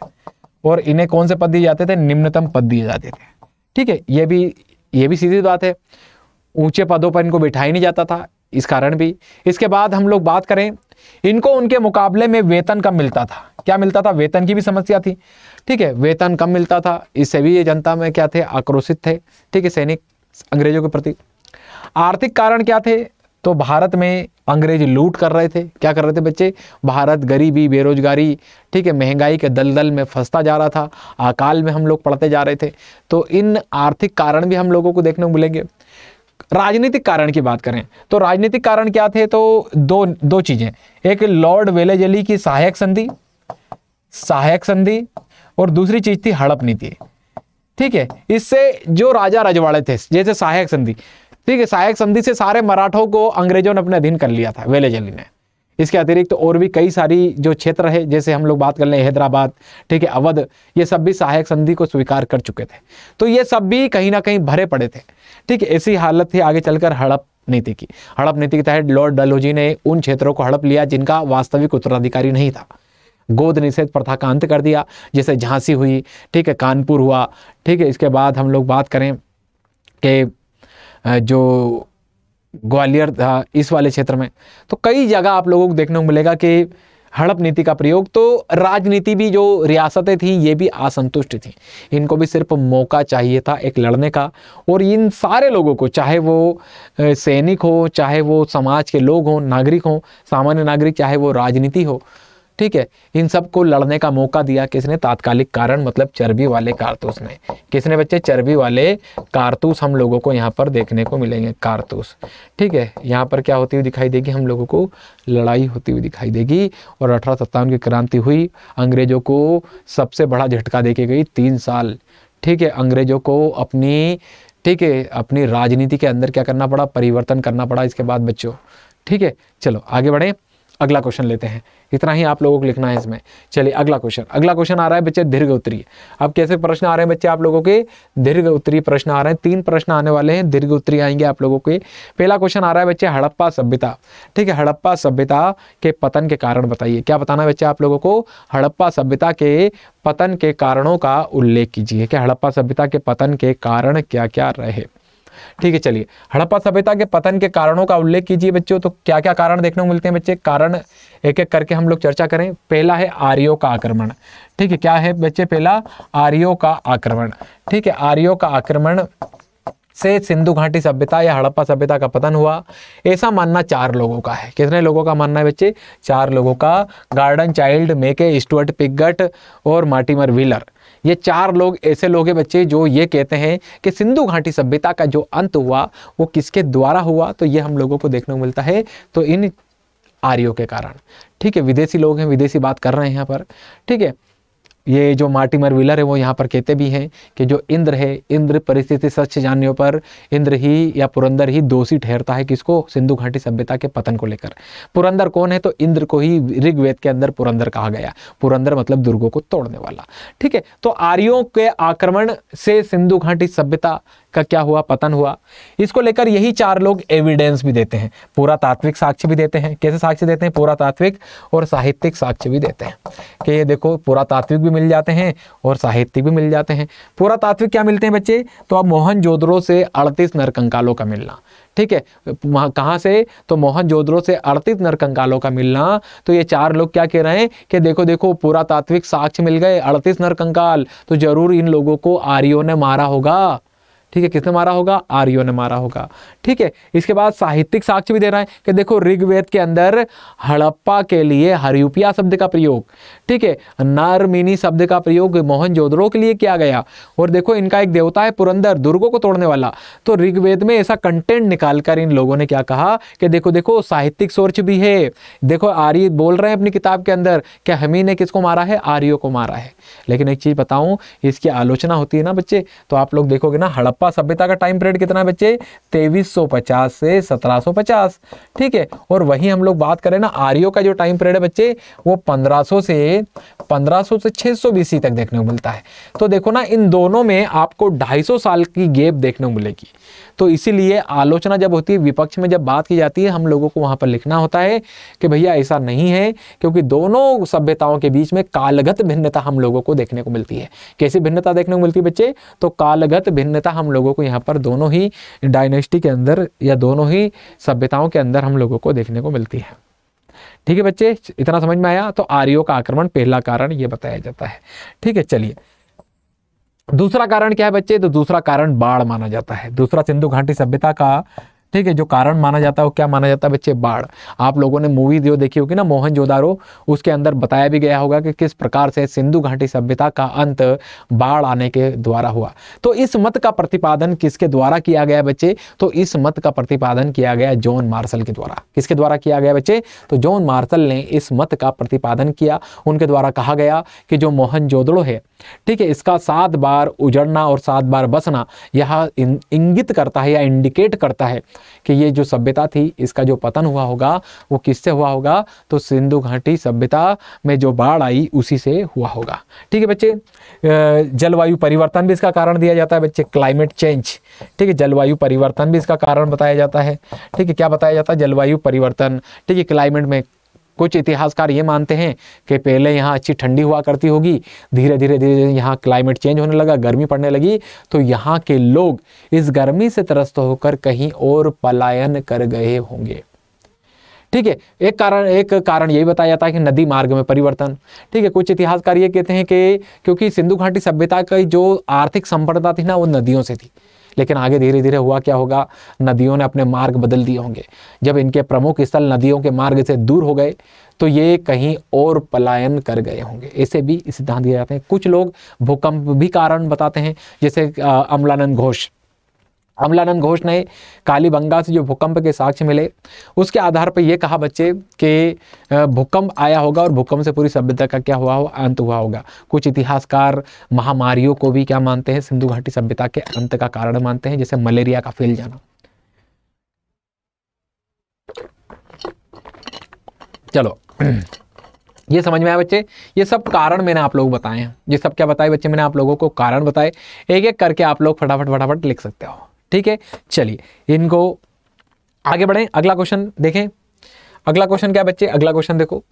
और इन्हें कौन से पद दिए जाते थे निम्नतम पद दिए जाते थे ठीक है ये भी ये भी सीधी बात है ऊंचे पदों पर इनको बिठा ही नहीं जाता था इस कारण भी इसके बाद हम लोग बात करें इनको उनके मुकाबले में वेतन कम मिलता था क्या मिलता था वेतन की भी समस्या थी ठीक है वेतन कम मिलता था इससे भी ये जनता में क्या थे आक्रोशित थे ठीक है सैनिक अंग्रेजों के प्रति आर्थिक कारण क्या थे तो भारत में अंग्रेज लूट कर रहे थे क्या कर रहे थे बच्चे भारत गरीबी बेरोजगारी ठीक है महंगाई के दलदल में फंसता जा रहा था अकाल में हम लोग पढ़ते जा रहे थे तो इन आर्थिक कारण भी हम लोगों को देखने को मिलेंगे राजनीतिक कारण की बात करें तो राजनीतिक कारण क्या थे तो दो दो चीज़ें एक लॉर्ड वेलेजली की सहायक संधि सहायक संधि और दूसरी चीज़ थी हड़प नीति ठीक है इससे जो राजा रजवाड़े थे जैसे सहायक संधि ठीक है सहायक संधि से सारे मराठों को अंग्रेजों ने अपने अधीन कर लिया था वेलेजली ने इसके अतिरिक्त तो और भी कई सारी जो क्षेत्र है जैसे हम लोग बात कर लें हैदराबाद ठीक है अवध ये सब भी सहायक संधि को स्वीकार कर चुके थे तो ये सब भी कहीं ना कहीं भरे पड़े थे ठीक है ऐसी हालत थी आगे चलकर हड़प नीति की हड़प नीति के तहत लॉर्ड डलोजी ने उन क्षेत्रों को हड़प लिया जिनका वास्तविक उत्तराधिकारी नहीं था गोद निषेध प्रथा का अंत कर दिया जैसे झांसी हुई ठीक है कानपुर हुआ ठीक है इसके बाद हम लोग बात करें कि जो ग्वालियर था इस वाले क्षेत्र में तो कई जगह आप लोगों को देखने को मिलेगा कि हड़प नीति का प्रयोग तो राजनीति भी जो रियासतें थीं ये भी असंतुष्ट थीं इनको भी सिर्फ मौका चाहिए था एक लड़ने का और इन सारे लोगों को चाहे वो सैनिक हो चाहे वो समाज के लोग हों नागरिक हों सामान्य नागरिक चाहे वो राजनीति हो ठीक है इन सबको लड़ने का मौका दिया किसने तात्कालिक कारण मतलब चर्बी वाले कारतूस ने किसने बच्चे चर्बी वाले कारतूस हम लोगों को यहाँ पर देखने को मिलेंगे कारतूस ठीक है यहाँ पर क्या होती हुई दिखाई देगी हम लोगों को लड़ाई होती हुई दिखाई देगी और अठारह सत्तावन की क्रांति हुई अंग्रेजों को सबसे बड़ा झटका देखी गई तीन साल ठीक है अंग्रेजों को अपनी ठीक है अपनी राजनीति के अंदर क्या करना पड़ा परिवर्तन करना पड़ा इसके बाद बच्चों ठीक है चलो आगे बढ़ें अगला क्वेश्चन लेते हैं इतना ही आप लोगों को लिखना है इसमें चलिए अगला क्वेश्चन अगला क्वेश्चन आ रहा है बच्चे दीर्घ उत्तरी अब कैसे प्रश्न आ रहे हैं बच्चे आप लोगों के दीर्घ उत्तरी प्रश्न आ रहे हैं तीन प्रश्न आने वाले हैं दीर्घ उत्तरी आएंगे आप लोगों के पहला क्वेश्चन आ रहा है बच्चे हड़प्पा सभ्यता ठीक है हड़प्पा सभ्यता के पतन के कारण बताइए क्या बताना है बच्चे आप लोगों को हड़प्पा सभ्यता के पतन के कारणों का उल्लेख कीजिए कि हड़प्पा सभ्यता के पतन के कारण क्या क्या रहे ठीक है चलिए हड़प्पा सभ्यता के पतन के कारणों का उल्लेख कीजिए बच्चों तो क्या क्या कारण देखने को मिलते हैं बच्चे कारण एक एक करके हम लोग चर्चा करें पहला है आर्यो का आक्रमण ठीक है क्या है बच्चे पहला आर्यो का आक्रमण ठीक है आर्यो का आक्रमण से सिंधु घाटी सभ्यता या हड़प्पा सभ्यता का पतन हुआ ऐसा मानना चार लोगों का है कितने लोगों का मानना है बच्चे चार लोगों का Gordon Childe Mackay Stuart Piggott और मार्टिमर व्हीलर ये चार लोग ऐसे लोग हैं बच्चे जो ये कहते हैं कि सिंधु घाटी सभ्यता का जो अंत हुआ वो किसके द्वारा हुआ तो ये हम लोगों को देखने को मिलता है तो इन आर्यों के कारण ठीक है विदेशी लोग हैं विदेशी बात कर रहे हैं यहाँ पर ठीक है ये जो मार्टिमर व्हीलर है वो यहाँ पर कहते भी हैं कि जो इंद्र है इंद्र परिस्थिति सच जानने पर इंद्र ही या पुरंदर ही दोषी ठहरता है किसको सिंधु घाटी सभ्यता के पतन को लेकर पुरंदर कौन है तो इंद्र को ही ऋग्वेद के अंदर पुरंदर कहा गया पुरंदर मतलब दुर्गों को तोड़ने वाला ठीक है तो आर्यों के आक्रमण से सिंधु घाटी सभ्यता का क्या हुआ पतन हुआ इसको लेकर यही चार लोग एविडेंस भी देते हैं पूरा तात्विक साक्ष्य भी देते हैं कैसे साक्ष्य देते हैं पूरा तात्विक और साहित्यिक साक्ष्य भी देते हैं कि ये देखो पूरा तात्विक भी मिल जाते हैं और साहित्यिक भी मिल जाते हैं पूरा तात्विक क्या मिलते हैं बच्चे तो अब मोहन जोधरो से अड़तीस नरकंकालों का मिलना ठीक है कहाँ से तो मोहन जोधरो से अड़तीस नरकंकालों का मिलना तो ये चार लोग क्या कह रहे हैं कि देखो देखो पूरा तात्विक साक्ष्य मिल गए अड़तीस नरकंकाल तो जरूर इन लोगों को आर्यों ने मारा होगा ठीक है किसने मारा होगा आर्यो ने मारा होगा ठीक है इसके बाद साहित्यिक साक्ष्य भी दे रहा है कि देखो ऋग्वेद के अंदर हड़प्पा के लिए हरियुपिया शब्द का प्रयोग ठीक है नारमिनी शब्द का प्रयोग मोहन के लिए किया गया और देखो इनका एक देवता है पुरंदर दुर्गों को तोड़ने वाला तो ऋग्वेद में ऐसा कंटेंट निकालकर इन लोगों ने क्या कहा कि देखो देखो साहित्यिक सोच भी है देखो आर्य बोल रहे हैं अपनी किताब के अंदर कि हमी ने किसको मारा है आर्यो को मारा है लेकिन एक चीज़ बताऊं इसकी आलोचना होती है ना बच्चे तो आप लोग देखोगे ना हड़प्पा हड़प्पा सभ्यता का टाइम पीरियड कितना है बच्चे 2350 से 1750 ठीक है और वहीं हम लोग बात करें ना आर्यो का जो टाइम पीरियड है बच्चे वो 1500 से 1500 से 600 बीसी तक देखने को मिलता है तो देखो ना इन दोनों में आपको 250 साल की गेप देखने को मिलेगी तो इसीलिए आलोचना जब होती है विपक्ष में जब बात की जाती है हम लोगों को वहां पर लिखना होता है कि भैया ऐसा नहीं है क्योंकि दोनों सभ्यताओं के बीच में कालगत भिन्नता हम लोगों को देखने को मिलती है कैसी भिन्नता देखने को मिलती है बच्चे तो कालगत भिन्नता हम लोगों को यहाँ पर दोनों ही डायनेस्टी के अंदर या दोनों ही सभ्यताओं के अंदर हम लोगों को देखने को मिलती है ठीक है बच्चे इतना समझ में आया तो आर्यो का आक्रमण पहला कारण ये बताया जाता है ठीक है चलिए दूसरा कारण क्या है बच्चे तो दूसरा कारण बाढ़ माना जाता है दूसरा सिंधु घाटी सभ्यता का ठीक है जो कारण माना जाता है वो क्या माना जाता है बच्चे बाढ़ आप लोगों ने मूवी जो देखी होगी ना मोहन जोदारो उसके अंदर बताया भी गया होगा कि किस प्रकार से सिंधु घाटी सभ्यता का अंत बाढ़ आने के द्वारा हुआ तो इस मत का प्रतिपादन किसके द्वारा किया गया बच्चे तो इस मत का प्रतिपादन किया गया जॉन मार्शल के द्वारा किसके द्वारा किया गया बच्चे तो जॉन मार्शल ने इस मत का प्रतिपादन किया उनके द्वारा कहा गया कि जो मोहन जोदड़ो है ठीक है इसका सात बार उजड़ना और सात बार बसना यह इंगित करता है या इंडिकेट करता है कि ये जो सभ्यता थी इसका जो पतन हुआ होगा वो किससे हुआ होगा तो सिंधु घाटी सभ्यता में जो बाढ़ आई उसी से हुआ होगा ठीक है बच्चे जलवायु परिवर्तन भी इसका कारण दिया जाता है बच्चे क्लाइमेट चेंज ठीक है जलवायु परिवर्तन भी इसका कारण बताया जाता है ठीक है क्या बताया जाता है जलवायु परिवर्तन ठीक है क्लाइमेट में कुछ इतिहासकार ये मानते हैं कि पहले यहाँ अच्छी ठंडी हुआ करती होगी धीरे धीरे धीरे धीरे यहाँ क्लाइमेट चेंज होने लगा गर्मी पड़ने लगी तो यहाँ के लोग इस गर्मी से त्रस्त होकर कहीं और पलायन कर गए होंगे ठीक है एक कारण एक कारण यही बताया जाता है कि नदी मार्ग में परिवर्तन ठीक है कुछ इतिहासकार ये कहते हैं कि क्योंकि सिंधु घाटी सभ्यता की जो आर्थिक संपन्नता थी ना वो नदियों से थी लेकिन आगे धीरे धीरे हुआ क्या होगा नदियों ने अपने मार्ग बदल दिए होंगे जब इनके प्रमुख स्थल नदियों के मार्ग से दूर हो गए तो ये कहीं और पलायन कर गए होंगे ऐसे भी सिद्धांत दिए जाते हैं कुछ लोग भूकंप भी कारण बताते हैं जैसे अमलानंद घोष अमलानंद घोष ने कालीबंगा से जो भूकंप के साक्ष्य मिले उसके आधार पर यह कहा बच्चे कि भूकंप आया होगा और भूकंप से पूरी सभ्यता का क्या हुआ हो अंत हुआ होगा कुछ इतिहासकार महामारियों को भी क्या मानते हैं सिंधु घाटी सभ्यता के अंत का कारण मानते हैं जैसे मलेरिया का फैल जाना चलो ये समझ में आया बच्चे ये सब कारण मैंने आप लोग बताए हैं ये सब क्या बताए बच्चे मैंने आप लोगों को कारण बताए एक एक करके आप लोग फटाफट फटाफट लिख सकते हो ठीक है चलिए इनको आगे बढ़ें अगला क्वेश्चन देखें अगला क्वेश्चन क्या बच्चे अगला क्वेश्चन देखो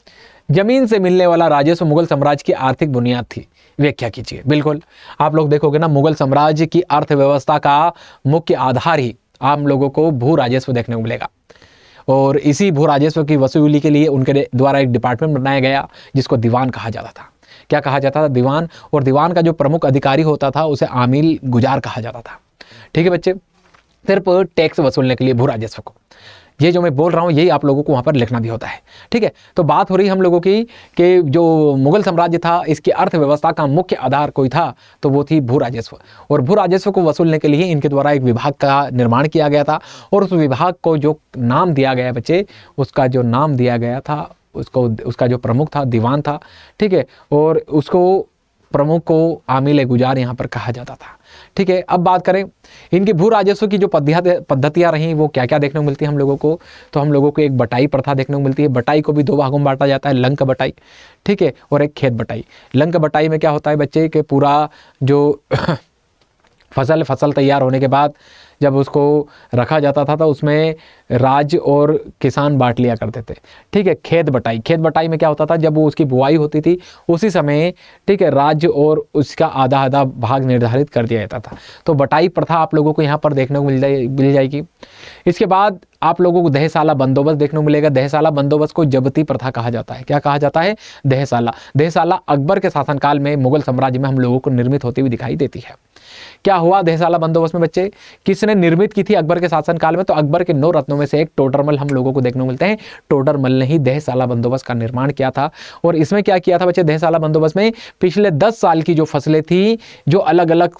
जमीन से मिलने वाला राजस्व मुगल साम्राज्य की आर्थिक बुनियाद थी व्याख्या कीजिए बिल्कुल आप लोग देखोगे ना मुगल साम्राज्य की अर्थव्यवस्था का मुख्य आधार ही आम लोगों को भू राजस्व देखने को मिलेगा और इसी भू राजस्व की वसूली के लिए उनके द्वारा एक डिपार्टमेंट बनाया गया जिसको दीवान कहा जाता था क्या कहा जाता था दीवान और दीवान का जो प्रमुख अधिकारी होता था उसे आमिल गुजार कहा जाता था ठीक है बच्चे सिर्फ टैक्स वसूलने के लिए भू राजस्व को ये जो मैं बोल रहा हूँ यही आप लोगों को वहाँ पर लिखना भी होता है ठीक है तो बात हो रही हम लोगों की कि जो मुगल साम्राज्य था इसकी अर्थव्यवस्था का मुख्य आधार कोई था तो वो थी भू राजस्व और भू राजस्व को वसूलने के लिए इनके द्वारा एक विभाग का निर्माण किया गया था और उस विभाग को जो नाम दिया गया बच्चे उसका जो नाम दिया गया था उसको उसका जो प्रमुख था दीवान था ठीक है और उसको प्रमुख को आमिल गुजार यहाँ पर कहा जाता था ठीक है अब बात करें इनकी भू राजस्व की जो पद्धतियाँ रहीं वो क्या क्या देखने को मिलती है हम लोगों को तो हम लोगों को एक बटाई प्रथा देखने को मिलती है बटाई को भी दो भागों में बांटा जाता है लंक बटाई ठीक है और एक खेत बटाई लंक बटाई में क्या होता है बच्चे के पूरा जो फसल फसल तैयार होने के बाद जब उसको रखा जाता था तो उसमें राज्य और किसान बांट लिया करते थे ठीक है खेत बटाई खेत बटाई में क्या होता था जब वो उसकी बुआई होती थी उसी समय ठीक है राज्य और उसका आधा आधा भाग निर्धारित कर दिया जाता था तो बटाई प्रथा आप लोगों को यहाँ पर देखने को मिल जाए मिल जाएगी इसके बाद आप लोगों को दहशाला बंदोबस्त देखने को मिलेगा दहशाला बंदोबस्त को जबती प्रथा कहा जाता है क्या कहा जाता है दहशाला दहशाला अकबर के शासनकाल में मुगल साम्राज्य में हम लोगों को निर्मित होती हुई दिखाई देती है क्या हुआ दहशाला बंदोबस्त में बच्चे किसने निर्मित की थी अकबर के शासन काल में तो अकबर के नौ रत्नों में से एक टोडरमल हम लोगों को देखने को मिलते हैं टोडरमल ने ही दहशाला बंदोबस्त का निर्माण किया था और इसमें क्या किया था बच्चे दहशाला बंदोबस्त में पिछले दस साल की जो फसलें थी जो अलग अलग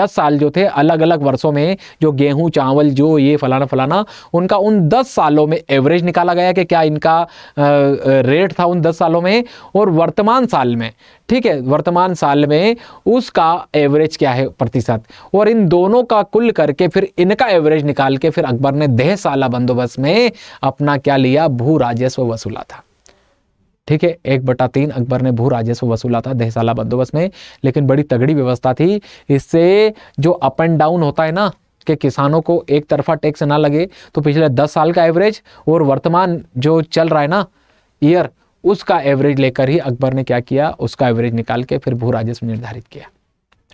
दस साल जो थे अलग अलग वर्षों में जो गेहूं चावल जो ये फलाना फलाना उनका उन दस सालों में एवरेज निकाला गया कि क्या इनका रेट था उन दस सालों में और वर्तमान साल में ठीक है वर्तमान साल में उसका एवरेज क्या है प्रतिशत और इन दोनों का कुल करके फिर इनका एवरेज निकाल के फिर अकबर ने देह साला बंदोबस्त में अपना क्या लिया भू राजस्व वसूला था ठीक है एक बटा तीन अकबर ने भू राजस्व वसूला था दहसाला बंदोबस्त में लेकिन बड़ी तगड़ी व्यवस्था थी इससे जो अप एंड डाउन होता है ना कि किसानों को एक तरफा टैक्स ना लगे तो पिछले दस साल का एवरेज और वर्तमान जो चल रहा है ना ईयर उसका एवरेज लेकर ही अकबर ने क्या किया उसका एवरेज निकाल के फिर भू राजस्व निर्धारित किया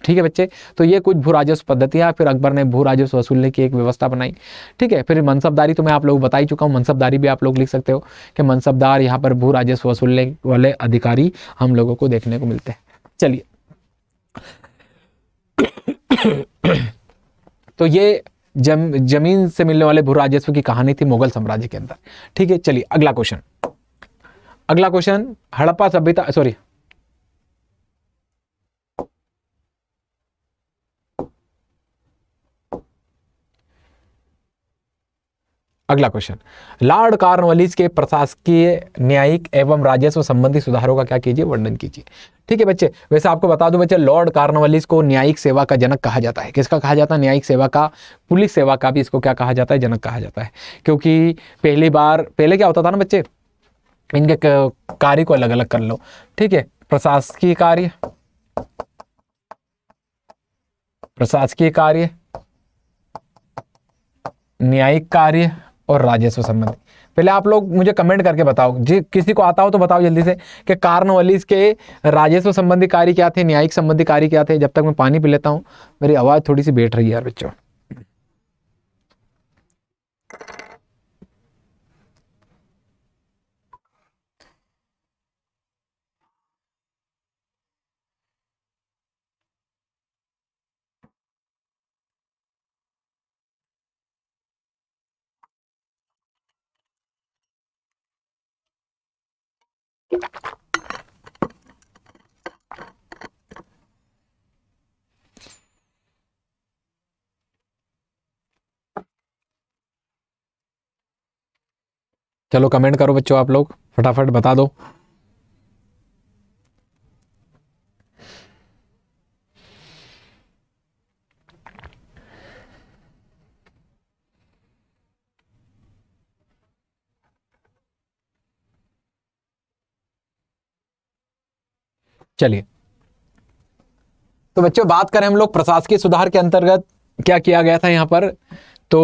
ठीक है बच्चे तो ये कुछ भू राजस्व पद्धतियां फिर अकबर ने भू राजस्व वसूलने की एक व्यवस्था बनाई ठीक है फिर मनसबदारी तो मैं आप लोग बता ही चुका हूँ मनसबदारी भी आप लोग लिख सकते हो कि मनसबदार यहाँ पर भू राजस्व वसूलने वाले अधिकारी हम लोगों को देखने को मिलते हैं चलिए तो ये जम जमीन से मिलने वाले भू राजस्व की कहानी थी मुगल साम्राज्य के अंदर ठीक है चलिए अगला क्वेश्चन अगला क्वेश्चन हड़प्पा सभ्यता सॉरी अगला क्वेश्चन लॉर्ड कार्नवलिस के प्रशासकीय न्यायिक एवं राजस्व संबंधी सुधारों का क्या कीजिए वर्णन कीजिए ठीक है बच्चे वैसे आपको बता दूं बच्चे लॉर्ड कार्नवलिस को न्यायिक सेवा का जनक कहा जाता है किसका कहा जाता है न्यायिक सेवा का पुलिस सेवा का भी इसको क्या कहा जाता है जनक कहा जाता है क्योंकि पहली बार पहले क्या होता था ना बच्चे इनके कार्य को अलग अलग कर लो ठीक है प्रशासकीय कार्य प्रशासकीय कार्य न्यायिक कार्य और राजस्व संबंधी पहले आप लोग मुझे कमेंट करके बताओ जी किसी को आता हो तो बताओ जल्दी से कि कार्नवालिस के राजस्व संबंधी कार्य क्या थे न्यायिक संबंधी कार्य क्या थे जब तक मैं पानी पी लेता हूँ मेरी आवाज़ थोड़ी सी बैठ रही है यार बच्चों चलो कमेंट करो बच्चों आप लोग फटाफट बता दो चलिए तो बच्चों बात करें हम लोग प्रशासकीय सुधार के अंतर्गत क्या किया गया था यहां पर तो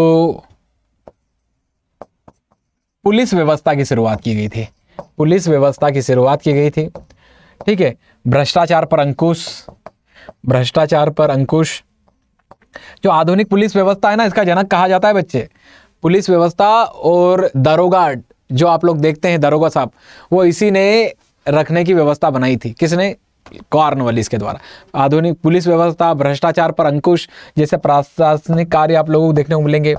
पुलिस व्यवस्था की शुरुआत की गई थी पुलिस व्यवस्था की शुरुआत की गई थी ठीक है भ्रष्टाचार पर अंकुश भ्रष्टाचार पर अंकुश जो आधुनिक पुलिस व्यवस्था है ना इसका जनक कहा जाता है बच्चे पुलिस व्यवस्था और दरोगा जो आप लोग देखते हैं दरोगा साहब वो इसी ने रखने की व्यवस्था बनाई थी किसने कॉर्नवलिस के द्वारा आधुनिक पुलिस व्यवस्था भ्रष्टाचार पर अंकुश जैसे प्रशासनिक कार्य आप लोगों को देखने को मिलेंगे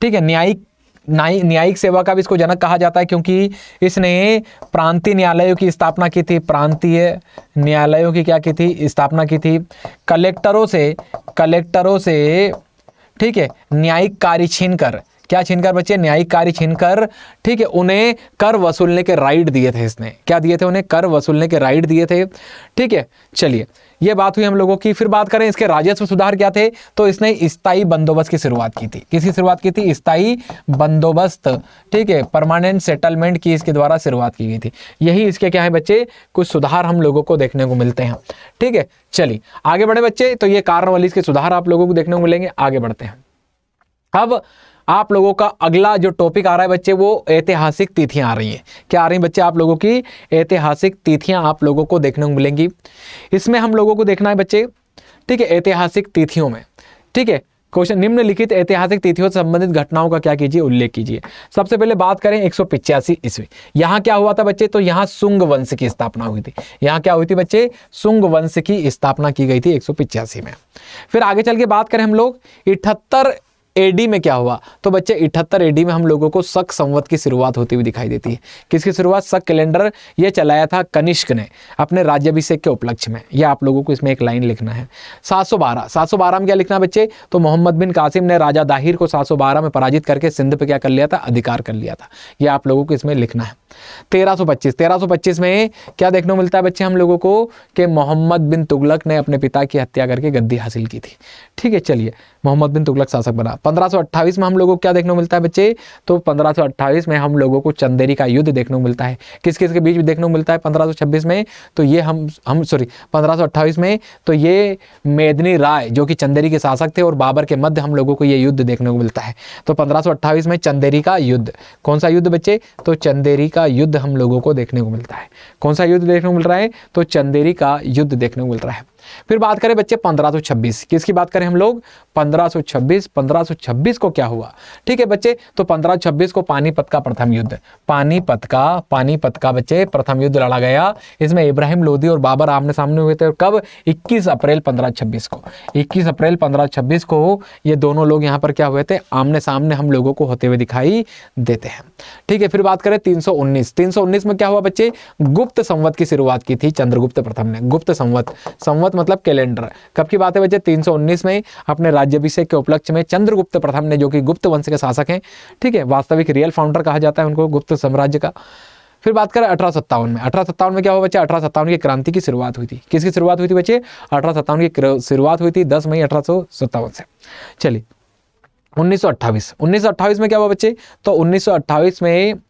ठीक है न्यायिक न्यायिक सेवा का भी इसको जनक कहा जाता है क्योंकि इसने प्रांतीय न्यायालयों की स्थापना की थी प्रांतीय न्यायालयों की क्या की थी स्थापना की थी कलेक्टरों से कलेक्टरों से ठीक है न्यायिक कार्य छीन कर क्या छीनकर बच्चे न्यायिक कार्य छीनकर ठीक है उन्हें कर वसूलने के राइट दिए थे इसने क्या दिए थे उन्हें कर वसूलने के राइट दिए थे ठीक है चलिए ये बात हुई हम लोगों की फिर बात करें इसके राजस्व सुधार क्या थे तो इसने स्थायी बंदोबस्त की शुरुआत की थी किसकी शुरुआत की थी स्थायी बंदोबस्त ठीक है परमानेंट सेटलमेंट की इसके द्वारा शुरुआत की गई थी यही इसके क्या है बच्चे कुछ सुधार हम लोगों को देखने को मिलते हैं ठीक है चलिए आगे बढ़े बच्चे तो ये कारण वाली इसके सुधार आप लोगों को देखने को मिलेंगे आगे बढ़ते हैं अब आप लोगों का अगला जो टॉपिक आ रहा है बच्चे वो ऐतिहासिक तिथियां आ रही हैं क्या आ रही हैं बच्चे आप लोगों की ऐतिहासिक तिथियां आप लोगों को देखने को मिलेंगी इसमें हम लोगों को देखना है बच्चे ठीक है ऐतिहासिक तिथियों में ठीक है क्वेश्चन निम्नलिखित ऐतिहासिक तिथियों से संबंधित घटनाओं का क्या कीजिए उल्लेख कीजिए सबसे पहले बात करें एक सौ ईस्वी यहाँ क्या हुआ था बच्चे तो यहाँ सुंग वंश की स्थापना हुई थी यहाँ क्या हुई थी बच्चे सुंग वंश की स्थापना की गई थी एक में फिर आगे चल के बात करें हम लोग इठहत्तर एडी में क्या हुआ तो बच्चे इठहत्तर एडी में हम लोगों को शक संवत की शुरुआत होती हुई दिखाई देती है किसकी शुरुआत शक कैलेंडर ये चलाया था कनिष्क ने अपने राज्यभिषेक के उपलक्ष्य में यह आप लोगों को इसमें एक लाइन लिखना है सात सौ में क्या लिखना बच्चे तो मोहम्मद बिन कासिम ने राजा दाहिर को सात में पराजित करके सिंध पर क्या कर लिया था अधिकार कर लिया था यह आप लोगों को इसमें लिखना है तेरह सौ में क्या देखने को मिलता है बच्चे हम लोगों को कि मोहम्मद बिन तुगलक ने अपने पिता की हत्या करके गद्दी हासिल की थी ठीक है चलिए मोहम्मद बिन तुगलक शासक बना 1528 में हम लोगों को क्या देखने को मिलता है बच्चे तो 1528 में हम लोगों को चंदेरी का युद्ध देखने को मिलता है किस किस के बीच देखने को मिलता है 1526 में तो ये हम हम सॉरी 1528 में तो ये मेदनी राय जो कि चंदेरी के शासक थे और बाबर के मध्य हम लोगों को ये युद्ध देखने को मिलता है तो पंद्रह में चंदेरी का युद्ध कौन सा युद्ध बच्चे तो चंदेरी का युद्ध हम लोगों को देखने को मिलता है कौन सा युद्ध देखने को मिल रहा है तो चंदेरी का युद्ध देखने को मिल रहा है फिर बात करें बच्चे 1526 किसकी बात करें हम लोग 1526 1526 को क्या हुआ ठीक है बच्चे तो 1526 को पानीपत का प्रथम युद्ध पानीपत का पानीपत का बच्चे प्रथम युद्ध लड़ा गया इसमें इब्राहिम लोधी और बाबर आमने सामने हुए थे कब इक्कीस अप्रैल पंद्रह को इक्कीस अप्रैल पंद्रह को ये दोनों लोग यहाँ पर क्या हुए थे आमने सामने हम लोगों को होते हुए दिखाई देते हैं ठीक है फिर बात करें 319 319 में क्या हुआ बच्चे गुप्त संवत की शुरुआत की थी चंद्रगुप्त प्रथम ने गुप्त संवत संवत मतलब कैलेंडर कब की बात है बच्चे 319 में अपने राज्यभिषेक के उपलक्ष्य में चंद्रगुप्त प्रथम ने जो कि गुप्त वंश के शासक हैं ठीक है वास्तविक रियल फाउंडर कहा जाता है उनको गुप्त साम्राज्य का फिर बात करें अठारह सत्तावन में अठारह सत्तावन में क्या हुआ बच्चे अठारह सत्तावन की क्रांति की शुरुआत हुई थी किसकी शुरुआत हुई थी बच्चे अठारह सत्तावन की शुरुआत हुई थी दस मई अठारह सत्तावन से चलिए 1928 1928 में क्या हुआ बच्चे तो 1928 में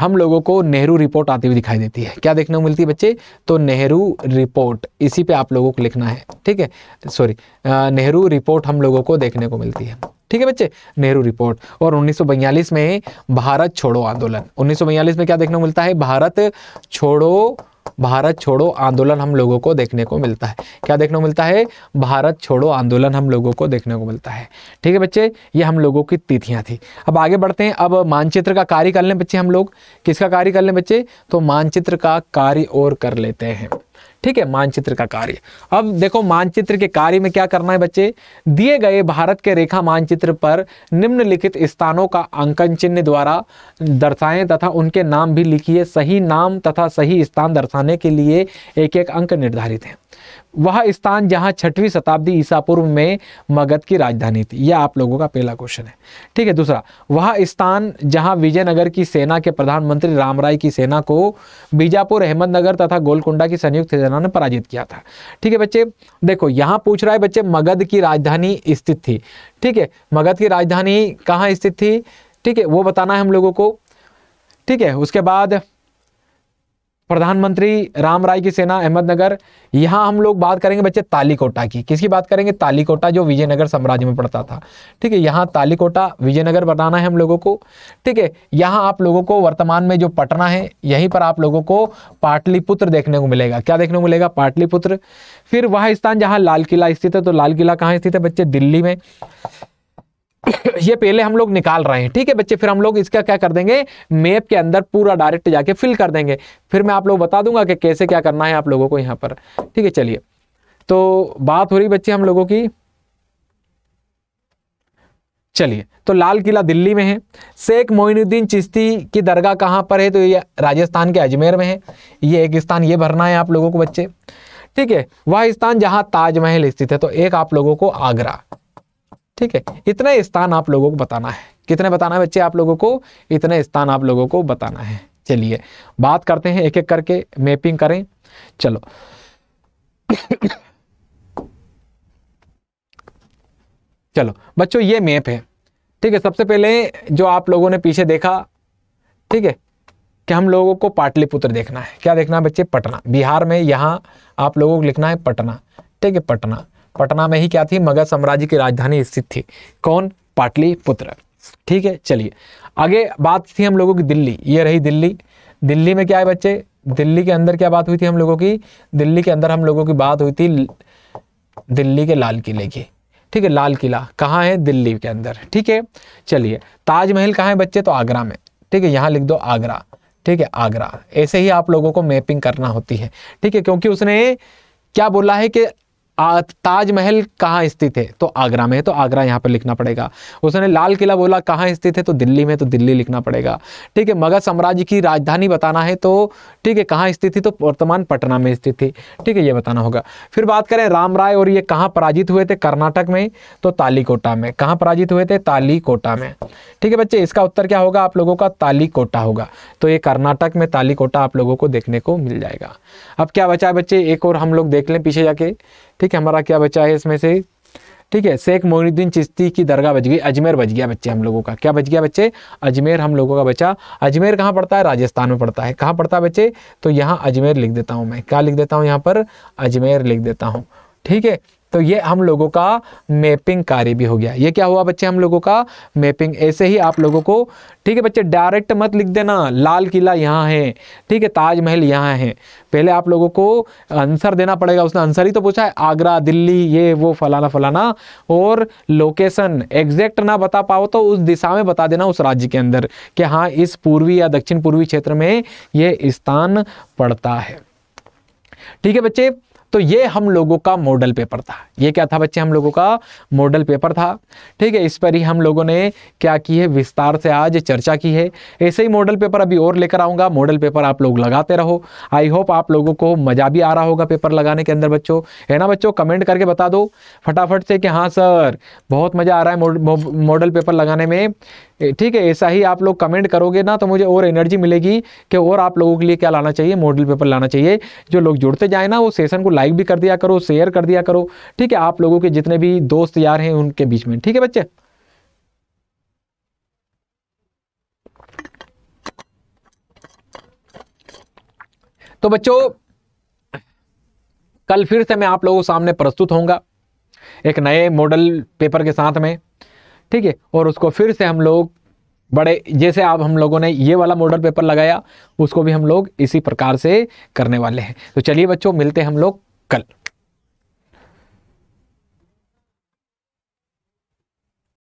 हम लोगों को नेहरू रिपोर्ट आती हुई दिखाई देती है क्या देखने को मिलती है बच्चे तो नेहरू रिपोर्ट इसी पे आप लोगों को लिखना है ठीक है सॉरी नेहरू रिपोर्ट हम लोगों को देखने को मिलती है ठीक है बच्चे नेहरू रिपोर्ट और 1942 में भारत छोड़ो आंदोलन 1942 में क्या देखने को मिलता है भारत छोड़ो भारत छोड़ो आंदोलन हम लोगों को देखने को मिलता है क्या देखने को मिलता है भारत छोड़ो आंदोलन हम लोगों को देखने को मिलता है ठीक है बच्चे ये हम लोगों की तिथियां थी अब आगे बढ़ते हैं अब मानचित्र का कार्य कर लें बच्चे हम लोग किसका कार्य कर लें बच्चे तो मानचित्र का कार्य और कर लेते हैं ठीक है मानचित्र का कार्य अब देखो मानचित्र के कार्य में क्या करना है बच्चे दिए गए भारत के रेखा मानचित्र पर निम्नलिखित स्थानों का अंकन चिन्ह द्वारा दर्शाएं तथा उनके नाम भी लिखिए सही नाम तथा सही स्थान दर्शाने के लिए एक एक अंक निर्धारित है वह स्थान जहाँ छठवीं शताब्दी ईसा पूर्व में मगध की राजधानी थी यह आप लोगों का पहला क्वेश्चन है ठीक है दूसरा वह स्थान जहाँ विजयनगर की सेना के प्रधानमंत्री रामराय की सेना को बीजापुर अहमदनगर तथा गोलकुंडा की संयुक्त सेना ने पराजित किया था ठीक है बच्चे देखो यहाँ पूछ रहा है बच्चे मगध की राजधानी स्थित थी ठीक है मगध की राजधानी कहाँ स्थित थी ठीक है वो बताना है हम लोगों को ठीक है उसके बाद प्रधानमंत्री राम राय की सेना अहमदनगर यहाँ हम लोग बात करेंगे बच्चे तालीकोटा की किसकी बात करेंगे तालीकोटा जो विजयनगर साम्राज्य में पड़ता था ठीक है यहाँ तालीकोटा विजयनगर बनाना है हम लोगों को ठीक है यहाँ आप लोगों को वर्तमान में जो पटना है यहीं पर आप लोगों को पाटलिपुत्र देखने को मिलेगा क्या देखने को मिलेगा पाटलिपुत्र फिर वह स्थान जहाँ लाल किला स्थित है तो लाल किला कहाँ स्थित है बच्चे दिल्ली में ये पहले हम लोग निकाल रहे हैं ठीक है बच्चे फिर हम लोग इसका क्या कर देंगे मैप के अंदर पूरा डायरेक्ट जाके फिल कर देंगे फिर मैं आप लोग बता दूंगा कि कैसे क्या करना है आप लोगों को यहाँ पर ठीक है चलिए तो बात हो रही बच्चे हम लोगों की चलिए तो लाल किला दिल्ली में है शेख मोइनुद्दीन चिश्ती की दरगाह कहाँ पर है तो ये राजस्थान के अजमेर में है ये एक स्थान ये भरना है आप लोगों को बच्चे ठीक है वह स्थान जहां ताजमहल स्थित है तो एक आप लोगों को आगरा ठीक है इतने स्थान आप लोगों को बताना है कितने बताना है बच्चे आप लोगों को इतने स्थान आप लोगों को बताना है चलिए बात करते हैं एक एक करके मैपिंग करें चलो चलो बच्चों ये मैप है ठीक है सबसे पहले जो आप लोगों ने पीछे देखा ठीक है कि हम लोगों को पाटलिपुत्र देखना है क्या देखना है बच्चे पटना बिहार में यहाँ आप लोगों को लिखना है पटना ठीक है पटना पटना में ही क्या थी मगध साम्राज्य की राजधानी स्थित थी कौन पाटलिपुत्र ठीक है चलिए आगे बात थी हम लोगों की दिल्ली ये रही दिल्ली दिल्ली में क्या है बच्चे दिल्ली के अंदर क्या बात हुई थी हम लोगों की दिल्ली के अंदर हम लोगों की बात हुई थी दिल्ली के लाल किले की ठीक है लाल किला कहाँ है दिल्ली के अंदर ठीक है चलिए ताजमहल कहाँ है बच्चे तो आगरा में ठीक है यहाँ लिख दो आगरा ठीक है आगरा ऐसे ही आप लोगों को मैपिंग करना होती है ठीक है क्योंकि उसने क्या बोला है कि ताजमहल कहाँ स्थित है तो आगरा में है तो आगरा यहाँ पर लिखना पड़ेगा उसने लाल किला बोला कहाँ स्थित है तो दिल्ली में तो दिल्ली लिखना पड़ेगा ठीक है मगध साम्राज्य की राजधानी बताना है तो ठीक है कहाँ स्थित थी तो वर्तमान पटना में स्थित थी ठीक है ये बताना होगा फिर बात करें राम राय और ये कहाँ पराजित हुए थे कर्नाटक में तो तालीकोटा में कहाँ पराजित हुए थे तालीकोटा में ठीक है बच्चे इसका उत्तर क्या होगा आप लोगों का तालीकोटा होगा तो ये कर्नाटक में तालीकोटा आप लोगों को देखने को मिल जाएगा अब क्या बचा बच्चे एक और हम लोग देख लें पीछे जाके ठीक है हमारा क्या बचा है इसमें से ठीक है शेख मोइनुद्दीन चिश्ती की दरगाह बच गई अजमेर बच गया बच्चे हम लोगों का क्या बच गया बच्चे अजमेर हम लोगों का बचा अजमेर कहाँ पड़ता है राजस्थान में पड़ता है कहाँ पड़ता है बच्चे तो यहाँ अजमेर लिख देता हूँ मैं क्या लिख देता हूँ यहाँ पर अजमेर लिख देता हूँ ठीक है तो ये हम लोगों का मैपिंग कार्य भी हो गया ये क्या हुआ बच्चे हम लोगों का मैपिंग ऐसे ही आप लोगों को ठीक है बच्चे डायरेक्ट मत लिख देना लाल किला यहाँ है ठीक है ताजमहल यहाँ है पहले आप लोगों को आंसर देना पड़ेगा उसने आंसर ही तो पूछा है आगरा दिल्ली ये वो फलाना फलाना और लोकेशन एग्जैक्ट ना बता पाओ तो उस दिशा में बता देना उस राज्य के अंदर कि हाँ इस पूर्वी या दक्षिण पूर्वी क्षेत्र में ये स्थान पड़ता है ठीक है बच्चे तो ये हम लोगों का मॉडल पेपर था ये क्या था बच्चे हम लोगों का मॉडल पेपर था ठीक है इस पर ही हम लोगों ने क्या की है विस्तार से आज चर्चा की है ऐसे ही मॉडल पेपर अभी और लेकर आऊंगा मॉडल पेपर आप लोग लगाते रहो आई होप आप लोगों को मज़ा भी आ रहा होगा पेपर लगाने के अंदर बच्चों है ना बच्चों कमेंट करके बता दो फटाफट से कि हाँ सर बहुत मज़ा आ रहा है मॉडल पेपर लगाने में ठीक है ऐसा ही आप लोग कमेंट करोगे ना तो मुझे और एनर्जी मिलेगी कि और आप लोगों के लिए क्या लाना चाहिए मॉडल पेपर लाना चाहिए जो लोग जुड़ते जाए ना वो सेशन को लाइक भी कर दिया करो शेयर कर दिया करो ठीक है आप लोगों के जितने भी दोस्त यार हैं उनके बीच में ठीक है बच्चे तो बच्चों कल फिर से मैं आप लोगों सामने प्रस्तुत होऊंगा एक नए मॉडल पेपर के साथ में ठीक है और उसको फिर से हम लोग बड़े जैसे आप हम लोगों ने ये वाला मॉडल पेपर लगाया उसको भी हम लोग इसी प्रकार से करने वाले हैं तो चलिए बच्चों मिलते हैं हम लोग कल